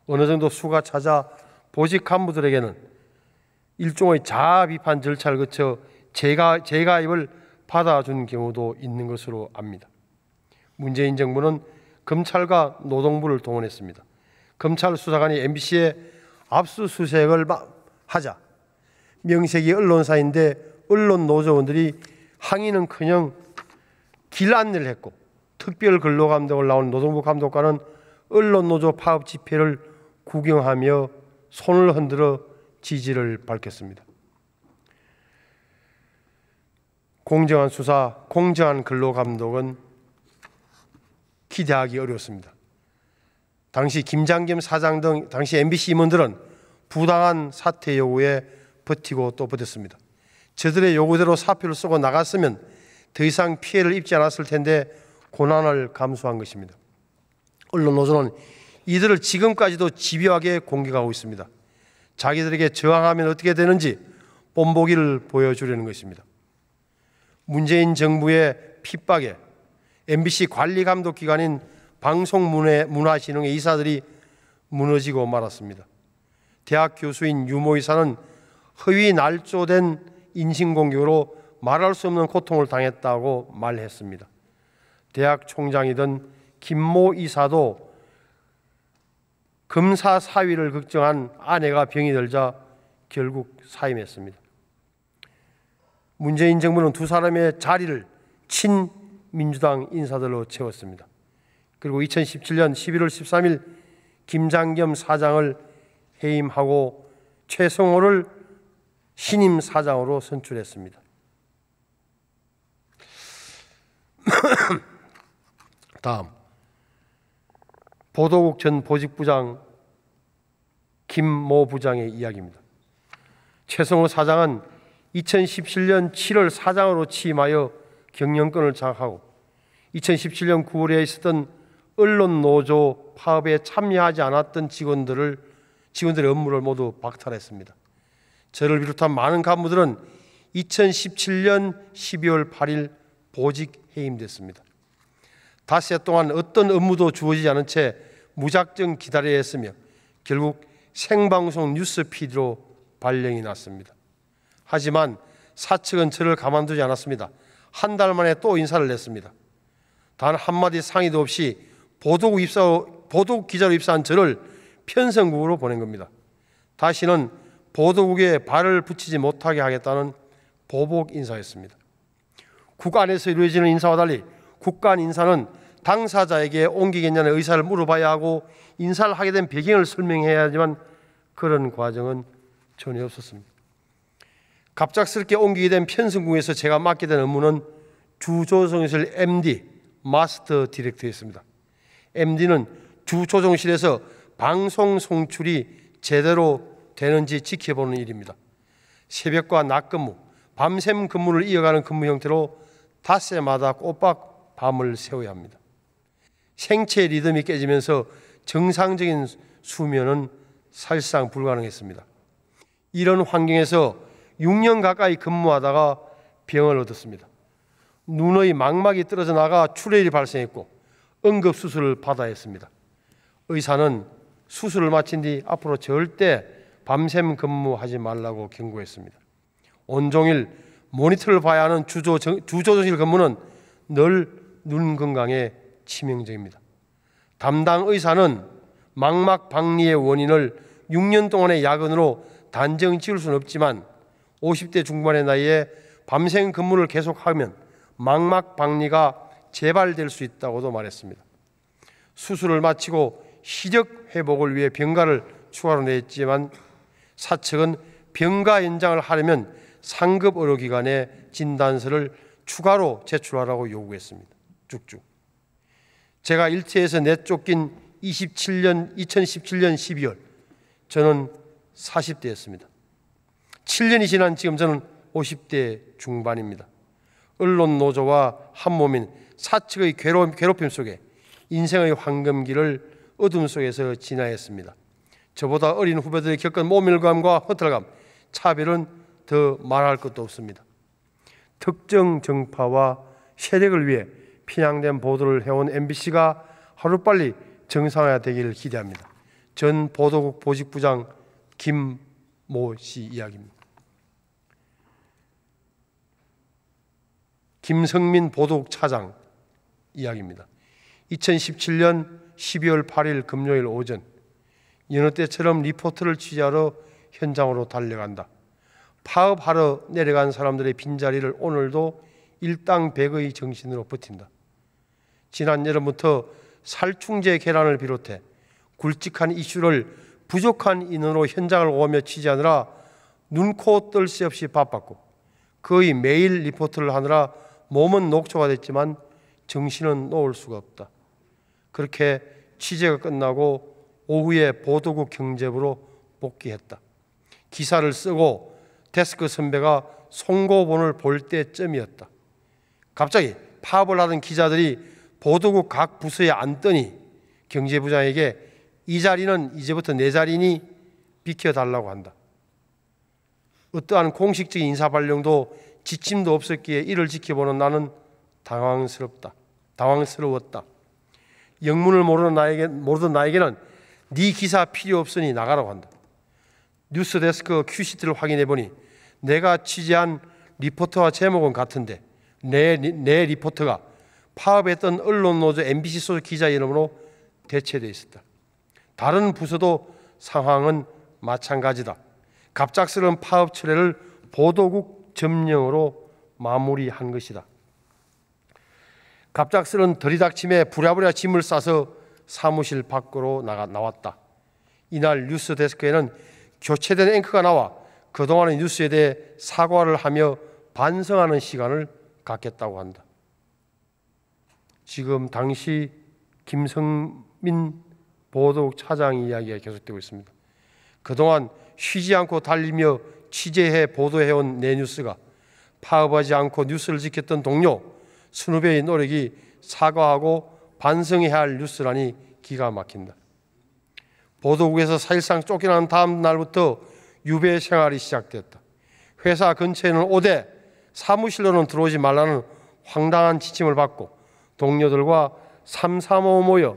어느 정도 수가 찾아 보직 간부들에게는 일종의 자 비판 절차를 거쳐 재가, 재가입을 받아준 경우도 있는 것으로 압니다. 문재인 정부는 검찰과 노동부를 동원했습니다. 검찰 수사관이 MBC에 압수수색을 하자 명색이 언론사인데 언론 노조원들이 항의는커녕 길 안내를 했고 특별 근로감독을 나온 노동부 감독관은 언론 노조 파업 집회를 구경하며 손을 흔들어 지지를 밝혔습니다. 공정한 수사, 공정한 근로 감독은 기대하기 어려웠습니다. 당시 김장겸 사장 등 당시 MBC 임원들은 부당한 사퇴 요구에 버티고 또 버텼습니다. 저들의 요구대로 사표를 쓰고 나갔으면 더 이상 피해를 입지 않았을 텐데 고난을 감수한 것입니다. 언론 노조는 이들을 지금까지도 집요하게 공격하고 있습니다. 자기들에게 저항하면 어떻게 되는지 본보기를 보여주려는 것입니다. 문재인 정부의 핍박에 MBC 관리 감독 기관인 방송 문화 진흥의 이사들이 무너지고 말았습니다. 대학 교수인 유모 이사는 허위 날조된 인신공격으로 말할 수 없는 고통을 당했다고 말했습니다. 대학 총장이던 김모 이사도 금사 사위를 걱정한 아내가 병이 들자 결국 사임했습니다. 문재인 정부는 두 사람의 자리를 친민주당 인사들로 채웠습니다. 그리고 2017년 11월 13일 김장겸 사장을 해임하고 최성호를 신임 사장으로 선출했습니다. <coughs> 다음 보도국 전 보직부장 김모 부장의 이야기입니다. 최성호 사장은 2017년 7월 사장으로 취임하여 경영권을 장악하고 2017년 9월에 있었던 언론 노조 파업에 참여하지 않았던 직원들을 직원들의 업무를 모두 박탈했습니다. 저를 비롯한 많은 간부들은 2017년 12월 8일 보직 해임됐습니다. 닷새 동안 어떤 업무도 주어지지 않은 채 무작정 기다려야 했으며 결국 생방송 뉴스 피드로 발령이 났습니다. 하지만 사측은 저를 가만두지 않았습니다. 한 달 만에 또 인사를 냈습니다. 단 한마디 상의도 없이 보도국 입사, 보도국 기자로 입사한 저를 편성국으로 보낸 겁니다. 다시는 보도국에 발을 붙이지 못하게 하겠다는 보복 인사였습니다. 국 안에서 이루어지는 인사와 달리 국간 인사는 당사자에게 옮기겠냐는 의사를 물어봐야 하고 인사를 하게 된 배경을 설명해야지만 하 그런 과정은 전혀 없었습니다. 갑작스럽게 옮기게 된편승궁에서 제가 맡게 된 업무는 주조정실 MD, 마스터 디렉터였습니다. MD는 주조정실에서 방송 송출이 제대로 되는지 지켜보는 일입니다. 새벽과 낮 근무, 밤샘 근무를 이어가는 근무 형태로 닷새마다 꼬박 밤을 새워야 합니다. 생체 리듬이 깨지면서 정상적인 수면은 사실상 불가능했습니다. 이런 환경에서 6년 가까이 근무하다가 병을 얻었습니다. 눈의 망막이 떨어져 나가 출혈이 발생했고 응급 수술을 받아야 했습니다. 의사는 수술을 마친 뒤 앞으로 절대 밤샘 근무하지 말라고 경고했습니다. 온종일 모니터를 봐야 하는 주조 주조실 근무는 늘 눈 건강에 치명적입니다. 담당 의사는 망막 박리의 원인을 6년 동안의 야근으로 단정 지을 수는 없지만 50대 중반의 나이에 밤샘 근무를 계속하면 망막박리가 재발될 수 있다고도 말했습니다. 수술을 마치고 시력 회복을 위해 병가를 추가로 냈지만 사측은 병가 연장을 하려면 상급 의료기관에 진단서를 추가로 제출하라고 요구했습니다. 쭉쭉. 제가 일체에서 내쫓긴 27년 2017년 12월 저는 40대였습니다. 7년이 지난 지금 저는 50대 중반입니다. 언론 노조와 한 몸인 사측의 괴롭힘 속에 인생의 황금기를 어둠 속에서 지나했습니다. 저보다 어린 후배들이 겪은 모멸감과 허탈감, 차별은 더 말할 것도 없습니다. 특정 정파와 세력을 위해 편향된 보도를 해온 MBC가 하루빨리 정상화되기를 기대합니다. 전 보도국 보직부장 김 모 씨 이야기입니다. 김성민 보도국 차장 이야기입니다. 2017년 12월 8일 금요일 오전 여느 때처럼 리포트를 취재하러 현장으로 달려간다. 파업하러 내려간 사람들의 빈자리를 오늘도 일당백의 정신으로 버틴다. 지난 여름부터 살충제 계란을 비롯해 굵직한 이슈를 부족한 인원으로 현장을 오며 취재하느라 눈코 뜰 새 없이 바빴고 거의 매일 리포트를 하느라 몸은 녹초가 됐지만 정신은 놓을 수가 없다. 그렇게 취재가 끝나고 오후에 보도국 경제부로 복귀했다. 기사를 쓰고 데스크 선배가 송고본을 볼 때쯤이었다. 갑자기 파업을 하던 기자들이 보도국 각 부서에 앉더니 경제부장에게 이 자리는 이제부터 내 자리니 비켜달라고 한다. 어떠한 공식적인 인사발령도 지침도 없었기에 이를 지켜보는 나는 당황스럽다. 당황스러웠다. 영문을 모르는 나에게 모르던 나에게는 네 기사 필요 없으니 나가라고 한다. 뉴스 데스크 큐시트를 확인해 보니 내가 취재한 리포터와 제목은 같은데 내, 내 리포터가 파업했던 언론 노조 MBC 소속 기자 이름으로 대체돼 있었다. 다른 부서도 상황은 마찬가지다. 갑작스러운 파업 철회를 보도국 점령으로 마무리한 것이다. 갑작스런 들이닥침에 부랴부랴 짐을 싸서 사무실 밖으로 나가, 나왔다. 이날 뉴스 데스크에는 교체된 앵커가 나와 그동안의 뉴스에 대해 사과를 하며 반성하는 시간을 갖겠다고 한다. 지금 당시 김성민 보도국 차장 이야기가 계속되고 있습니다. 그동안 쉬지 않고 달리며 취재해 보도해온 내 뉴스가 파업하지 않고 뉴스를 지켰던 동료 스누배의 노력이 사과하고 반성해야 할 뉴스라니 기가 막힌다. 보도국에서 사실상 쫓겨난 다음 날부터 유배 생활이 시작됐다. 회사 근처에는 오대 사무실로는 들어오지 말라는 황당한 지침을 받고 동료들과 삼삼오오 모여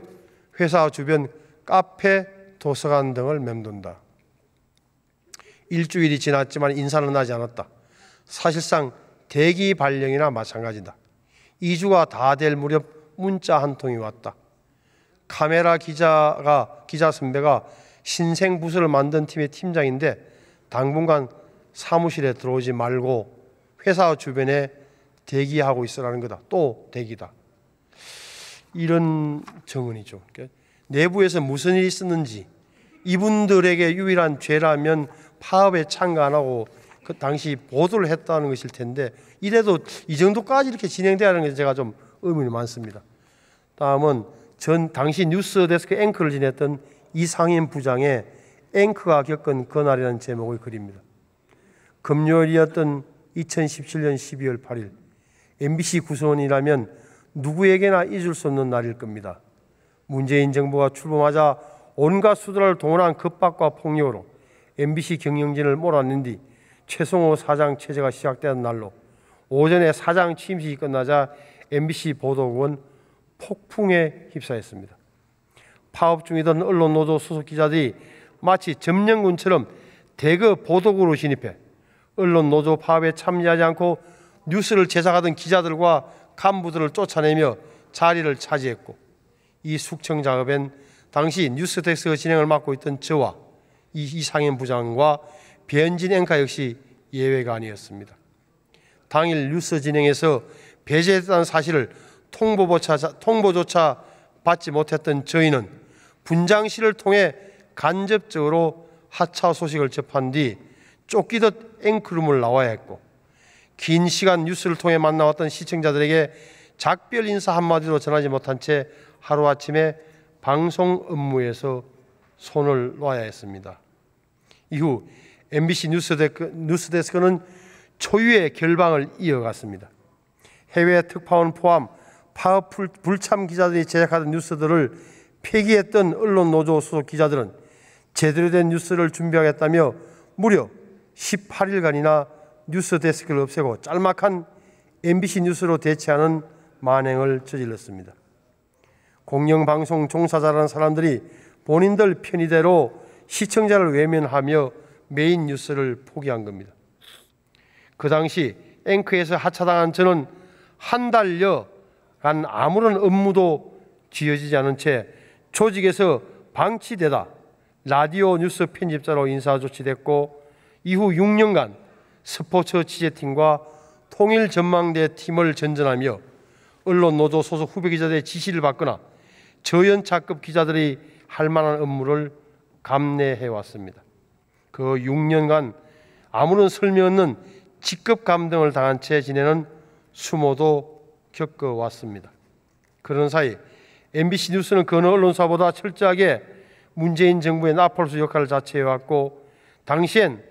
회사 주변 카페, 도서관 등을 맴돈다. 일주일이 지났지만 인사는 하지 않았다. 사실상 대기 발령이나 마찬가지다. 2주가 다 될 무렵 문자 한 통이 왔다. 카메라 기자가 기자 선배가 신생 부서를 만든 팀의 팀장인데 당분간 사무실에 들어오지 말고 회사 주변에 대기하고 있으라는 거다. 또 대기다. 이런 정언이죠. 그러니까 내부에서 무슨 일이 있었는지 이분들에게 유일한 죄라면 파업에 참가 안 하고 그 당시 보도를 했다는 것일 텐데 이래도 이 정도까지 이렇게 진행되는 게 제가 좀 의문이 많습니다. 다음은 전 당시 뉴스 데스크 앵커를 지냈던 이상인 부장의 앵커가 겪은 그날이라는 제목의 글입니다. 금요일이었던 2017년 12월 8일 MBC 구성원이라면 누구에게나 잊을 수 없는 날일 겁니다. 문재인 정부가 출범하자 온갖 수단을 동원한 급박과 폭력으로 MBC 경영진을 몰아낸 뒤 최성호 사장 체제가 시작된 날로 오전에 사장 취임식이 끝나자 MBC 보도국은 폭풍에 휩싸였습니다. 파업 중이던 언론노조 소속 기자들이 마치 점령군처럼 대거 보도국으로 진입해 언론노조 파업에 참여하지 않고 뉴스를 제작하던 기자들과 간부들을 쫓아내며 자리를 차지했고 이 숙청 작업엔 당시 뉴스데스 진행을 맡고 있던 저와 이상현 이 부장과 변진 앵커 역시 예외가 아니었습니다. 당일 뉴스 진행에서 배제했다는 사실을 통보조차, 통보조차 받지 못했던 저희는 분장실을 통해 간접적으로 하차 소식을 접한 뒤 쫓기듯 앵크룸을 나와야 했고 긴 시간 뉴스를 통해 만나왔던 시청자들에게 작별 인사 한마디도 전하지 못한 채 하루아침에 방송 업무에서 손을 놔야 했습니다. 이후 MBC 뉴스데스크, 뉴스데스크는 초유의 결방을 이어갔습니다. 해외 특파원 포함 파업 불참 기자들이 제작하던 뉴스들을 폐기했던 언론 노조 소속 기자들은 제대로 된 뉴스를 준비하겠다며 무려 18일간이나 뉴스 데스크를 없애고 짤막한 MBC 뉴스로 대체하는 만행을 저질렀습니다. 공영방송 종사자라는 사람들이 본인들 편의대로 시청자를 외면하며 메인 뉴스를 포기한 겁니다. 그 당시 앵크에서 하차당한 저는 한 달여간 아무런 업무도 지어지지 않은 채 조직에서 방치되다 라디오 뉴스 편집자로 인사 조치됐고 이후 6년간 스포츠 취재팀과 통일 전망대 팀을 전전하며 언론 노조 소속 후배 기자들의 지시를 받거나 저연차급 기자들이 할 만한 업무를 감내해 왔습니다. 그 6년간 아무런 쓸미 없는 직급 감등을 당한 채 지내는 수모도 겪어왔습니다. 그런 사이 MBC 뉴스는 그 언론사보다 철저하게 문재인 정부의 나폴수 역할을 자처해왔고 당시엔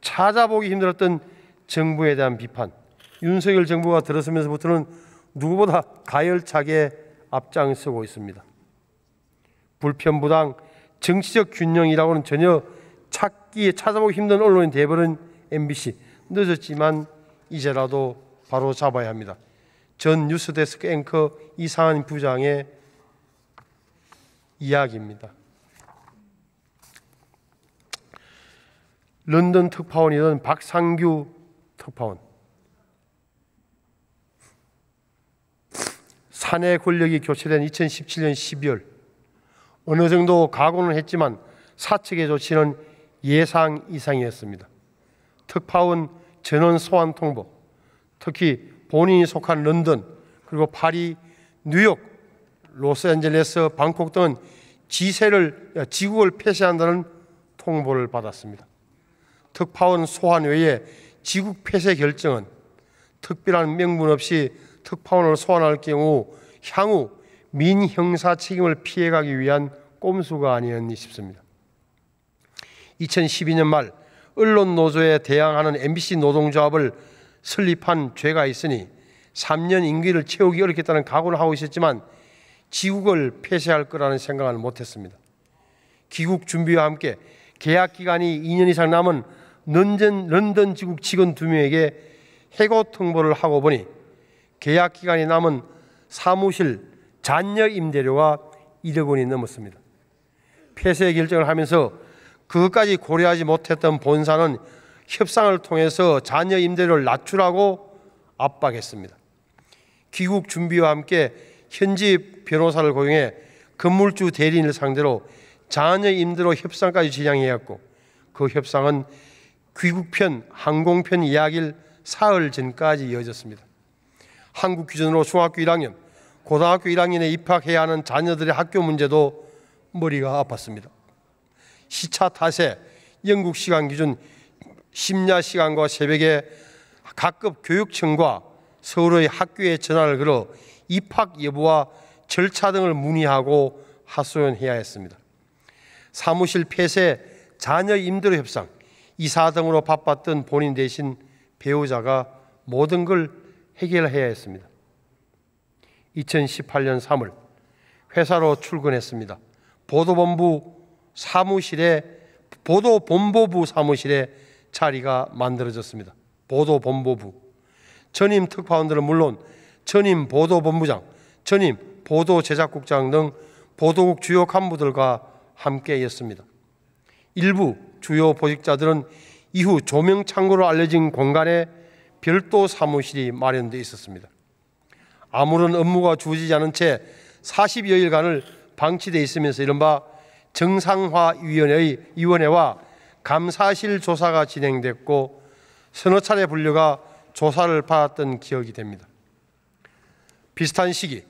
찾아보기 힘들었던 정부에 대한 비판 윤석열 정부가 들어서면서부터는 누구보다 가열차게 앞장서고 있습니다. 불편부당 정치적 균형이라고는 전혀 찾기에 찾아보기 힘든 언론이 되어버린 MBC 늦었지만 이제라도 바로 잡아야 합니다. 전 뉴스데스크 앵커 이상한 부장의 이야기입니다. 런던 특파원이던 박상규 특파원 사내 권력이 교체된 2017년 12월 어느 정도 각오는 했지만 사측의 조치는 예상 이상이었습니다. 특파원 전원 소환 통보, 특히 본인이 속한 런던, 그리고 파리, 뉴욕, 로스앤젤레스, 방콕 등은 지세를, 지국을 폐쇄한다는 통보를 받았습니다. 특파원 소환 외에 지국 폐쇄 결정은 특별한 명분 없이 특파원을 소환할 경우 향후 민형사 책임을 피해가기 위한 꼼수가 아니었니 싶습니다. 2012년 말 언론 노조에 대항하는 MBC 노동조합을 설립한 죄가 있으니 3년 임기를 채우기 어렵겠다는 각오를 하고 있었지만 지국을 폐쇄할 거라는 생각은 못했습니다. 귀국 준비와 함께 계약 기간이 2년 이상 남은 런던, 런던 지국 직원 2명에게 해고 통보를 하고 보니 계약 기간이 남은 사무실 잔여 임대료가 1억 원이 넘었습니다. 폐쇄 결정을 하면서 그것까지 고려하지 못했던 본사는 협상을 통해서 잔여 임대료를 낮추라고 압박했습니다. 귀국 준비와 함께 현지 변호사를 고용해 건물주 대리인을 상대로 잔여 임대료 협상까지 진행해왔고 그 협상은 귀국편 항공편 예약일 사흘 전까지 이어졌습니다. 한국 기준으로 중학교 1학년 고등학교 1학년에 입학해야 하는 자녀들의 학교 문제도 머리가 아팠습니다. 시차 탓에 영국 시간 기준 심야 시간과 새벽에 각급 교육청과 서울의 학교에 전화를 걸어 입학 여부와 절차 등을 문의하고 하소연해야 했습니다. 사무실 폐쇄, 자녀 임대료 협상, 이사 등으로 바빴던 본인 대신 배우자가 모든 걸 해결해야 했습니다. 2018년 3월 회사로 출근했습니다. 보도본부 사무실에 보도본보부 사무실에 자리가 만들어졌습니다. 보도본보부 전임 특파원들은 물론 전임 보도본부장, 전임 보도제작국장 등 보도국 주요 간부들과 함께였습니다. 일부 주요 보직자들은 이후 조명 창고로 알려진 공간에 별도 사무실이 마련되어 있었습니다. 아무런 업무가 주어지지 않은 채 40여일간을 방치되어 있으면서 이른바 정상화위원회의 위원회와 감사실 조사가 진행됐고 서너 차례 분류가 조사를 받았던 기억이 됩니다. 비슷한 시기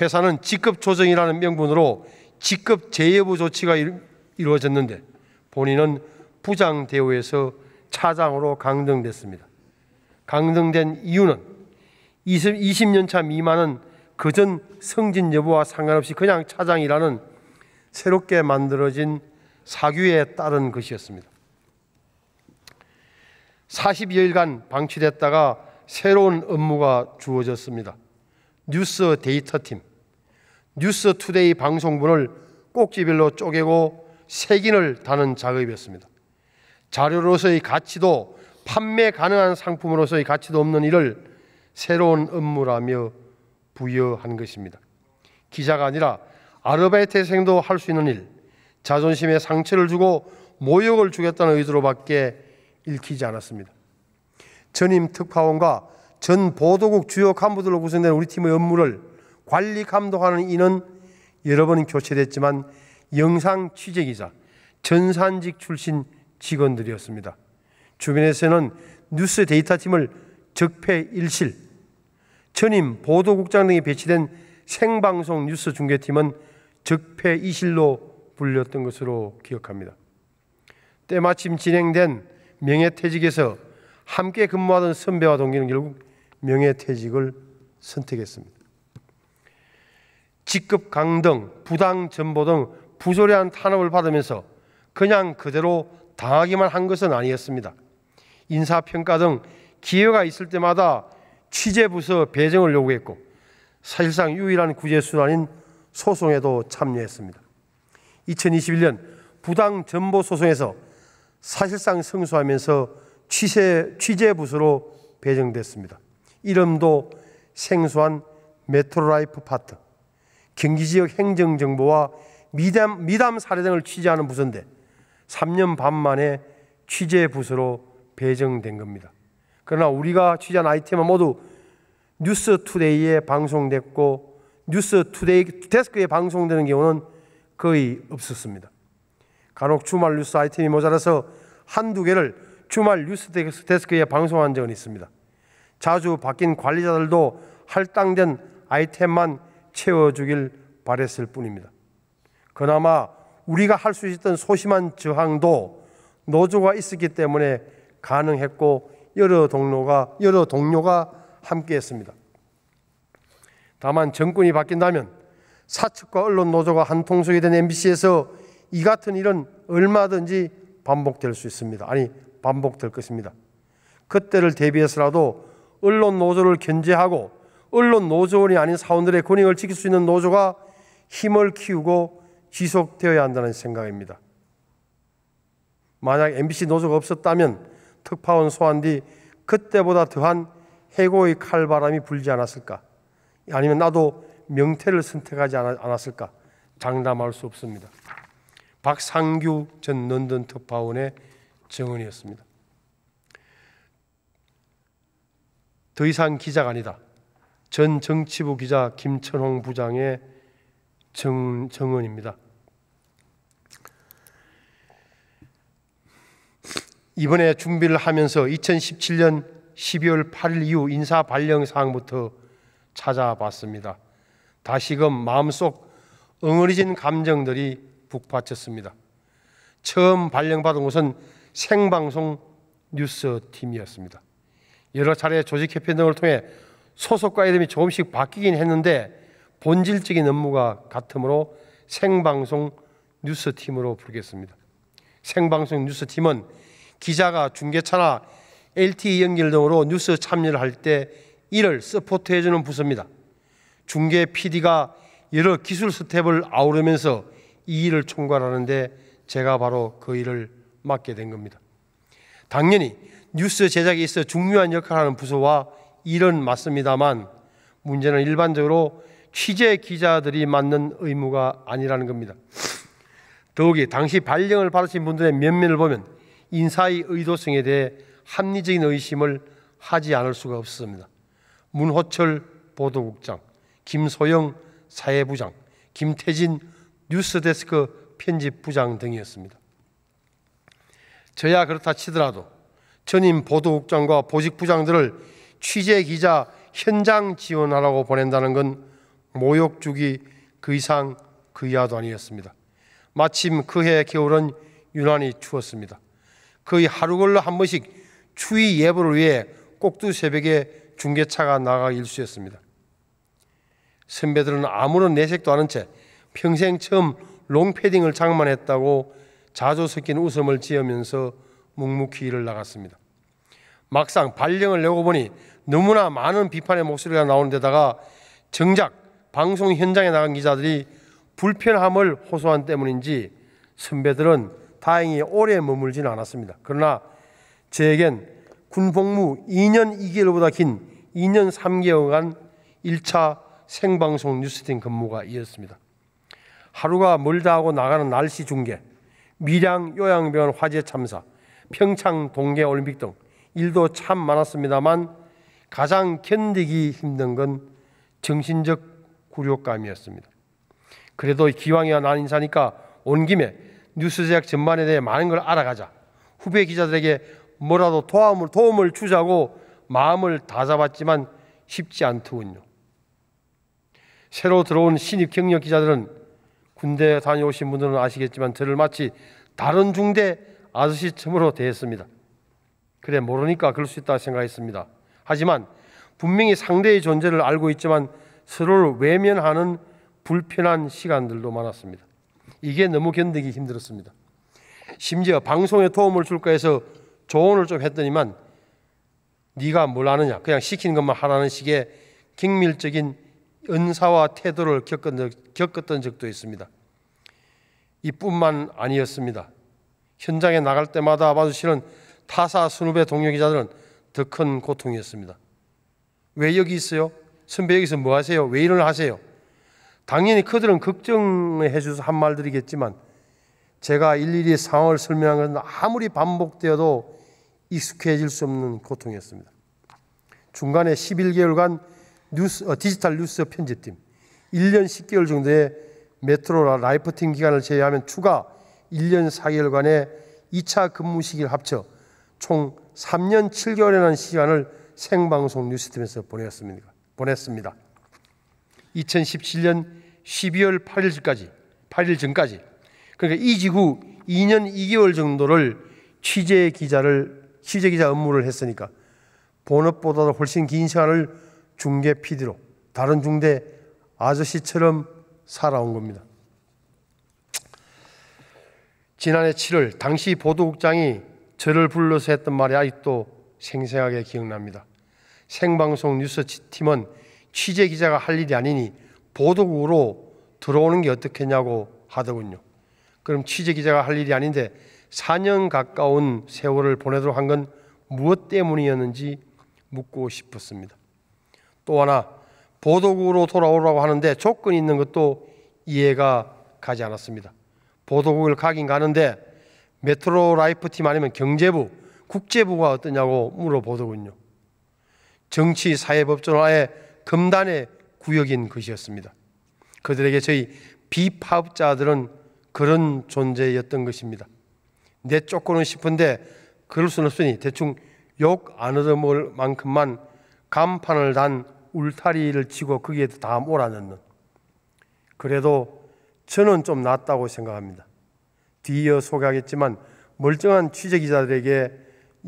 회사는 직급 조정이라는 명분으로 직급 재여부 조치가 이루어졌는데 본인은 부장 대우에서 차장으로 강등됐습니다. 강등된 이유는 20, 20년차 미만은 그전 성진 여부와 상관없이 그냥 차장이라는 새롭게 만들어진 사규에 따른 것이었습니다. 42일간 방치됐다가 새로운 업무가 주어졌습니다. 뉴스 데이터팀, 뉴스 투데이 방송분을 꼭지별로 쪼개고 색인을 다는 작업이었습니다. 자료로서의 가치도 판매 가능한 상품으로서의 가치도 없는 일을 새로운 업무라며 부여한 것입니다. 기자가 아니라 아르바이트생도 할 수 있는 일, 자존심에 상처를 주고 모욕을 주겠다는 의도로밖에 읽히지 않았습니다. 전임 특파원과 전 보도국 주요 간부들로 구성된 우리 팀의 업무를 관리 감독하는 이는 여러 번 교체됐지만 영상 취재기자, 전산직 출신 직원들이었습니다. 주변에서는 뉴스 데이터팀을 적폐 일실, 전임 보도국장 등이 배치된 생방송 뉴스 중계팀은 적폐 이실로 불렸던 것으로 기억합니다. 때마침 진행된 명예퇴직에서 함께 근무하던 선배와 동기는 결국 명예퇴직을 선택했습니다. 직급 강등, 부당 전보 등 부조리한 탄압을 받으면서 그냥 그대로 당하기만 한 것은 아니었습니다. 인사평가 등 기회가 있을 때마다 취재부서 배정을 요구했고 사실상 유일한 구제수단인 소송에도 참여했습니다. 2021년 부당 전보 소송에서 사실상 승소하면서 취재, 취재부서로 배정됐습니다. 이름도 생소한 메트로라이프 파트, 경기지역 행정정보와 미담, 미담 사례 등을 취재하는 부서인데 3년 반 만에 취재부서로 배정된 겁니다. 그러나 우리가 취재한 아이템은 모두 뉴스 투데이에 방송됐고 뉴스 투데이 데스크에 방송되는 경우는 거의 없었습니다. 간혹 주말 뉴스 아이템이 모자라서 한두 개를 주말 뉴스 데스크에 방송한 적은 있습니다. 자주 바뀐 관리자들도 할당된 아이템만 채워주길 바랬을 뿐입니다. 그나마 우리가 할 수 있었던 소심한 저항도 노조가 있었기 때문에 가능했고 여러 동료가 여러 동료가 함께 했습니다. 다만 정권이 바뀐다면 사측과 언론 노조가 한 통속이 된 MBC에서 이 같은 일은 얼마든지 반복될 수 있습니다. 아니, 반복될 것입니다. 그때를 대비해서라도 언론 노조를 견제하고 언론 노조원이 아닌 사원들의 권익을 지킬 수 있는 노조가 힘을 키우고 지속되어야 한다는 생각입니다. 만약 MBC 노조가 없었다면 특파원 소환 뒤 그때보다 더한 해고의 칼바람이 불지 않았을까? 아니면 나도 명태를 선택하지 않았을까? 장담할 수 없습니다. 박상규 전 런던 특파원의 증언이었습니다. 더 이상 기자가 아니다. 전 정치부 기자 김천홍 부장의 정, 정언입니다. 이번에 준비를 하면서 2017년 12월 8일 이후 인사 발령 사항부터 찾아봤습니다. 다시금 마음속 엉어리진 감정들이 북받쳤습니다. 처음 발령받은 곳은 생방송 뉴스팀이었습니다. 여러 차례 조직협회 등을 통해 소속과 이름이 조금씩 바뀌긴 했는데 본질적인 업무가 같으므로 생방송 뉴스팀으로 부르겠습니다. 생방송 뉴스팀은 기자가 중계차나 LTE 연결 등으로 뉴스 참여를 할 때 이를 서포트해주는 부서입니다. 중계 PD가 여러 기술 스텝을 아우르면서 이 일을 총괄하는데 제가 바로 그 일을 맡게 된 겁니다. 당연히 뉴스 제작에 있어 중요한 역할을 하는 부서와 일은 맞습니다만 문제는 일반적으로 취재 기자들이 맡는 의무가 아니라는 겁니다. 더욱이 당시 발령을 받으신 분들의 면면을 보면 인사의 의도성에 대해 합리적인 의심을 하지 않을 수가 없습니다. 문호철 보도국장, 김소영 사회부장, 김태진 뉴스데스크 편집부장 등이었습니다. 저야 그렇다 치더라도 전임 보도국장과 보직부장들을 취재기자 현장 지원하라고 보낸다는 건 모욕 주기 그 이상 그 이하도 아니었습니다. 마침 그해 겨울은 유난히 추웠습니다. 거의 하루 걸러 한 번씩 추위 예보를 위해 꼭두 새벽에 중계차가 나가 일수였습니다. 선배들은 아무런 내색도 않은 채 평생 처음 롱패딩을 장만했다고 자조 섞인 웃음을 지으면서 묵묵히 일을 나갔습니다. 막상 발령을 내고 보니 너무나 많은 비판의 목소리가 나오는 데다가 정작 방송 현장에 나간 기자들이 불편함을 호소한 때문인지 선배들은 다행히 오래 머물지는 않았습니다. 그러나 제겐 군복무 2년 2개월보다 긴 2년 3개월간 1차 생방송 뉴스팀 근무가 이었습니다. 하루가 멀다 하고 나가는 날씨 중계, 밀양 요양병원 화재 참사, 평창 동계 올림픽 등 일도 참 많았습니다만 가장 견디기 힘든 건 정신적 굴욕감이었습니다. 그래도 기왕이야 난 인사니까 온 김에 뉴스 제작 전반에 대해 많은 걸 알아가자. 후배 기자들에게 뭐라도 도움을, 도움을 주자고 마음을 다잡았지만 쉽지 않더군요. 새로 들어온 신입 경력 기자들은 군대 다녀오신 분들은 아시겠지만 저를 마치 다른 중대 아저씨처으로 대했습니다. 그래 모르니까 그럴 수 있다 생각했습니다. 하지만 분명히 상대의 존재를 알고 있지만 서로를 외면하는 불편한 시간들도 많았습니다. 이게 너무 견디기 힘들었습니다. 심지어 방송에 도움을 줄까 해서 조언을 좀 했더니만 네가 뭘 아느냐 그냥 시키는 것만 하라는 식의 경밀적인 은사와 태도를 겪었던 적도 있습니다. 이뿐만 아니었습니다. 현장에 나갈 때마다 아바시는 타사 수누배 동료 기자들은 더 큰 고통이었습니다. 왜 여기 있어요? 선배 여기서 뭐 하세요? 왜 일을 하세요? 당연히 그들은 걱정해 주서 한 말들이겠지만 제가 일일이 상황을 설명한 것은 아무리 반복되어도 익숙해질 수 없는 고통이었습니다. 중간에 11개월간 뉴스, 어, 디지털 뉴스 편집팀, 1년 10개월 정도의 메트로라 라이프팀 기간을 제외하면 추가 1년 4개월간의 2차 근무 시기를 합쳐 총 3년 7개월이라는 시간을 생방송 뉴스팀에서 보냈습니다. 보냈습니다. 2017년 12월 8일까지 8일 전까지 그러니까 이직 후 2년 2개월 정도를 취재 기자를 취재 기자 업무를 했으니까 본업보다도 훨씬 긴 시간을 중계 PD로 다른 중대 아저씨처럼 살아온 겁니다. 지난해 7월 당시 보도국장이 저를 불러서 했던 말이 아직도 생생하게 기억납니다. 생방송 뉴스팀은 취재 기자가 할 일이 아니니 보도국으로 들어오는 게 어떻겠냐고 하더군요. 그럼 취재 기자가 할 일이 아닌데 4년 가까운 세월을 보내도록 한 건 무엇 때문이었는지 묻고 싶었습니다. 또 하나 보도국으로 돌아오라고 하는데 조건이 있는 것도 이해가 가지 않았습니다. 보도국을 가긴 가는데 메트로 라이프 팀 아니면 경제부, 국제부가 어떠냐고 물어보더군요. 정치, 사회, 법조는 아예 금단의 구역인 것이었습니다. 그들에게 저희 비파업자들은 그런 존재였던 것입니다. 내쫓고는 싶은데 그럴 수는 없으니 대충 욕 안 얻어먹을 만큼만 간판을 단 울타리를 치고 거기에 다 몰아넣는 그래도 저는 좀 낫다고 생각합니다. 뒤이어 소개하겠지만 멀쩡한 취재기자들에게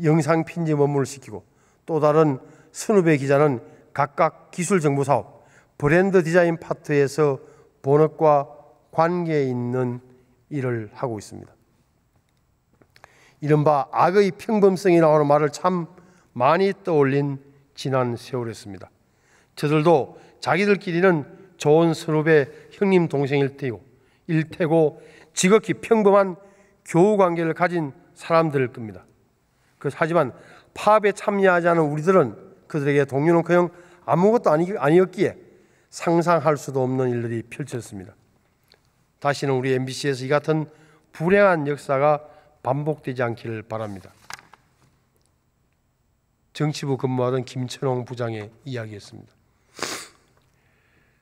영상 편집 업무를 시키고 또 다른 스누베 기자는 각각 기술정보사업, 브랜드 디자인 파트에서 본업과 관계 있는 일을 하고 있습니다. 이른바 악의 평범성이라는 말을 참 많이 떠올린 지난 세월이었습니다. 저들도 자기들끼리는 좋은 선후배 형님 동생일 테고 일테고 지극히 평범한 교우 관계를 가진 사람들일 겁니다. 그 하지만 파업에 참여하지 않은 우리들은 그들에게 동료는커녕 아무것도 아니, 었기에 상상할 수도 없는 일들이 펼쳐습니다 다시는 우리 MBC에서 이 같은 불행한 역사가 반복되지 않기를 바랍니다. 정치부 근무하던 김천홍 부장의 이야기였습니다.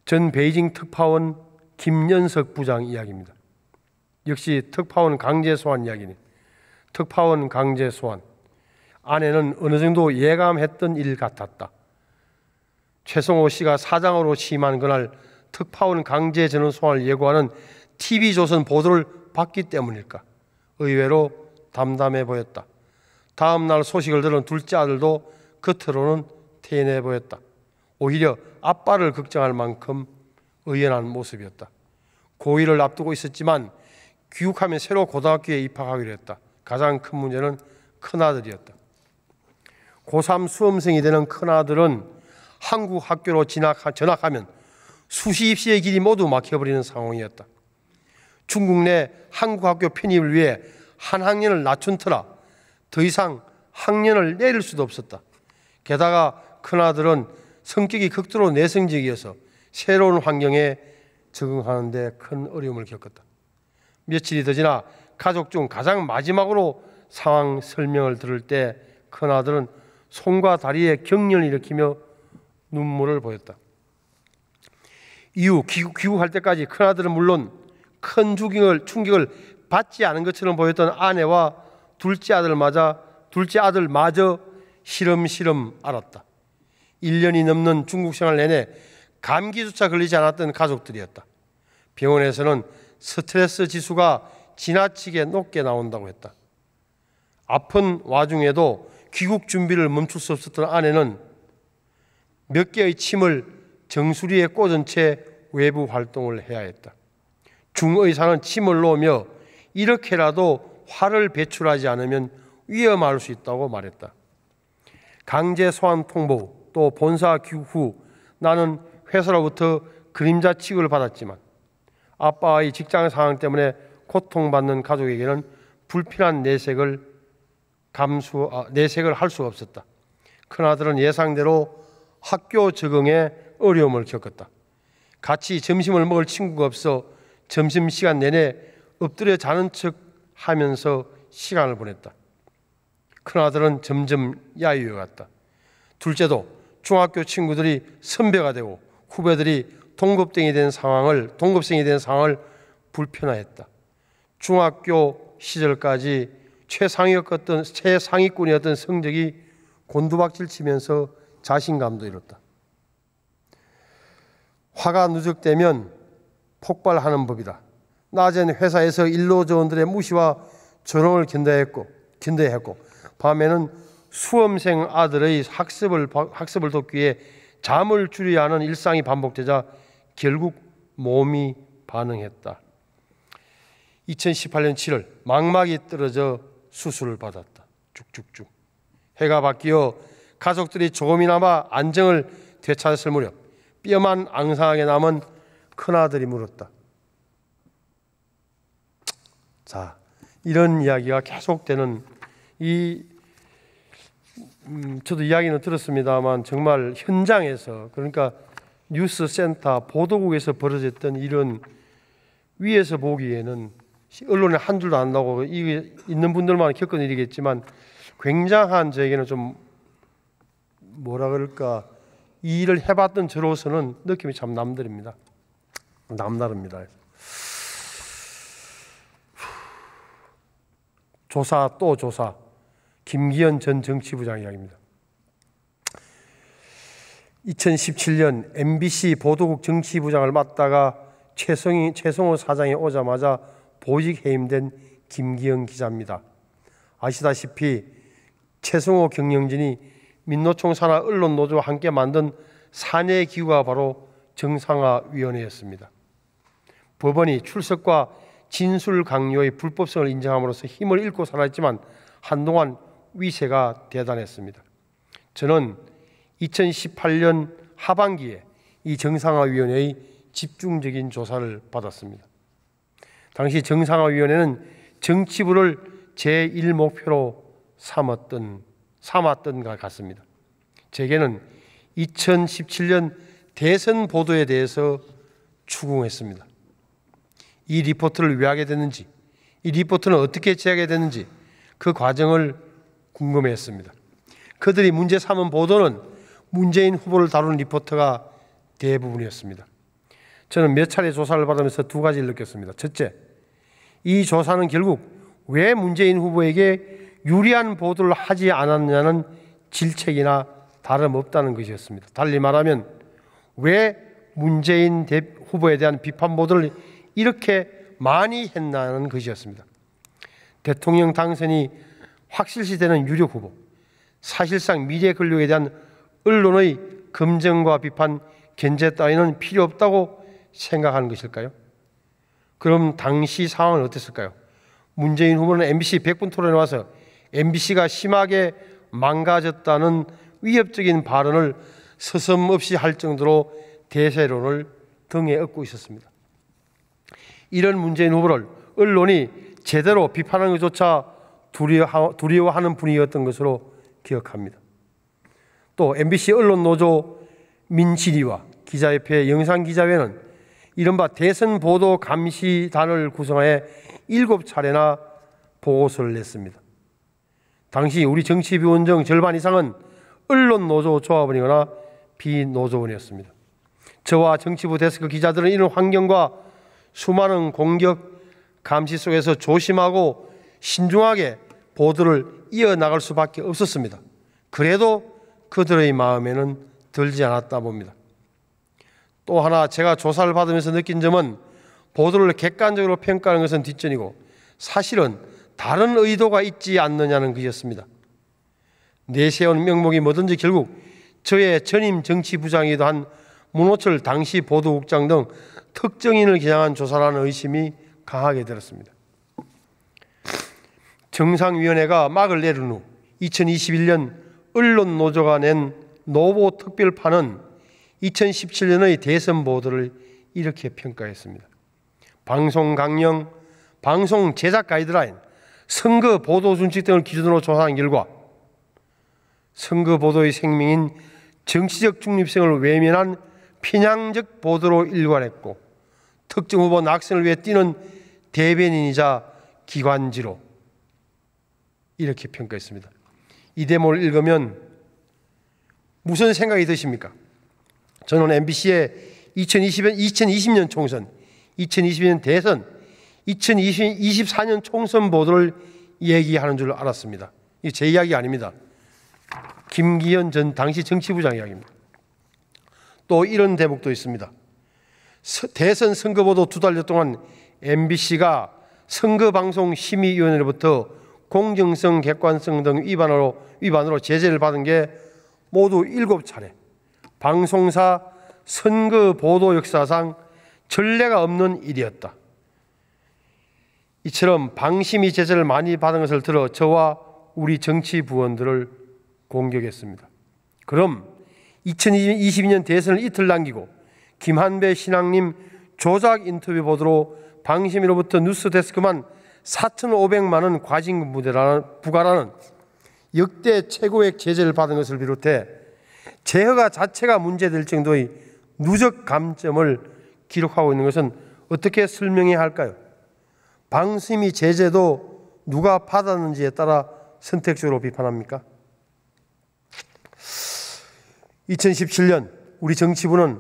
전 베이징 특파원 김연석 부장 이야기입니다. 역시 특파원 강제 소환 이야기는 특파원 강제 소환. 아내는 어느 정도 예감했던 일 같았다. 최성호 씨가 사장으로 취임한 그날 특파원 강제 전원 소환을 예고하는 TV조선 보도를 받기 때문일까? 의외로 담담해 보였다. 다음 날 소식을 들은 둘째 아들도 겉으로는 그 태연해 보였다. 오히려 아빠를 걱정할 만큼 의연한 모습이었다. 고1을 앞두고 있었지만 귀국하면 새로 고등학교에 입학하기로 했다. 가장 큰 문제는 큰아들이었다. 고3 수험생이 되는 큰아들은 한국 학교로 진학, 전학하면 수시 입시의 길이 모두 막혀버리는 상황이었다. 중국 내 한국 학교 편입을 위해 한 학년을 낮춘 터라 더 이상 학년을 내릴 수도 없었다. 게다가 큰아들은 성격이 극도로 내성적이어서 새로운 환경에 적응하는데 큰 어려움을 겪었다. 며칠이 더 지나 가족 중 가장 마지막으로 상황 설명을 들을 때 큰아들은 손과 다리에 경련을 일으키며 눈물을 보였다. 이후 귀국, 할 때까지 큰아들은 물론 큰 충격을, 충격을 받지 않은 것처럼 보였던 아내와 둘째 아들마저 둘째 아들마저 시름시름 알았다. 1년이 넘는 중국 생활 내내 감기조차 걸리지 않았던 가족들이었다. 병원에서는 스트레스 지수가 지나치게 높게 나온다고 했다. 아픈 와중에도 귀국 준비를 멈출 수 없었던 아내는 몇 개의 침을 정수리에 꽂은 채 외부 활동을 해야 했다. 중의사는 침을 놓으며 이렇게라도 화를 배출하지 않으면 위험할 수 있다고 말했다. 강제 소환 통보 또 본사 후 나는 회사로부터 그림자 취급을 받았지만 아빠의 직장 상황 때문에 고통받는 가족에게는 불필요한 내색을 감수 아, 내색을 할 수 없었다. 큰아들은 예상대로 학교 적응에 어려움을 겪었다. 같이 점심을 먹을 친구가 없어 점심시간 내내 엎드려 자는 척 하면서 시간을 보냈다. 큰 아들은 점점 야유해갔다. 둘째도 중학교 친구들이 선배가 되고 후배들이 동급생이 된 상황을 동급생이 된 상황을 불편화했다. 중학교 시절까지 최상위였던 최상위권이었던 성적이 곤두박질 치면서 자신감도 잃었다. 화가 누적되면 폭발하는 법이다. 낮에는 회사에서 일로조원들의 무시와 전원을 견뎌했고 견뎌했고 밤에는 수험생 아들의 학습을 학습을 돕기 위해 잠을 줄여야 하는 일상이 반복되자 결국 몸이 반응했다. 2018년 7월 망막이 떨어져 수술을 받았다. 쭉쭉쭉. 해가 바뀌어 가족들이 조금이나마 안정을 되찾았을 무렵 뼈만 앙상하게 남은 큰아들이 물었다. 자, 이런 이야기가 계속되는 이 음, 저도 이야기는 들었습니다만 정말 현장에서 그러니까 뉴스 센터 보도국에서 벌어졌던 이런 위에서 보기에는 언론에 한 줄도 안 나고 이 있는 분들만 겪은 일이겠지만 굉장한 저에게는 좀 뭐라 그럴까 이 일을 해봤던 저로서는 느낌이 참 남들입니다. 남다릅니다. 조사 또 조사. 김기현 전 정치부장 이야기입니다. 2017년 MBC 보도국 정치부장을 맡다가 최성희, 최성호 사장이 오자마자 보직 해임된 김기현 기자입니다. 아시다시피 최성호 경영진이 민노총 산하 언론노조와 함께 만든 사내 기구가 바로 정상화위원회였습니다. 법원이 출석과 진술 강요의 불법성을 인정함으로써 힘을 잃고 살았지만 한동안 위세가 대단했습니다. 저는 2018년 하반기에 이 정상화위원회의 집중적인 조사를 받았습니다. 당시 정상화위원회는 정치부를 제1목표로 삼았던, 삼았던 것 같습니다. 제게는 2017년 대선 보도에 대해서 추궁했습니다. 이 리포트를 왜 하게 됐는지, 이 리포트는 어떻게 제하게 됐는지 그 과정을 궁금해 했습니다. 그들이 문제 삼은 보도는 문재인 후보를 다루는 리포트가 대부분이었습니다. 저는 몇 차례 조사를 받으면서 두 가지를 느꼈습니다. 첫째, 이 조사는 결국 왜 문재인 후보에게 유리한 보도를 하지 않았냐는 질책이나 다름없다는 것이었습니다. 달리 말하면 왜 문재인 후보에 대한 비판 보도를 이렇게 많이 했나는 것이었습니다. 대통령 당선이 확실시 되는 유력 후보, 사실상 미래 근력에 대한 언론의 검증과 비판, 견제 따위는 필요 없다고 생각하는 것일까요? 그럼 당시 상황은 어땠을까요? 문재인 후보는 MBC 100분 토론에 와서 MBC가 심하게 망가졌다는 위협적인 발언을 서슴없이 할 정도로 대세론을 등에 업고 있었습니다. 이런 문재인 후보를 언론이 제대로 비판하는 것조차 두려워하는 분이었던 것으로 기억합니다. 또 MBC 언론 노조 민진이와 기자협회 영상기자회는 이른바 대선 보도 감시단을 구성하 일곱 차례나 보고서를 냈습니다. 당시 우리 정치위원정 절반 이상은 언론 노조 조합원이거나 비노조원이었습니다. 저와 정치부 데스크 기자들은 이런 환경과 수많은 공격, 감시 속에서 조심하고 신중하게 보도를 이어나갈 수밖에 없었습니다. 그래도 그들의 마음에는 들지 않았다 봅니다. 또 하나 제가 조사를 받으면서 느낀 점은 보도를 객관적으로 평가하는 것은 뒷전이고 사실은 다른 의도가 있지 않느냐는 것이었습니다. 내세운 명목이 뭐든지 결국 저의 전임 정치부장이기도 한 문호철 당시 보도국장 등 특정인을 겨냥한 조사라는 의심이 강하게 들었습니다. 정상위원회가 막을 내린 후 2021년 언론 노조가 낸 노보 특별판은 2017년의 대선 보도를 이렇게 평가했습니다. 방송 강령, 방송 제작 가이드라인, 선거 보도 준칙 등을 기준으로 조사한 결과 선거 보도의 생명인 정치적 중립성을 외면한 편향적 보도로 일관했고 특정 후보 낙선을 위해 뛰는 대변인이자 기관지로 이렇게 평가했습니다. 이 대목을 읽으면 무슨 생각이 드십니까? 저는 MBC의 2020년, 2020년 총선, 2020년 대선, 2024년 총선 보도를 얘기하는 줄 알았습니다. 이게 제 이야기 아닙니다. 김기현 전 당시 정치부장 이야기입니다. 또 이런 대목도 있습니다. 대선 선거보도 두 달여 동안 MBC가 선거방송심의위원회로부터 공정성, 객관성 등 위반으로, 위반으로 제재를 받은 게 모두 7차례 방송사 선거 보도 역사상 전례가 없는 일이었다. 이처럼 방심이 제재를 많이 받은 것을 들어 저와 우리 정치 부원들을 공격했습니다. 그럼 2022년 대선을 이틀 남기고 김한배 신앙님 조작 인터뷰 보도로 방심이로부터 뉴스 데스크만 4,500만 원 과징금 부과라는 역대 최고액 제재를 받은 것을 비롯해 재허가 자체가 문제될 정도의 누적 감점을 기록하고 있는 것은 어떻게 설명해야 할까요? 방심이 제재도 누가 받았는지에 따라 선택적으로 비판합니까? 2017년 우리 정치부는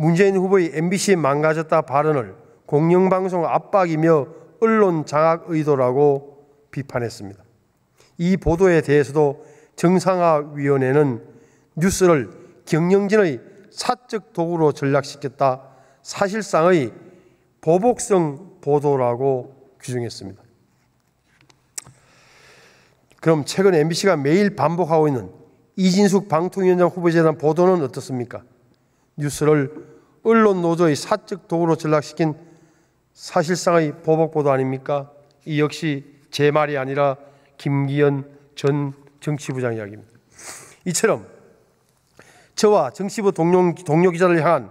문재인 후보의 MBC 망가졌다 발언을 공영방송 압박이며 언론 장악 의도라고 비판했습니다. 이 보도에 대해서도 정상화위원회는 뉴스를 경영진의 사적 도구로 전락시켰다 사실상의 보복성 보도라고 규정했습니다. 그럼 최근 MBC가 매일 반복하고 있는 이진숙 방통위원장 후보재단 보도는 어떻습니까? 뉴스를 언론 노조의 사적 도구로 전락시킨 사실상의 보복보도 아닙니까? 이 역시 제 말이 아니라 김기현 전 정치부장 이야기입니다. 이처럼 저와 정치부 동료, 동료 기자를 향한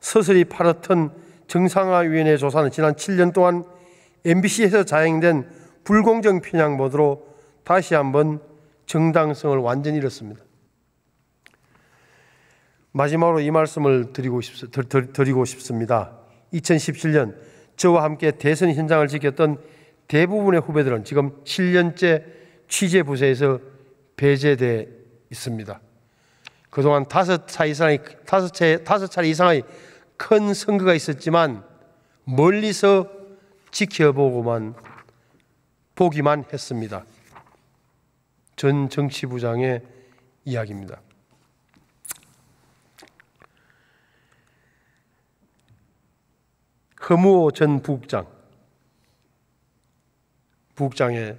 서서히 파릇한 정상화위원회 조사는 지난 7년 동안 MBC에서 자행된 불공정 편향 모드로 다시 한번 정당성을 완전히 잃었습니다. 마지막으로 이 말씀을 드리고, 싶, 드리고 싶습니다. 2017년 저와 함께 대선 현장을 지켰던 대부분의 후배들은 지금 7년째 취재 부서에서 배제돼 있습니다. 그동안 다섯 차 이상의 다섯 차 다섯 차례 이상의 큰 선거가 있었지만 멀리서 지켜보고만 보기만 했습니다. 전 정치부장의 이야기입니다. 허무호 전 북장 북장의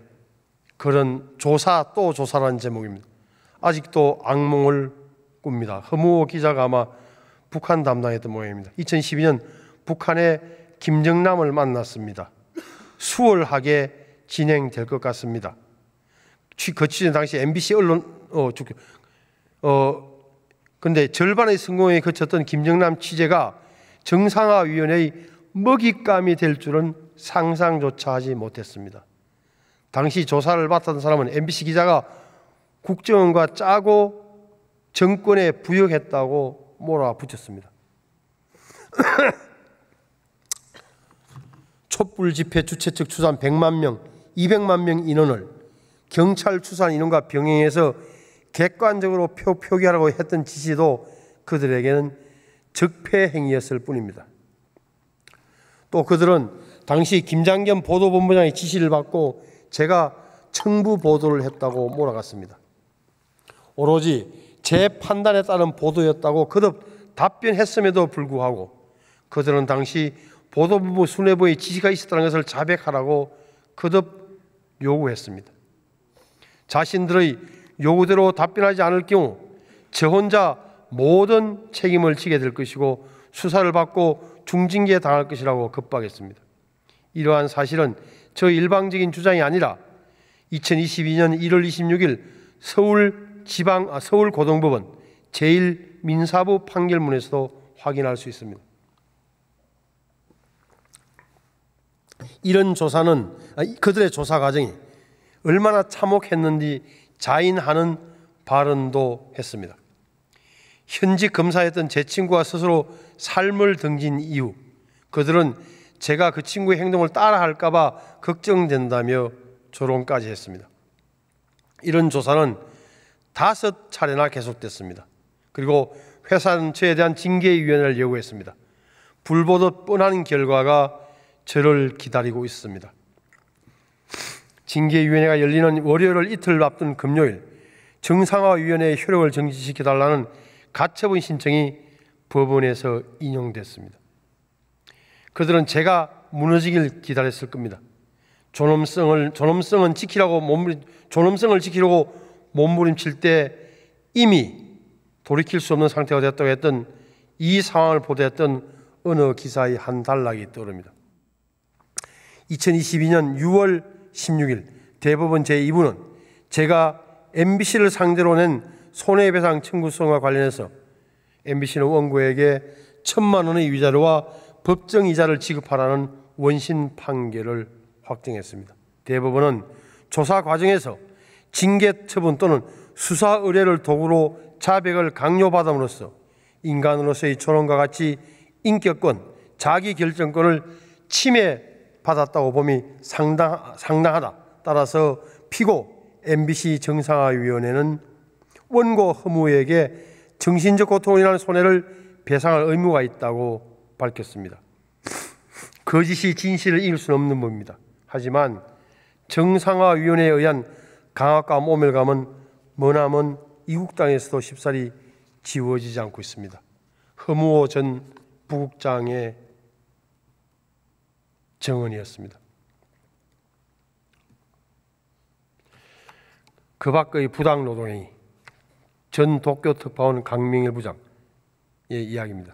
그런 조사 또 조사라는 제목입니다. 아직도 악몽을 꿉니다. 허무호 기자가 아마 북한 담당했던 모양입니다. 2012년 북한의 김정남을 만났습니다. 수월하게 진행될 것 같습니다. 그 취재 당시 MBC 언론 어, 어 근데 절반의 성공에 거쳤던 김정남 취재가 정상화위원회의 먹잇감이 될 줄은 상상조차 하지 못했습니다. 당시 조사를 맡았던 사람은 MBC 기자가 국정원과 짜고 정권에 부역했다고 몰아붙였습니다. <coughs> 촛불 집회 주최 측 추산 100만 명, 200만 명 인원을 경찰 추산 인원과 병행해서 객관적으로 표, 표기하라고 했던 지시도 그들에게는 적폐 행위였을 뿐입니다. 또 그들은 당시 김장겸 보도본부장의 지시를 받고 제가 청부 보도를 했다고 몰아갔습니다. 오로지 제 판단에 따른 보도였다고 거듭 답변했음에도 불구하고 그들은 당시 보도본부 수뇌부의 지시가 있었다는 것을 자백하라고 거듭 요구했습니다. 자신들의 요구대로 답변하지 않을 경우 저 혼자 모든 책임을 지게 될 것이고 수사를 받고 중징계 당할 것이라고 급박했습니다. 이러한 사실은 저 일방적인 주장이 아니라 2022년 1월 26일 서울 지방 아, 서울 고등법원 제1 민사부 판결문에서도 확인할 수 있습니다. 이런 조사는 아, 그들의 조사 과정이 얼마나 참혹했는지 자인하는 발언도 했습니다. 현직 검사였던 제 친구가 스스로 삶을 등진 이유, 그들은 제가 그 친구의 행동을 따라할까봐 걱정된다며 조롱까지 했습니다. 이런 조사는 다섯 차례나 계속됐습니다. 그리고 회사처에 대한 징계위원회를 요구했습니다. 불보듯 뻔한 결과가 저를 기다리고 있습니다. 징계위원회가 열리는 월요일을 이틀 앞둔 금요일, 정상화위원회의 효력을 정지시켜달라는 가처분 신청이 법원에서 인용됐습니다. 그들은 제가 무너지길 기다렸을 겁니다. 존엄성을 존엄성은 지키라고 몸부림, 존엄성을 지키려고 몸부림칠 때 이미 돌이킬 수 없는 상태가 됐다고 했던 이 상황을 보도했던 어느 기사의 한 단락이 떠오릅니다. 2022년 6월 16일 대법원 제2부는 제가 MBC를 상대로 낸 손해배상 청구성과 관련해서 MBC는 원고에게 천만 원의 위자료와 법정 이자를 지급하라는 원심 판결을 확정했습니다. 대법원은 조사 과정에서 징계 처분 또는 수사 의뢰를 도구로 자백을 강요받음으로써 인간으로서의 존엄과 같이 인격권, 자기 결정권을 침해받았다고 봄이 상당, 상당하다. 따라서 피고 MBC 정상화위원회는 원고 허무에게 정신적 고통이라는 손해를 배상할 의무가 있다고 밝혔습니다. 거짓이 진실을 이룰 수는 없는 법입니다. 하지만 정상화위원회에 의한 강압감, 오멸감은 머나먼 이국 땅에서도 쉽사리 지워지지 않고 있습니다. 허무호 전 부국장의 정언이었습니다. 그 밖의 부당노동이 전 도쿄 특파원 강명일 부장의 예, 이야기입니다.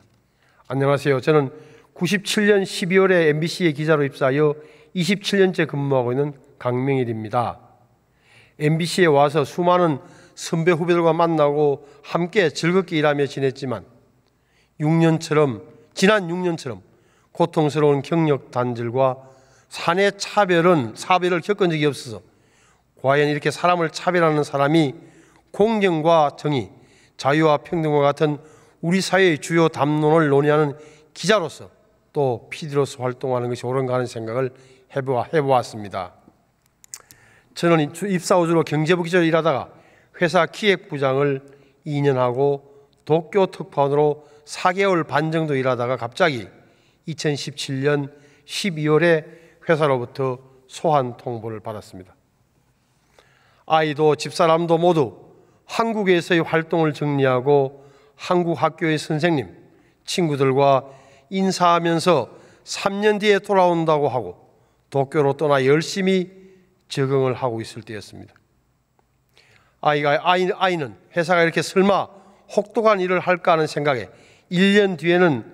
안녕하세요. 저는 97년 12월에 MBC의 기자로 입사하여 27년째 근무하고 있는 강명일입니다. MBC에 와서 수많은 선배 후배들과 만나고 함께 즐겁게 일하며 지냈지만 6년처럼 지난 6년처럼 고통스러운 경력 단절과 사내 차별은 사별을 겪은 적이 없어서 과연 이렇게 사람을 차별하는 사람이 공정과 정의, 자유와 평등과 같은 우리 사회의 주요 담론을 논의하는 기자로서 또 PD로서 활동하는 것이 옳은가 하는 생각을 해보아, 해보았습니다. 저는 입사 호주로 경제부 기자로 일하다가 회사 기획부장을 2년 하고 도쿄 특파원으로 4개월 반 정도 일하다가 갑자기 2017년 12월에 회사로부터 소환 통보를 받았습니다. 아이도 집사람도 모두 한국에서의 활동을 정리하고 한국 학교의 선생님, 친구들과 인사하면서 3년 뒤에 돌아온다고 하고 도쿄로 떠나 열심히 적응을 하고 있을 때였습니다. 아이가 아이, 아이는 회사가 이렇게 설마 혹독한 일을 할까 하는 생각에 1년 뒤에는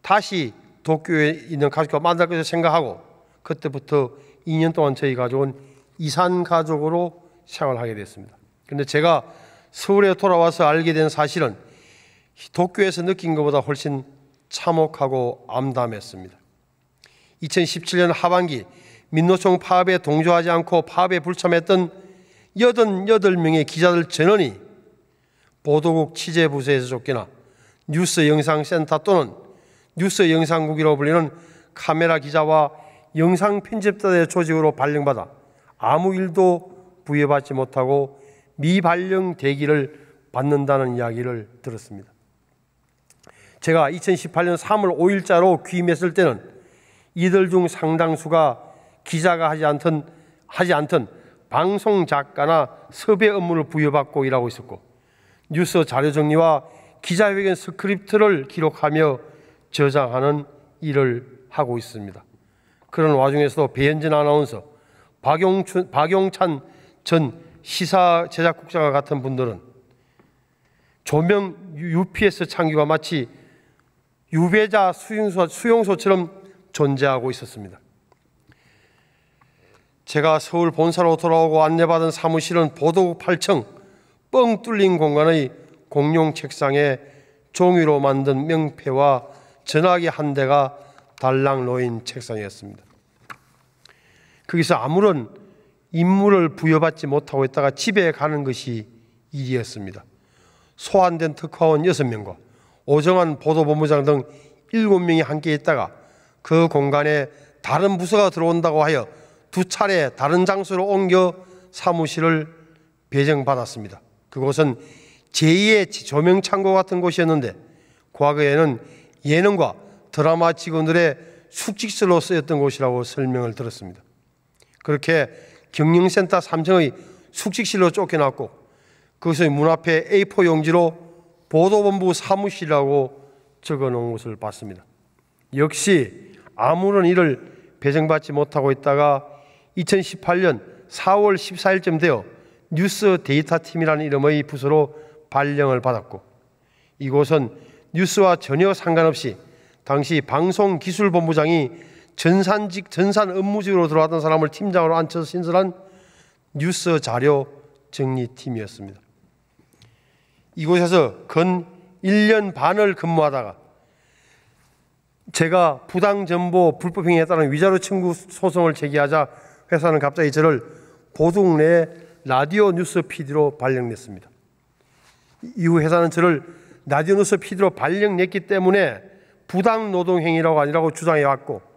다시 도쿄에 있는 가족과 만날 것을 생각하고 그때부터 2년 동안 저희 가족은 이산 가족으로 생활하게 됐습니다. 그데 제가 서울에 돌아와서 알게 된 사실은 도쿄에서 느낀 것보다 훨씬 참혹하고 암담했습니다. 2017년 하반기 민노총 파업에 동조하지 않고 파업에 불참했던 88명의 기자들 전원이 보도국 취재부서에서 쫓기나 뉴스 영상센터 또는 뉴스 영상국이라고 불리는 카메라 기자와 영상 편집자의 조직으로 발령받아 아무 일도 부여받지 못하고 미발령 대기를 받는다는 이야기를 들었습니다. 제가 2018년 3월 5일자로 귀임했을 때는 이들 중 상당수가 기자가 하지 않던 하지 않던 방송 작가나 섭외 업무를 부여받고 일하고 있었고 뉴스 자료 정리와 기자회견 스크립트를 기록하며 저장하는 일을 하고 있습니다. 그런 와중에서도 배현진 아나운서, 박용춘, 박용찬 전 시사 제작국장과 같은 분들은 조명 UPS 창기가 마치 유배자 수용소, 처럼 존재하고 있었습니다. 제가 서울 본사로 돌아오고 안내받은 사무실은 보도국 8층 뻥 뚫린 공간의 공용 책상에 종이로 만든 명패와 전화기 한 대가 달랑 놓인 책상이었습니다. 거기서 아무런 임무를 부여받지 못하고 있다가 집에 가는 것이 일이었습니다. 소환된 특파원 6명과 오정환 보도본부장 등 7명이 함께 있다가 그 공간에 다른 부서가 들어온다고 하여 두 차례 다른 장소로 옮겨 사무실을 배정받았습니다. 그곳은 제2의 조명창고 같은 곳이었는데 과거에는 예능과 드라마 직원들의 숙직실로 쓰였던 곳이라고 설명을 들었습니다. 그렇게 경영센터 3층의 숙식실로 쫓겨났고 그것의 문 앞에 A4 용지로 보도본부 사무실이라고 적어 놓은 것을 봤습니다. 역시 아무런 일을 배정받지 못하고 있다가 2018년 4월 14일쯤 되어 뉴스 데이터 팀이라는 이름의 부서로 발령을 받았고 이곳은 뉴스와 전혀 상관없이 당시 방송기술본부장이 전산직 전산 업무직으로 들어왔던 사람을 팀장으로 앉혀서 신설한 뉴스 자료 정리팀이었습니다. 이곳에서 근 1년 반을 근무하다가 제가 부당 전보 불법행위에 따른 위자료 청구 소송을 제기하자 회사는 갑자기 저를 보동 내 라디오 뉴스 PD로 발령냈습니다. 이후 회사는 저를 라디오 뉴스 PD로 발령냈기 때문에 부당 노동 행위라고 아니라고 주장해 왔고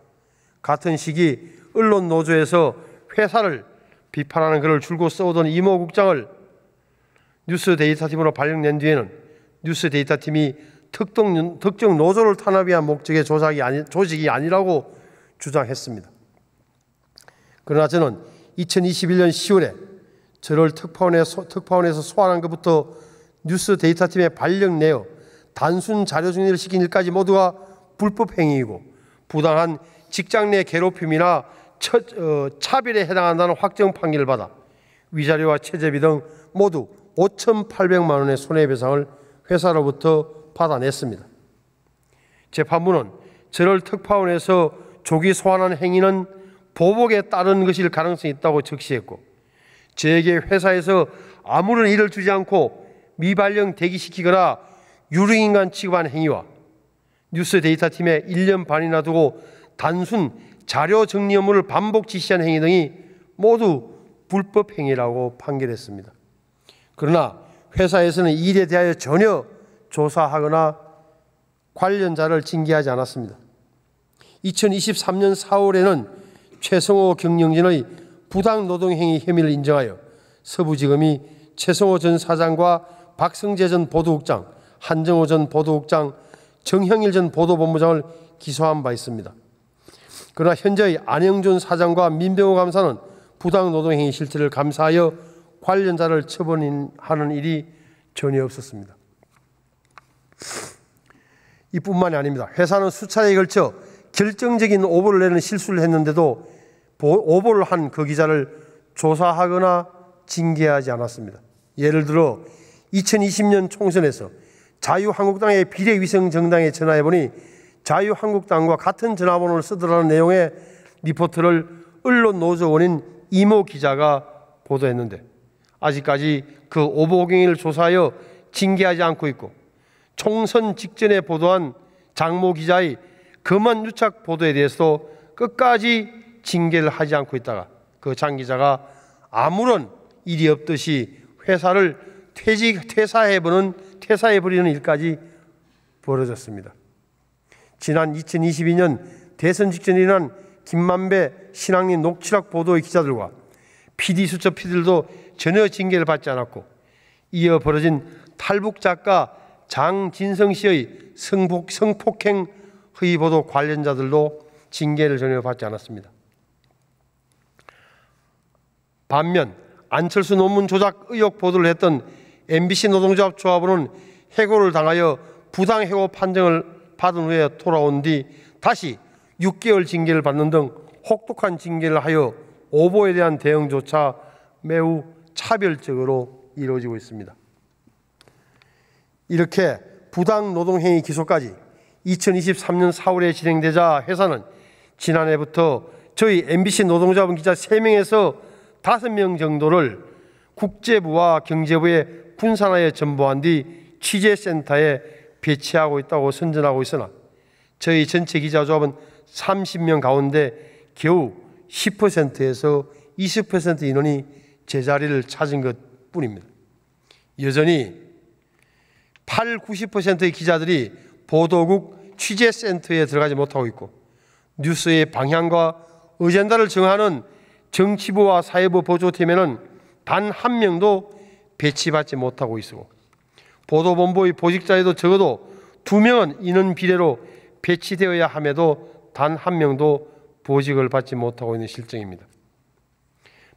같은 시기 언론 노조에서 회사를 비판하는 글을 줄곧 써오던 이모 국장을 뉴스 데이터팀으로 발령낸 뒤에는 뉴스 데이터팀이 특정, 특정 노조를 탄압위한 목적의 조작이 아니, 조직이 아니라고 주장했습니다. 그러나 저는 2021년 10월에 저를 특파원에, 특파원에서 소환한 것부터 뉴스 데이터팀에 발령내어 단순 자료 정리를 시킨 일까지 모두가 불법 행위이고 부당한 직장 내 괴롭힘이나 처, 어, 차별에 해당한다는 확정 판결을 받아 위자료와 체제비 등 모두 5,800만 원의 손해배상을 회사로부터 받아냈습니다. 재판부는 저를 특파원에서 조기 소환한 행위는 보복에 따른 것일 가능성이 있다고 적시했고 저에게 회사에서 아무런 일을 주지 않고 미발령 대기시키거나 유능인간 취급한 행위와 뉴스 데이터 팀에 1년 반이나 두고 단순 자료 정리 업무를 반복 지시한 행위 등이 모두 불법 행위라고 판결했습니다. 그러나 회사에서는 일에 대하여 전혀 조사하거나 관련자를 징계하지 않았습니다. 2023년 4월에는 최성호 경영진의 부당 노동행위 혐의를 인정하여 서부지검이 최성호 전 사장과 박성재 전 보도국장, 한정호 전 보도국장, 정형일 전 보도본부장을 기소한 바 있습니다. 그러나 현재의 안영준 사장과 민병호 감사는 부당 노동행위 실태를 감사하여 관련자를 처벌하는 일이 전혀 없었습니다. 이뿐만이 아닙니다. 회사는 수차례에 걸쳐 결정적인 오보를 내는 실수를 했는데도 오보를 한 그 기자를 조사하거나 징계하지 않았습니다. 예를 들어 2020년 총선에서 자유한국당의 비례위성 정당에 전화해보니 자유한국당과 같은 전화번호를 쓰더라는 내용의 리포트를 언론노조원인 이모 기자가 보도했는데 아직까지 그 오보경위를 조사하여 징계하지 않고 있고 총선 직전에 보도한 장모 기자의 검언 유착 보도에 대해서도 끝까지 징계를 하지 않고 있다가 그 장 기자가 아무런 일이 없듯이 회사를 퇴직 퇴사해보는 퇴사해버리는 일까지 벌어졌습니다. 지난 2022년 대선 직전에 일어난 김만배 신앙리 녹취락 보도의 기자들과 PD 수첩 피 d 들도 전혀 징계를 받지 않았고 이어 벌어진 탈북 작가 장진성 씨의 성폭, 성폭행 허위 보도 관련자들도 징계를 전혀 받지 않았습니다. 반면 안철수 논문 조작 의혹 보도를 했던 MBC 노동조합조합으로는 해고를 당하여 부당 해고 판정을 받은 후에 돌아온 뒤 다시 6개월 징계를 받는 등 혹독한 징계를 하여 오보에 대한 대응조차 매우 차별적으로 이루어지고 있습니다. 이렇게 부당 노동행위 기소까지 2023년 4월에 진행되자 회사는 지난해부터 저희 MBC 노동자분 기자 3명에서 5명 정도를 국제부와 경제부에 분산하여 전보한 뒤 취재센터에 배치하고 있다고 선전하고 있으나 저희 전체 기자 조합은 30명 가운데 겨우 10%에서 20% 인원이 제자리를 찾은 것 뿐입니다. 여전히 8, 90%의 기자들이 보도국 취재센터에 들어가지 못하고 있고 뉴스의 방향과 의젠다를 정하는 정치부와 사회부 보조팀에는 단 한 명도 배치받지 못하고 있고 보도본부의 보직자에도 적어도 두 명은 인는 비례로 배치되어야 함에도 단 한 명도 보직을 받지 못하고 있는 실정입니다.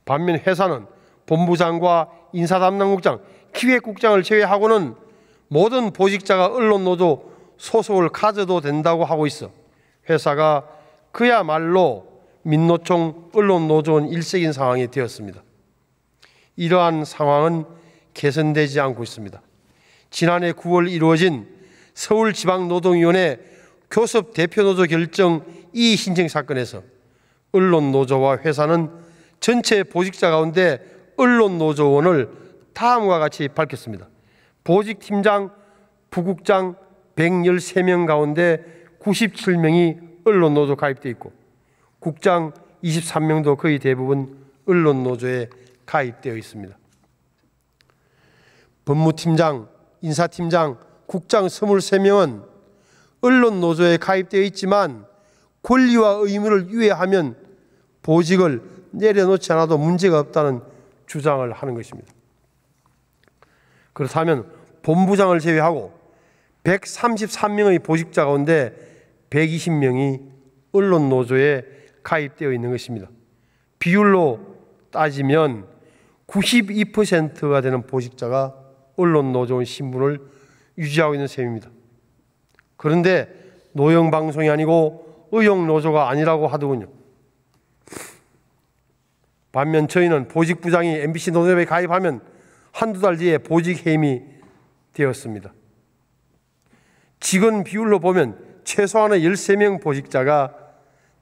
반면 회사는 본부장과 인사담당국장, 기획국장을 제외하고는 모든 보직자가 언론노조 소속을 가져도 된다고 하고 있어 회사가 그야말로 민노총 언론노조원 일색인 상황이 되었습니다. 이러한 상황은 개선되지 않고 있습니다. 지난해 9월 이루어진 서울지방노동위원회 교섭 대표노조 결정 이 신청 사건에서 언론 노조와 회사는 전체 보직자 가운데 언론 노조원을 다음과 같이 밝혔습니다. 보직 팀장, 부국장 113명 가운데 97명이 언론 노조 가입돼 있고 국장 23명도 거의 대부분 언론 노조에 가입되어 있습니다. 법무팀장 인사팀장, 국장 23명은 언론 노조에 가입되어 있지만 권리와 의무를 유예하면 보직을 내려놓지 않아도 문제가 없다는 주장을 하는 것입니다. 그렇다면 본부장을 제외하고 133명의 보직자 가운데 120명이 언론 노조에 가입되어 있는 것입니다. 비율로 따지면 92%가 되는 보직자가 언론 노조의 신분을 유지하고 있는 셈입니다. 그런데 노영 방송이 아니고 의용 노조가 아니라고 하더군요. 반면 저희는 보직 부장이 MBC 노조에 가입하면 한두 달 뒤에 보직 해임이 되었습니다. 직원 비율로 보면 최소한의 13명 보직자가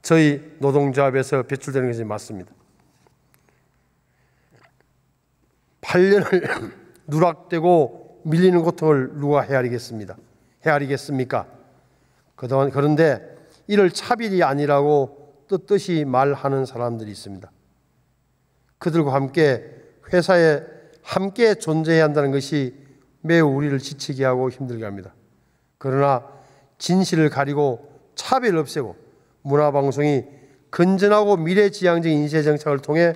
저희 노동조합에서 배출되는 것이 맞습니다. 8년을 누락되고 밀리는 고통을 누가 헤아리겠습니다. 헤아리겠습니까? 그동안 그런데 이를 차별이 아니라고 뜻뜻이 말하는 사람들이 있습니다. 그들과 함께 회사에 함께 존재해야 한다는 것이 매우 우리를 지치게 하고 힘들게 합니다. 그러나 진실을 가리고 차별 없애고 문화방송이 건전하고 미래지향적인 인쇄정착을 통해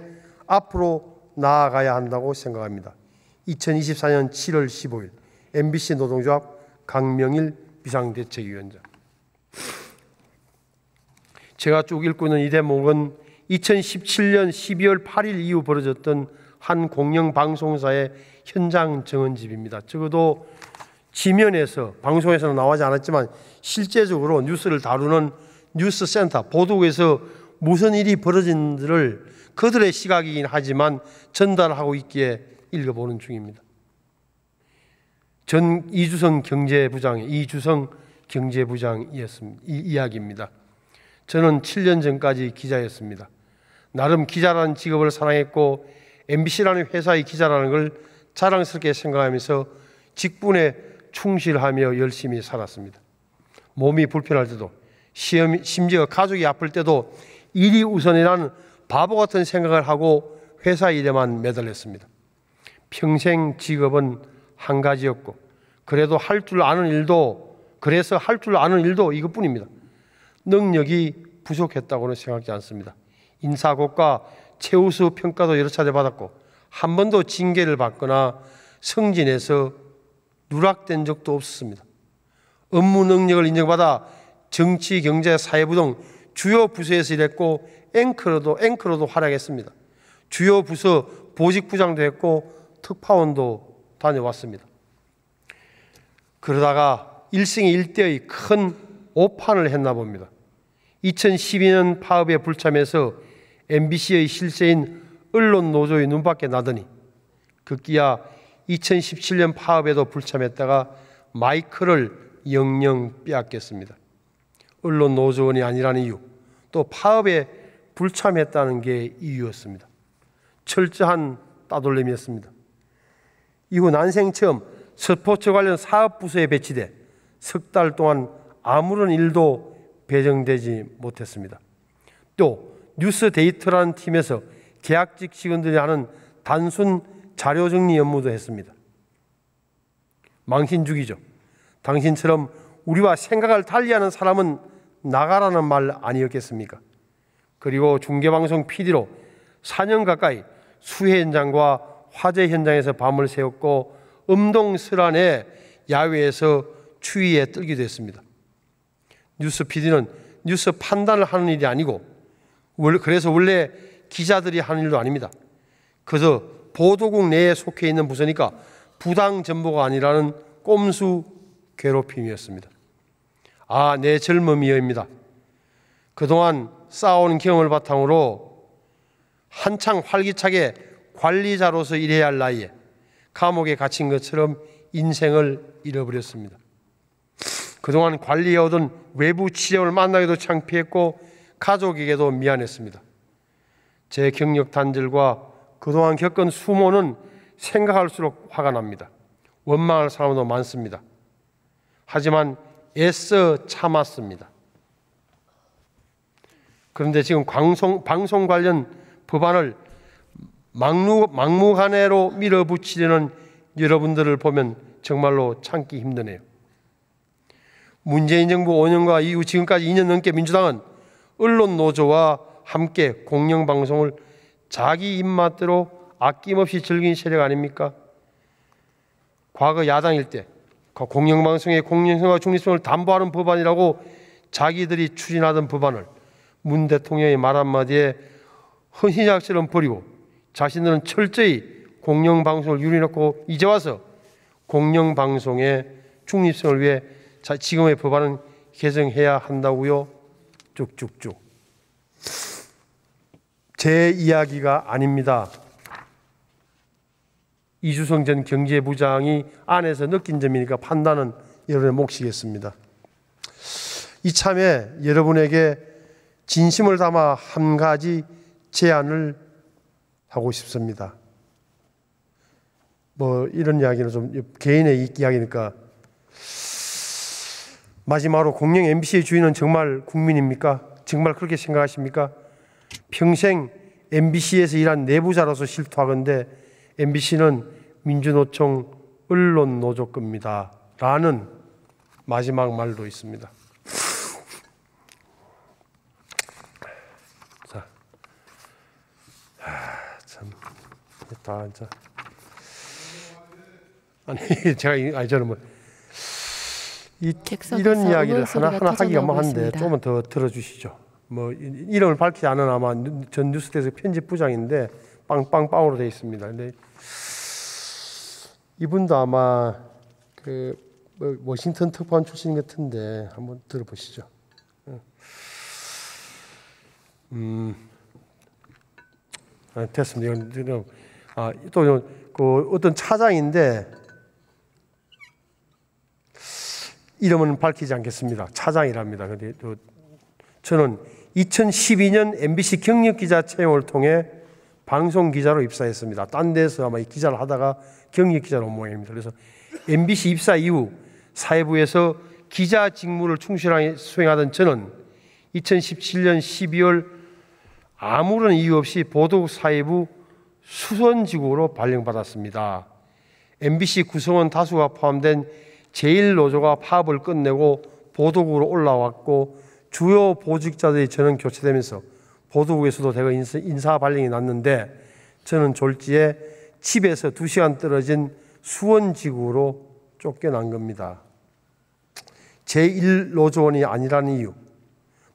앞으로 나아가야 한다고 생각합니다. 2024년 7월 15일 MBC 노동조합 강명일 비상대책위원장. 제가 쭉 읽고 있는 이 대목은 2017년 12월 8일 이후 벌어졌던 한 공영방송사의 현장 정언집입니다. 적어도 지면에서 방송에서는 나오지 않았지만 실제적으로 뉴스를 다루는 뉴스센터 보도국에서 무슨 일이 벌어진지를 그들의 시각이긴 하지만 전달하고 있기에 읽어보는 중입니다. 전 이주성 경제부장, 이주성 경제부장이었습니다. 이 이야기입니다. 저는 7년 전까지 기자였습니다. 나름 기자라는 직업을 사랑했고 MBC라는 회사의 기자라는 걸 자랑스럽게 생각하면서 직분에 충실하며 열심히 살았습니다. 몸이 불편할 때도 시험, 심지어 가족이 아플 때도 일이 우선이라는 바보 같은 생각을 하고 회사 일에만 매달렸습니다. 평생 직업은 한 가지였고 그래도 할 줄 아는 일도 그래서 할 줄 아는 일도 이것뿐입니다. 능력이 부족했다고는 생각지 않습니다. 인사고과 최우수 평가도 여러 차례 받았고 한 번도 징계를 받거나 승진해서 누락된 적도 없었습니다. 업무 능력을 인정받아 정치, 경제, 사회부 등 주요 부서에서 일했고 앵커로도 앵커로도 활약했습니다. 주요 부서 보직 부장도 했고 특파원도 다녀왔습니다. 그러다가 일승 일대의 큰 오판을 했나 봅니다. 2012년 파업에 불참해서 MBC의 실세인 언론 노조의 눈밖에 나더니 급기야 2017년 파업에도 불참했다가 마이크를 영영 빼앗겼습니다. 언론 노조원이 아니라는 이유, 또 파업에 불참했다는 게 이유였습니다. 철저한 따돌림이었습니다. 이후 난생 처음 스포츠 관련 사업 부서에 배치돼 석 달 동안 아무런 일도 배정되지 못했습니다. 또 뉴스 데이터라는 팀에서 계약직 직원들이 하는 단순 자료 정리 업무도 했습니다. 망신주기죠. 당신처럼 우리와 생각을 달리하는 사람은 나가라는 말 아니었겠습니까? 그리고 중계방송 PD로 4년 가까이 수해 현장과 화재 현장에서 밤을 새웠고 음동설안에 야외에서 추위에 떨기도 했습니다. 뉴스 PD는 뉴스 판단을 하는 일이 아니고 그래서 원래 기자들이 하는 일도 아닙니다. 그래 보도국 내에 속해 있는 부서니까 부당 전보가 아니라는 꼼수 괴롭힘이었습니다. 아, 내 젊음이여입니다. 그동안 쌓아 경험을 바탕으로 한창 활기차게 관리자로서 일해야 할 나이에 감옥에 갇힌 것처럼 인생을 잃어버렸습니다. 그동안 관리해오던 외부 치료를 만나기도 창피했고 가족에게도 미안했습니다. 제 경력 단절과 그동안 겪은 수모는 생각할수록 화가 납니다. 원망할 사람도 많습니다. 하지만 애써 참았습니다. 그런데 지금 방송, 방송 관련 법안을 막루, 막무가내로 밀어붙이려는 여러분들을 보면 정말로 참기 힘드네요. 문재인 정부 5년과 이후 지금까지 2년 넘게 민주당은 언론 노조와 함께 공영방송을 자기 입맛대로 아낌없이 즐긴 세력 아닙니까? 과거 야당일 때 그 공영방송의 공영성과 중립성을 담보하는 법안이라고 자기들이 추진하던 법안을 문 대통령의 말 한마디에 헌신작처럼 버리고 자신들은 철저히 공영방송을 유리놓고 이제 와서 공영방송의 중립성을 위해 지금의 법안은 개정해야 한다고요. 쭉쭉쭉. 제 이야기가 아닙니다. 이주성 전 경제부장이 안에서 느낀 점이니까 판단은 여러분의 몫이겠습니다. 이참에 여러분에게 진심을 담아 한 가지 제안을 하고 싶습니다. 뭐 이런 이야기는 좀 개인의 이야기니까 마지막으로 공영 MBC의 주인은 정말 국민입니까? 정말 그렇게 생각하십니까? 평생 MBC에서 일한 내부자로서 실토하건데 MBC는 민주노총 언론노조급니다. 라는 마지막 말도 있습니다. 자. 다 이제 아니 <laughs> 제가 아니 저는 뭐 이, 이런 이야기를 하나 하나 하기가 뭐한데 조금만 더 들어주시죠. 뭐 이름을 밝히지 않은 아마 전 뉴스대에서 편집 부장인데 빵빵빵으로 되 있습니다. 근데 이분도 아마 그 뭐 워싱턴 특파원 출신 같은데 한번 들어보시죠. 예. 음, 아, 됐습니다. 이건 아, 또그 어떤 차장인데 이름은 밝히지 않겠습니다. 차장이랍니다. 근데 또 저는 2012년 MBC 경력 기자 채용을 통해 방송 기자로 입사했습니다. 딴 데서 아마 기자를 하다가 경력 기자로 온 모양입니다. 그래서 MBC 입사 이후 사회부에서 기자 직무를 충실하게 수행하던 저는 2017년 12월 아무런 이유 없이 보도사회부 수선지구로 발령받았습니다. MBC 구성원 다수가 포함된 제1노조가 파업을 끝내고 보도국으로 올라왔고 주요 보직자들이 저는 교체되면서 보도국에서도 대거 인사 발령이 났는데 저는 졸지에 집에서 2시간 떨어진 수원지구로 쫓겨난 겁니다. 제1노조원이 아니라는 이유,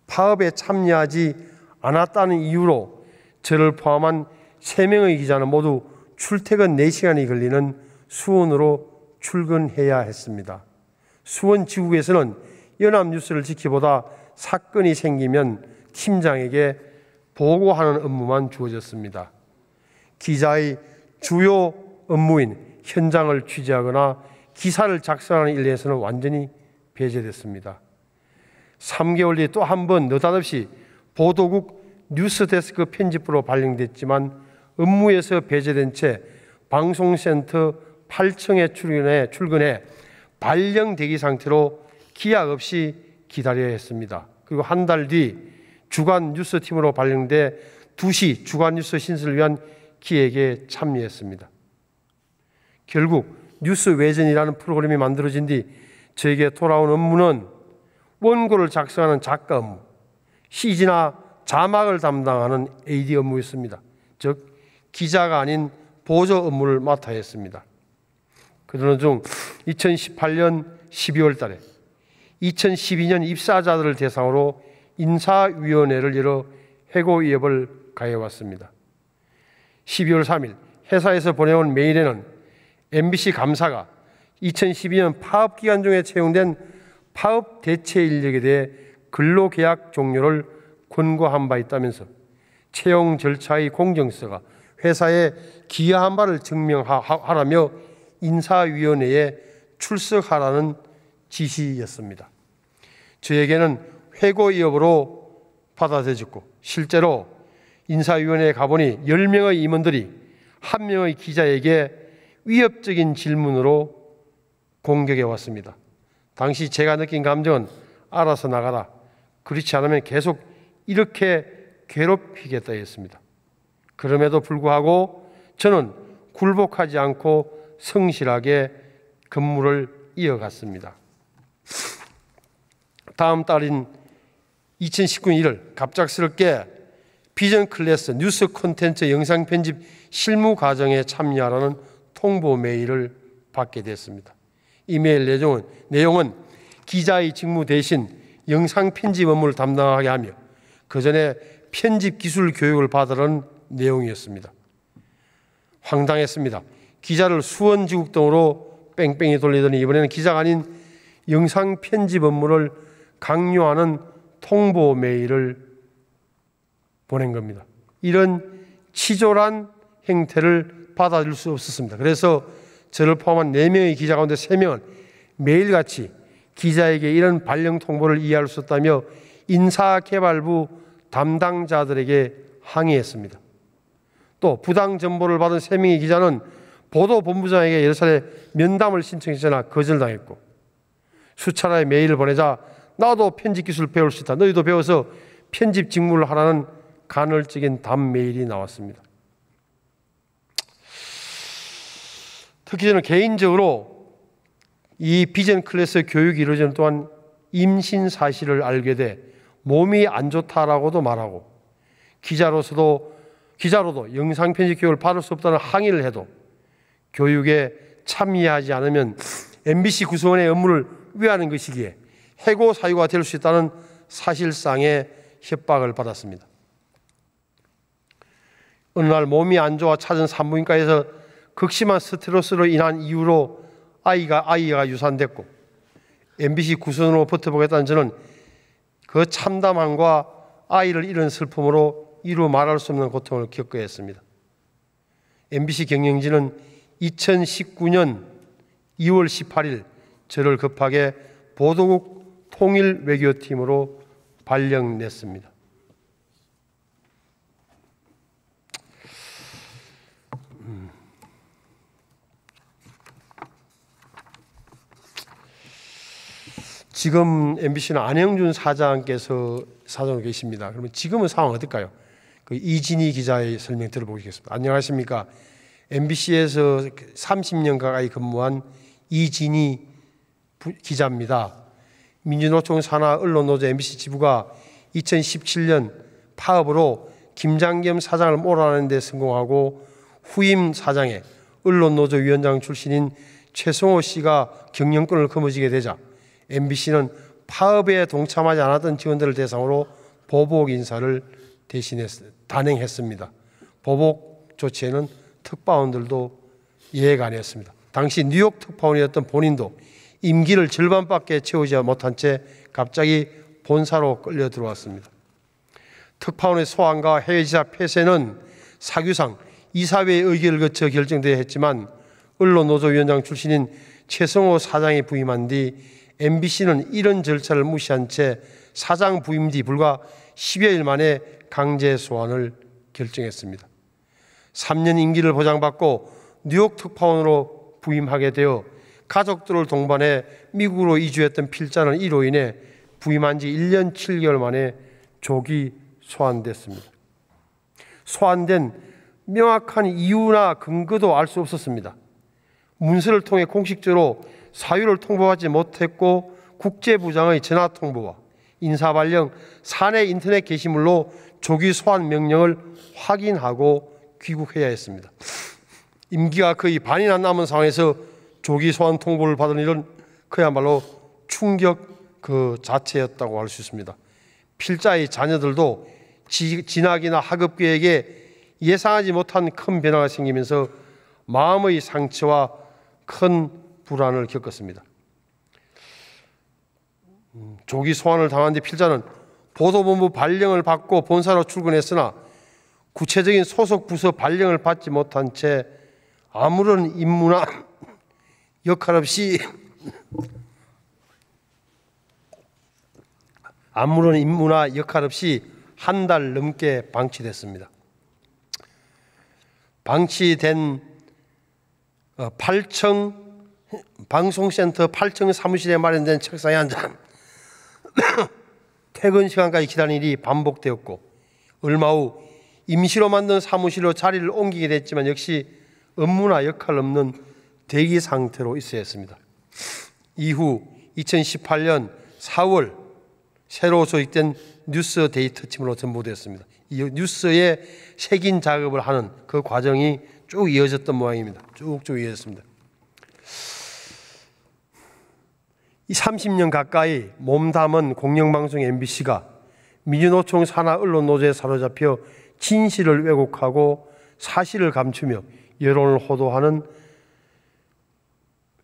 파업에 참여하지 않았다는 이유로 저를 포함한 3명의 기자는 모두 출퇴근 4시간이 걸리는 수원으로 출근해야 했습니다. 수원 지구에서는 연합뉴스를 지키보다 사건이 생기면 팀장에게 보고하는 업무만 주어졌습니다. 기자의 주요 업무인 현장을 취재하거나 기사를 작성하는 일에서는 완전히 배제됐습니다. 3개월 뒤 또 한 번 느닷없이 보도국 뉴스데스크 편집부로 발령됐지만 업무에서 배제된 채 방송센터 8층에 출근해, 출근해 발령 대기 상태로 기약 없이 기다려야 했습니다. 그리고 한 달 뒤 주간 뉴스팀으로 발령돼 2시 주간 뉴스 신설을 위한 기획에 참여했습니다. 결국 뉴스 외전이라는 프로그램이 만들어진 뒤 저에게 돌아온 업무는 원고를 작성하는 작가 업무, CG나 자막을 담당하는 AD 업무였습니다. 즉 기자가 아닌 보조 업무를 맡아 야 했습니다. 그러는 중 2018년 12월 달에 2012년 입사자들을 대상으로 인사위원회를 열어 해고위협을 가해왔습니다. 12월 3일 회사에서 보내온 메일에는 MBC 감사가 2012년 파업 기간 중에 채용된 파업 대체 인력에 대해 근로계약 종료를 권고한 바 있다면서 채용 절차의 공정성과 회사에 기여한 바를 증명하라며 인사위원회에 출석하라는 지시였습니다. 저에게는 회고 위협으로 받아들여졌고 실제로 인사위원회에 가보니 10명의 임원들이 1명의 기자에게 위협적인 질문으로 공격해 왔습니다. 당시 제가 느낀 감정은 알아서 나가라. 그렇지 않으면 계속 이렇게 괴롭히겠다였습니다. 그럼에도 불구하고 저는 굴복하지 않고 성실하게 근무를 이어갔습니다. 다음 달인 2019년 1월 갑작스럽게 비전 클래스 뉴스 콘텐츠 영상 편집 실무 과정에 참여하라는 통보 메일을 받게 됐습니다. 이 메일 내용은, 내용은 기자의 직무 대신 영상 편집 업무를 담당하게 하며 그 전에 편집 기술 교육을 받으라는 내용이었습니다. 황당했습니다. 기자를 수원지국 등으로 뺑뺑이 돌리더니 이번에는 기자가 아닌 영상 편집 업무를 강요하는 통보 메일을 보낸 겁니다. 이런 치졸한 행태를 받아들일 수 없었습니다. 그래서 저를 포함한 4명의 기자 가운데 3명은 매일같이 기자에게 이런 발령 통보를 이해할 수 없다며 인사개발부 담당자들에게 항의했습니다. 또 부당 정보를 받은 세 명의 기자는 보도본부장에게 여러 차례 면담을 신청했으나 거절당했고 수차례 메일을 보내자 나도 편집 기술 배울 수 있다. 너희도 배워서 편집 직무를 하라는 간헐적인 답 메일이 나왔습니다. 특히 저는 개인적으로 이 비전 클래스 교육이 이루어지는 또한 임신 사실을 알게 돼 몸이 안 좋다라고도 말하고 기자로서도 기자로도 영상 편집 교육을 받을 수 없다는 항의를 해도 교육에 참여하지 않으면 MBC 구성원의 업무를 위하는 것이기에 해고 사유가 될 수 있다는 사실상의 협박을 받았습니다. 어느 날 몸이 안 좋아 찾은 산부인과에서 극심한 스트레스로 인한 이유로 아이가 아이가 유산됐고 MBC 구성으로 버텨보겠다는 저는 그 참담함과 아이를 잃은 슬픔으로 이루 말할 수 없는 고통을 겪게 했습니다. MBC 경영진은 2019년 2월 18일 저를 급하게 보도국 통일 외교팀으로 발령냈습니다. 지금 MBC는 안영준 사장께서 사장으로 계십니다. 그러면 지금은 상황 어떨까요? 그 이진희 기자의 설명 들어보겠습니다. 안녕하십니까? MBC에서 30년 가까이 근무한 이진희 기자입니다. 민주노총 산하 언론노조 MBC 지부가 2017년 파업으로 김장겸 사장을 몰아내는 데 성공하고 후임 사장에 언론노조 위원장 출신인 최성호 씨가 경영권을 거머쥐게 되자 MBC는 파업에 동참하지 않았던 직원들을 대상으로 보복 인사를 대신했 단행했습니다. 보복 조치에는 특파원들도 이해가 아니었습니다. 당시 뉴욕 특파원이었던 본인도 임기를 절반밖에 채우지 못한 채 갑자기 본사로 끌려 들어왔습니다. 특파원의 소환과 해외지사 폐쇄는 사규상 이사회의 의결을 거쳐 결정돼야 했지만 언론노조위원장 출신인 최성호 사장이 부임한 뒤 MBC는 이런 절차를 무시한 채 사장 부임 뒤 불과 10여일 만에 강제 소환을 결정했습니다. 3년 임기를 보장받고 뉴욕 특파원으로 부임하게 되어 가족들을 동반해 미국으로 이주했던 필자는 이로 인해 부임한 지 1년 7개월 만에 조기 소환됐습니다. 소환된 명확한 이유나 근거도 알 수 없었습니다. 문서를 통해 공식적으로 사유를 통보하지 못했고 국제부장의 전화 통보와 인사발령, 사내 인터넷 게시물로 조기 소환 명령을 확인하고 귀국해야 했습니다. 임기가 거의 반이나 남은 상황에서 조기 소환 통보를 받은 일은 그야말로 충격 그 자체였다고 할 수 있습니다. 필자의 자녀들도 지, 진학이나 학업계획에 예상하지 못한 큰 변화가 생기면서 마음의 상처와 큰 불안을 겪었습니다. 음, 조기 소환을 당한 뒤 필자는 보도본부 발령을 받고 본사로 출근했으나 구체적인 소속 부서 발령을 받지 못한 채 아무런 임무나 <laughs> 역할 없이 <laughs> 아무런 임무나 역할 없이 한 달 넘게 방치됐습니다. 방치된 8층 어, 방송센터 8층 사무실에 마련된 책상에 앉아 퇴근 시간까지 기다린 일이 반복되었고 얼마 후 임시로 만든 사무실로 자리를 옮기게 됐지만 역시 업무나 역할 없는 대기 상태로 있어야 했습니다. 이후 2018년 4월 새로 조직된 뉴스 데이터 팀으로 전부됐습니다. 이 뉴스의 색인 작업을 하는 그 과정이 쭉 이어졌던 모양입니다. 쭉쭉 이어졌습니다. 30년 가까이 몸담은 공영방송 MBC가 민주노총 산하 언론 노조에 사로잡혀 진실을 왜곡하고 사실을 감추며 여론을 호도하는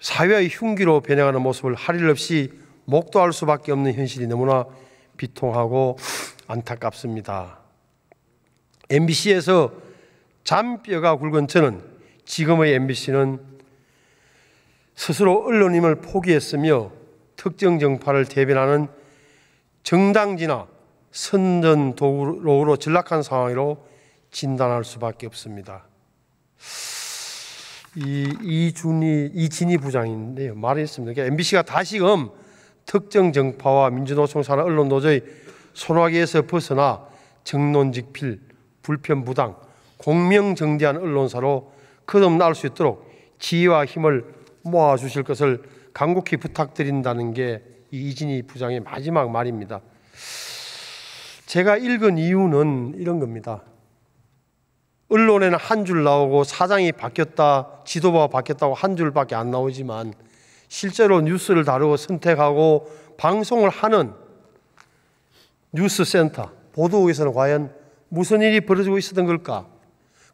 사회의 흉기로 변형하는 모습을 할일 없이 목도할 수밖에 없는 현실이 너무나 비통하고 안타깝습니다. MBC에서 잔뼈가 굵은 저는 지금의 MBC는 스스로 언론임을 포기했으며 특정 정파를 대변하는 정당지나 선전 도로로 전락한 상황으로 진단할 수밖에 없습니다. 이 이준이 이진희 부장인데요 말했습니다. 그러니까 MBC가 다시금 특정 정파와 민주노총 산하 언론 노조의 손아귀에서 벗어나 정론직필, 불편부당, 공명정대한 언론사로 거듭날 수 있도록 지혜와 힘을 모아 주실 것을 간곡히 부탁드린다는 게 이진희 부장의 마지막 말입니다. 제가 읽은 이유는 이런 겁니다. 언론에는 한 줄 나오고 사장이 바뀌었다, 지도부가 바뀌었다고 한 줄밖에 안 나오지만 실제로 뉴스를 다루고 선택하고 방송을 하는 뉴스 센터, 보도국에서는 과연 무슨 일이 벌어지고 있었던 걸까?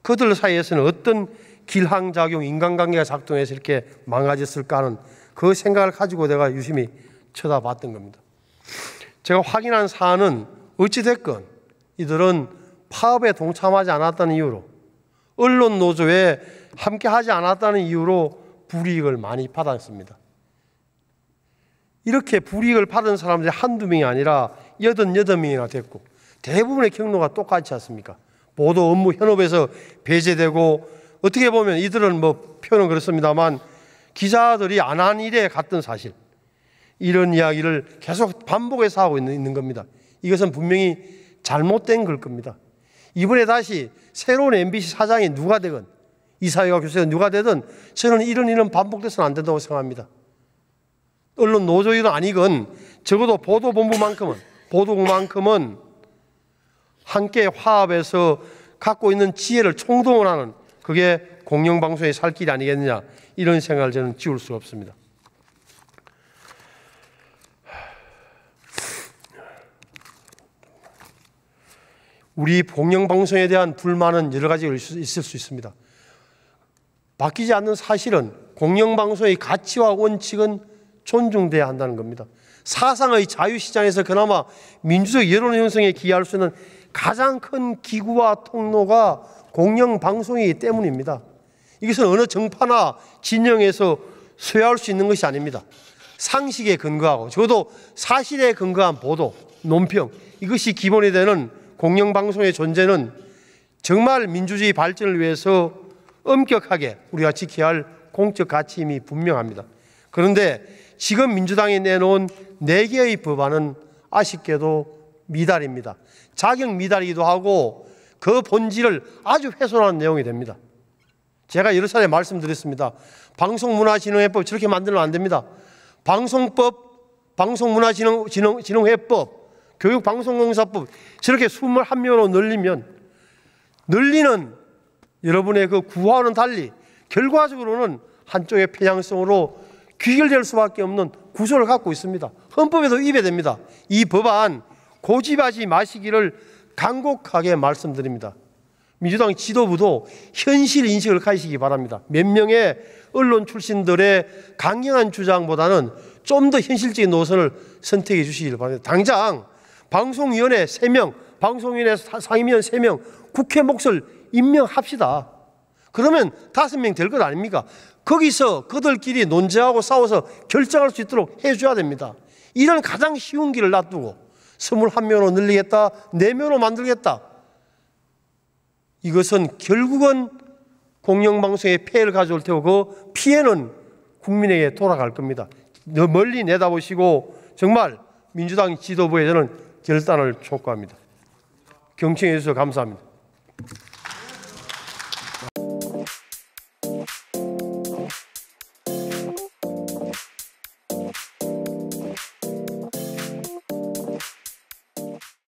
그들 사이에서는 어떤 길항작용, 인간관계가 작동해서 이렇게 망가졌을까 하는 그 생각을 가지고 내가 유심히 쳐다봤던 겁니다. 제가 확인한 사안은 어찌됐건 이들은 파업에 동참하지 않았다는 이유로 언론 노조에 함께 하지 않았다는 이유로 불이익을 많이 받았습니다. 이렇게 불이익을 받은 사람들이 한두 명이 아니라 여든 명이나 됐고 대부분의 경로가 똑같지 않습니까? 보도 업무 현업에서 배제되고 어떻게 보면 이들은 뭐 표현은 그렇습니다만 기자들이 안 한 일에 같은 사실. 이런 이야기를 계속 반복해서 하고 있는, 있는 겁니다. 이것은 분명히 잘못된 걸 겁니다. 이번에 다시 새로운 MBC 사장이 누가 되건 이사회가 교수가 누가 되든 저는 이런 일은 반복돼서는 안 된다고 생각합니다. 언론 노조이든 아니건 적어도 보도본부만큼은 보도국만큼은 함께 화합해서 갖고 있는 지혜를 총동원하는 그게 공영방송의 살길 아니겠느냐 이런 생각을 저는 지울 수 없습니다. 우리 복영방송에 대한 불만은 여러 가지 있을 수 있습니다. 바뀌지 않는 사실은 공영방송의 가치와 원칙은 존중돼야 한다는 겁니다. 사상의 자유시장에서 그나마 민주적 여론 형성에 기여할 수 있는 가장 큰 기구와 통로가 공영방송이기 때문입니다. 이것은 어느 정파나 진영에서 수여할수 있는 것이 아닙니다. 상식에 근거하고 적어도 사실에 근거한 보도, 논평 이것이 기본이 되는 공영방송의 존재는 정말 민주주의 발전을 위해서 엄격하게 우리가 지켜야 할 공적 가치임이 분명합니다. 그런데 지금 민주당이 내놓은 4개의 법안은 아쉽게도 미달입니다. 자격 미달이기도 하고 그 본질을 아주 훼손한 내용이 됩니다. 제가 여러 차례 말씀드렸습니다. 방송문화진흥회법 저렇게 만들면 안 됩니다. 방송법, 방송문화진흥회법, 교육방송공사법 저렇게 21명으로 늘리면 늘리는 여러분의 그 구화와는 달리 결과적으로는 한쪽의 편향성으로 귀결될 수밖에 없는 구조를 갖고 있습니다. 헌법에도 입에됩니다. 이 법안 고집하지 마시기를 간곡하게 말씀드립니다. 민주당 지도부도 현실 인식을 가지시기 바랍니다. 몇 명의 언론 출신들의 강경한 주장보다는 좀 더 현실적인 노선을 선택해 주시길 바랍니다. 당장 방송위원회 3명, 방송위원회 상임위원 3명, 국회 몫을 임명합시다. 그러면 5명 될 것 아닙니까? 거기서 그들끼리 논쟁하고 싸워서 결정할 수 있도록 해줘야 됩니다. 이런 가장 쉬운 길을 놔두고 21명으로 늘리겠다, 4명으로 만들겠다. 이것은 결국은 공영방송의 폐해를 가져올 테고 그 피해는 국민에게 돌아갈 겁니다. 더 멀리 내다보시고 정말 민주당 지도부에 저는 결단을 촉구합니다. 경청해 주셔서 감사합니다.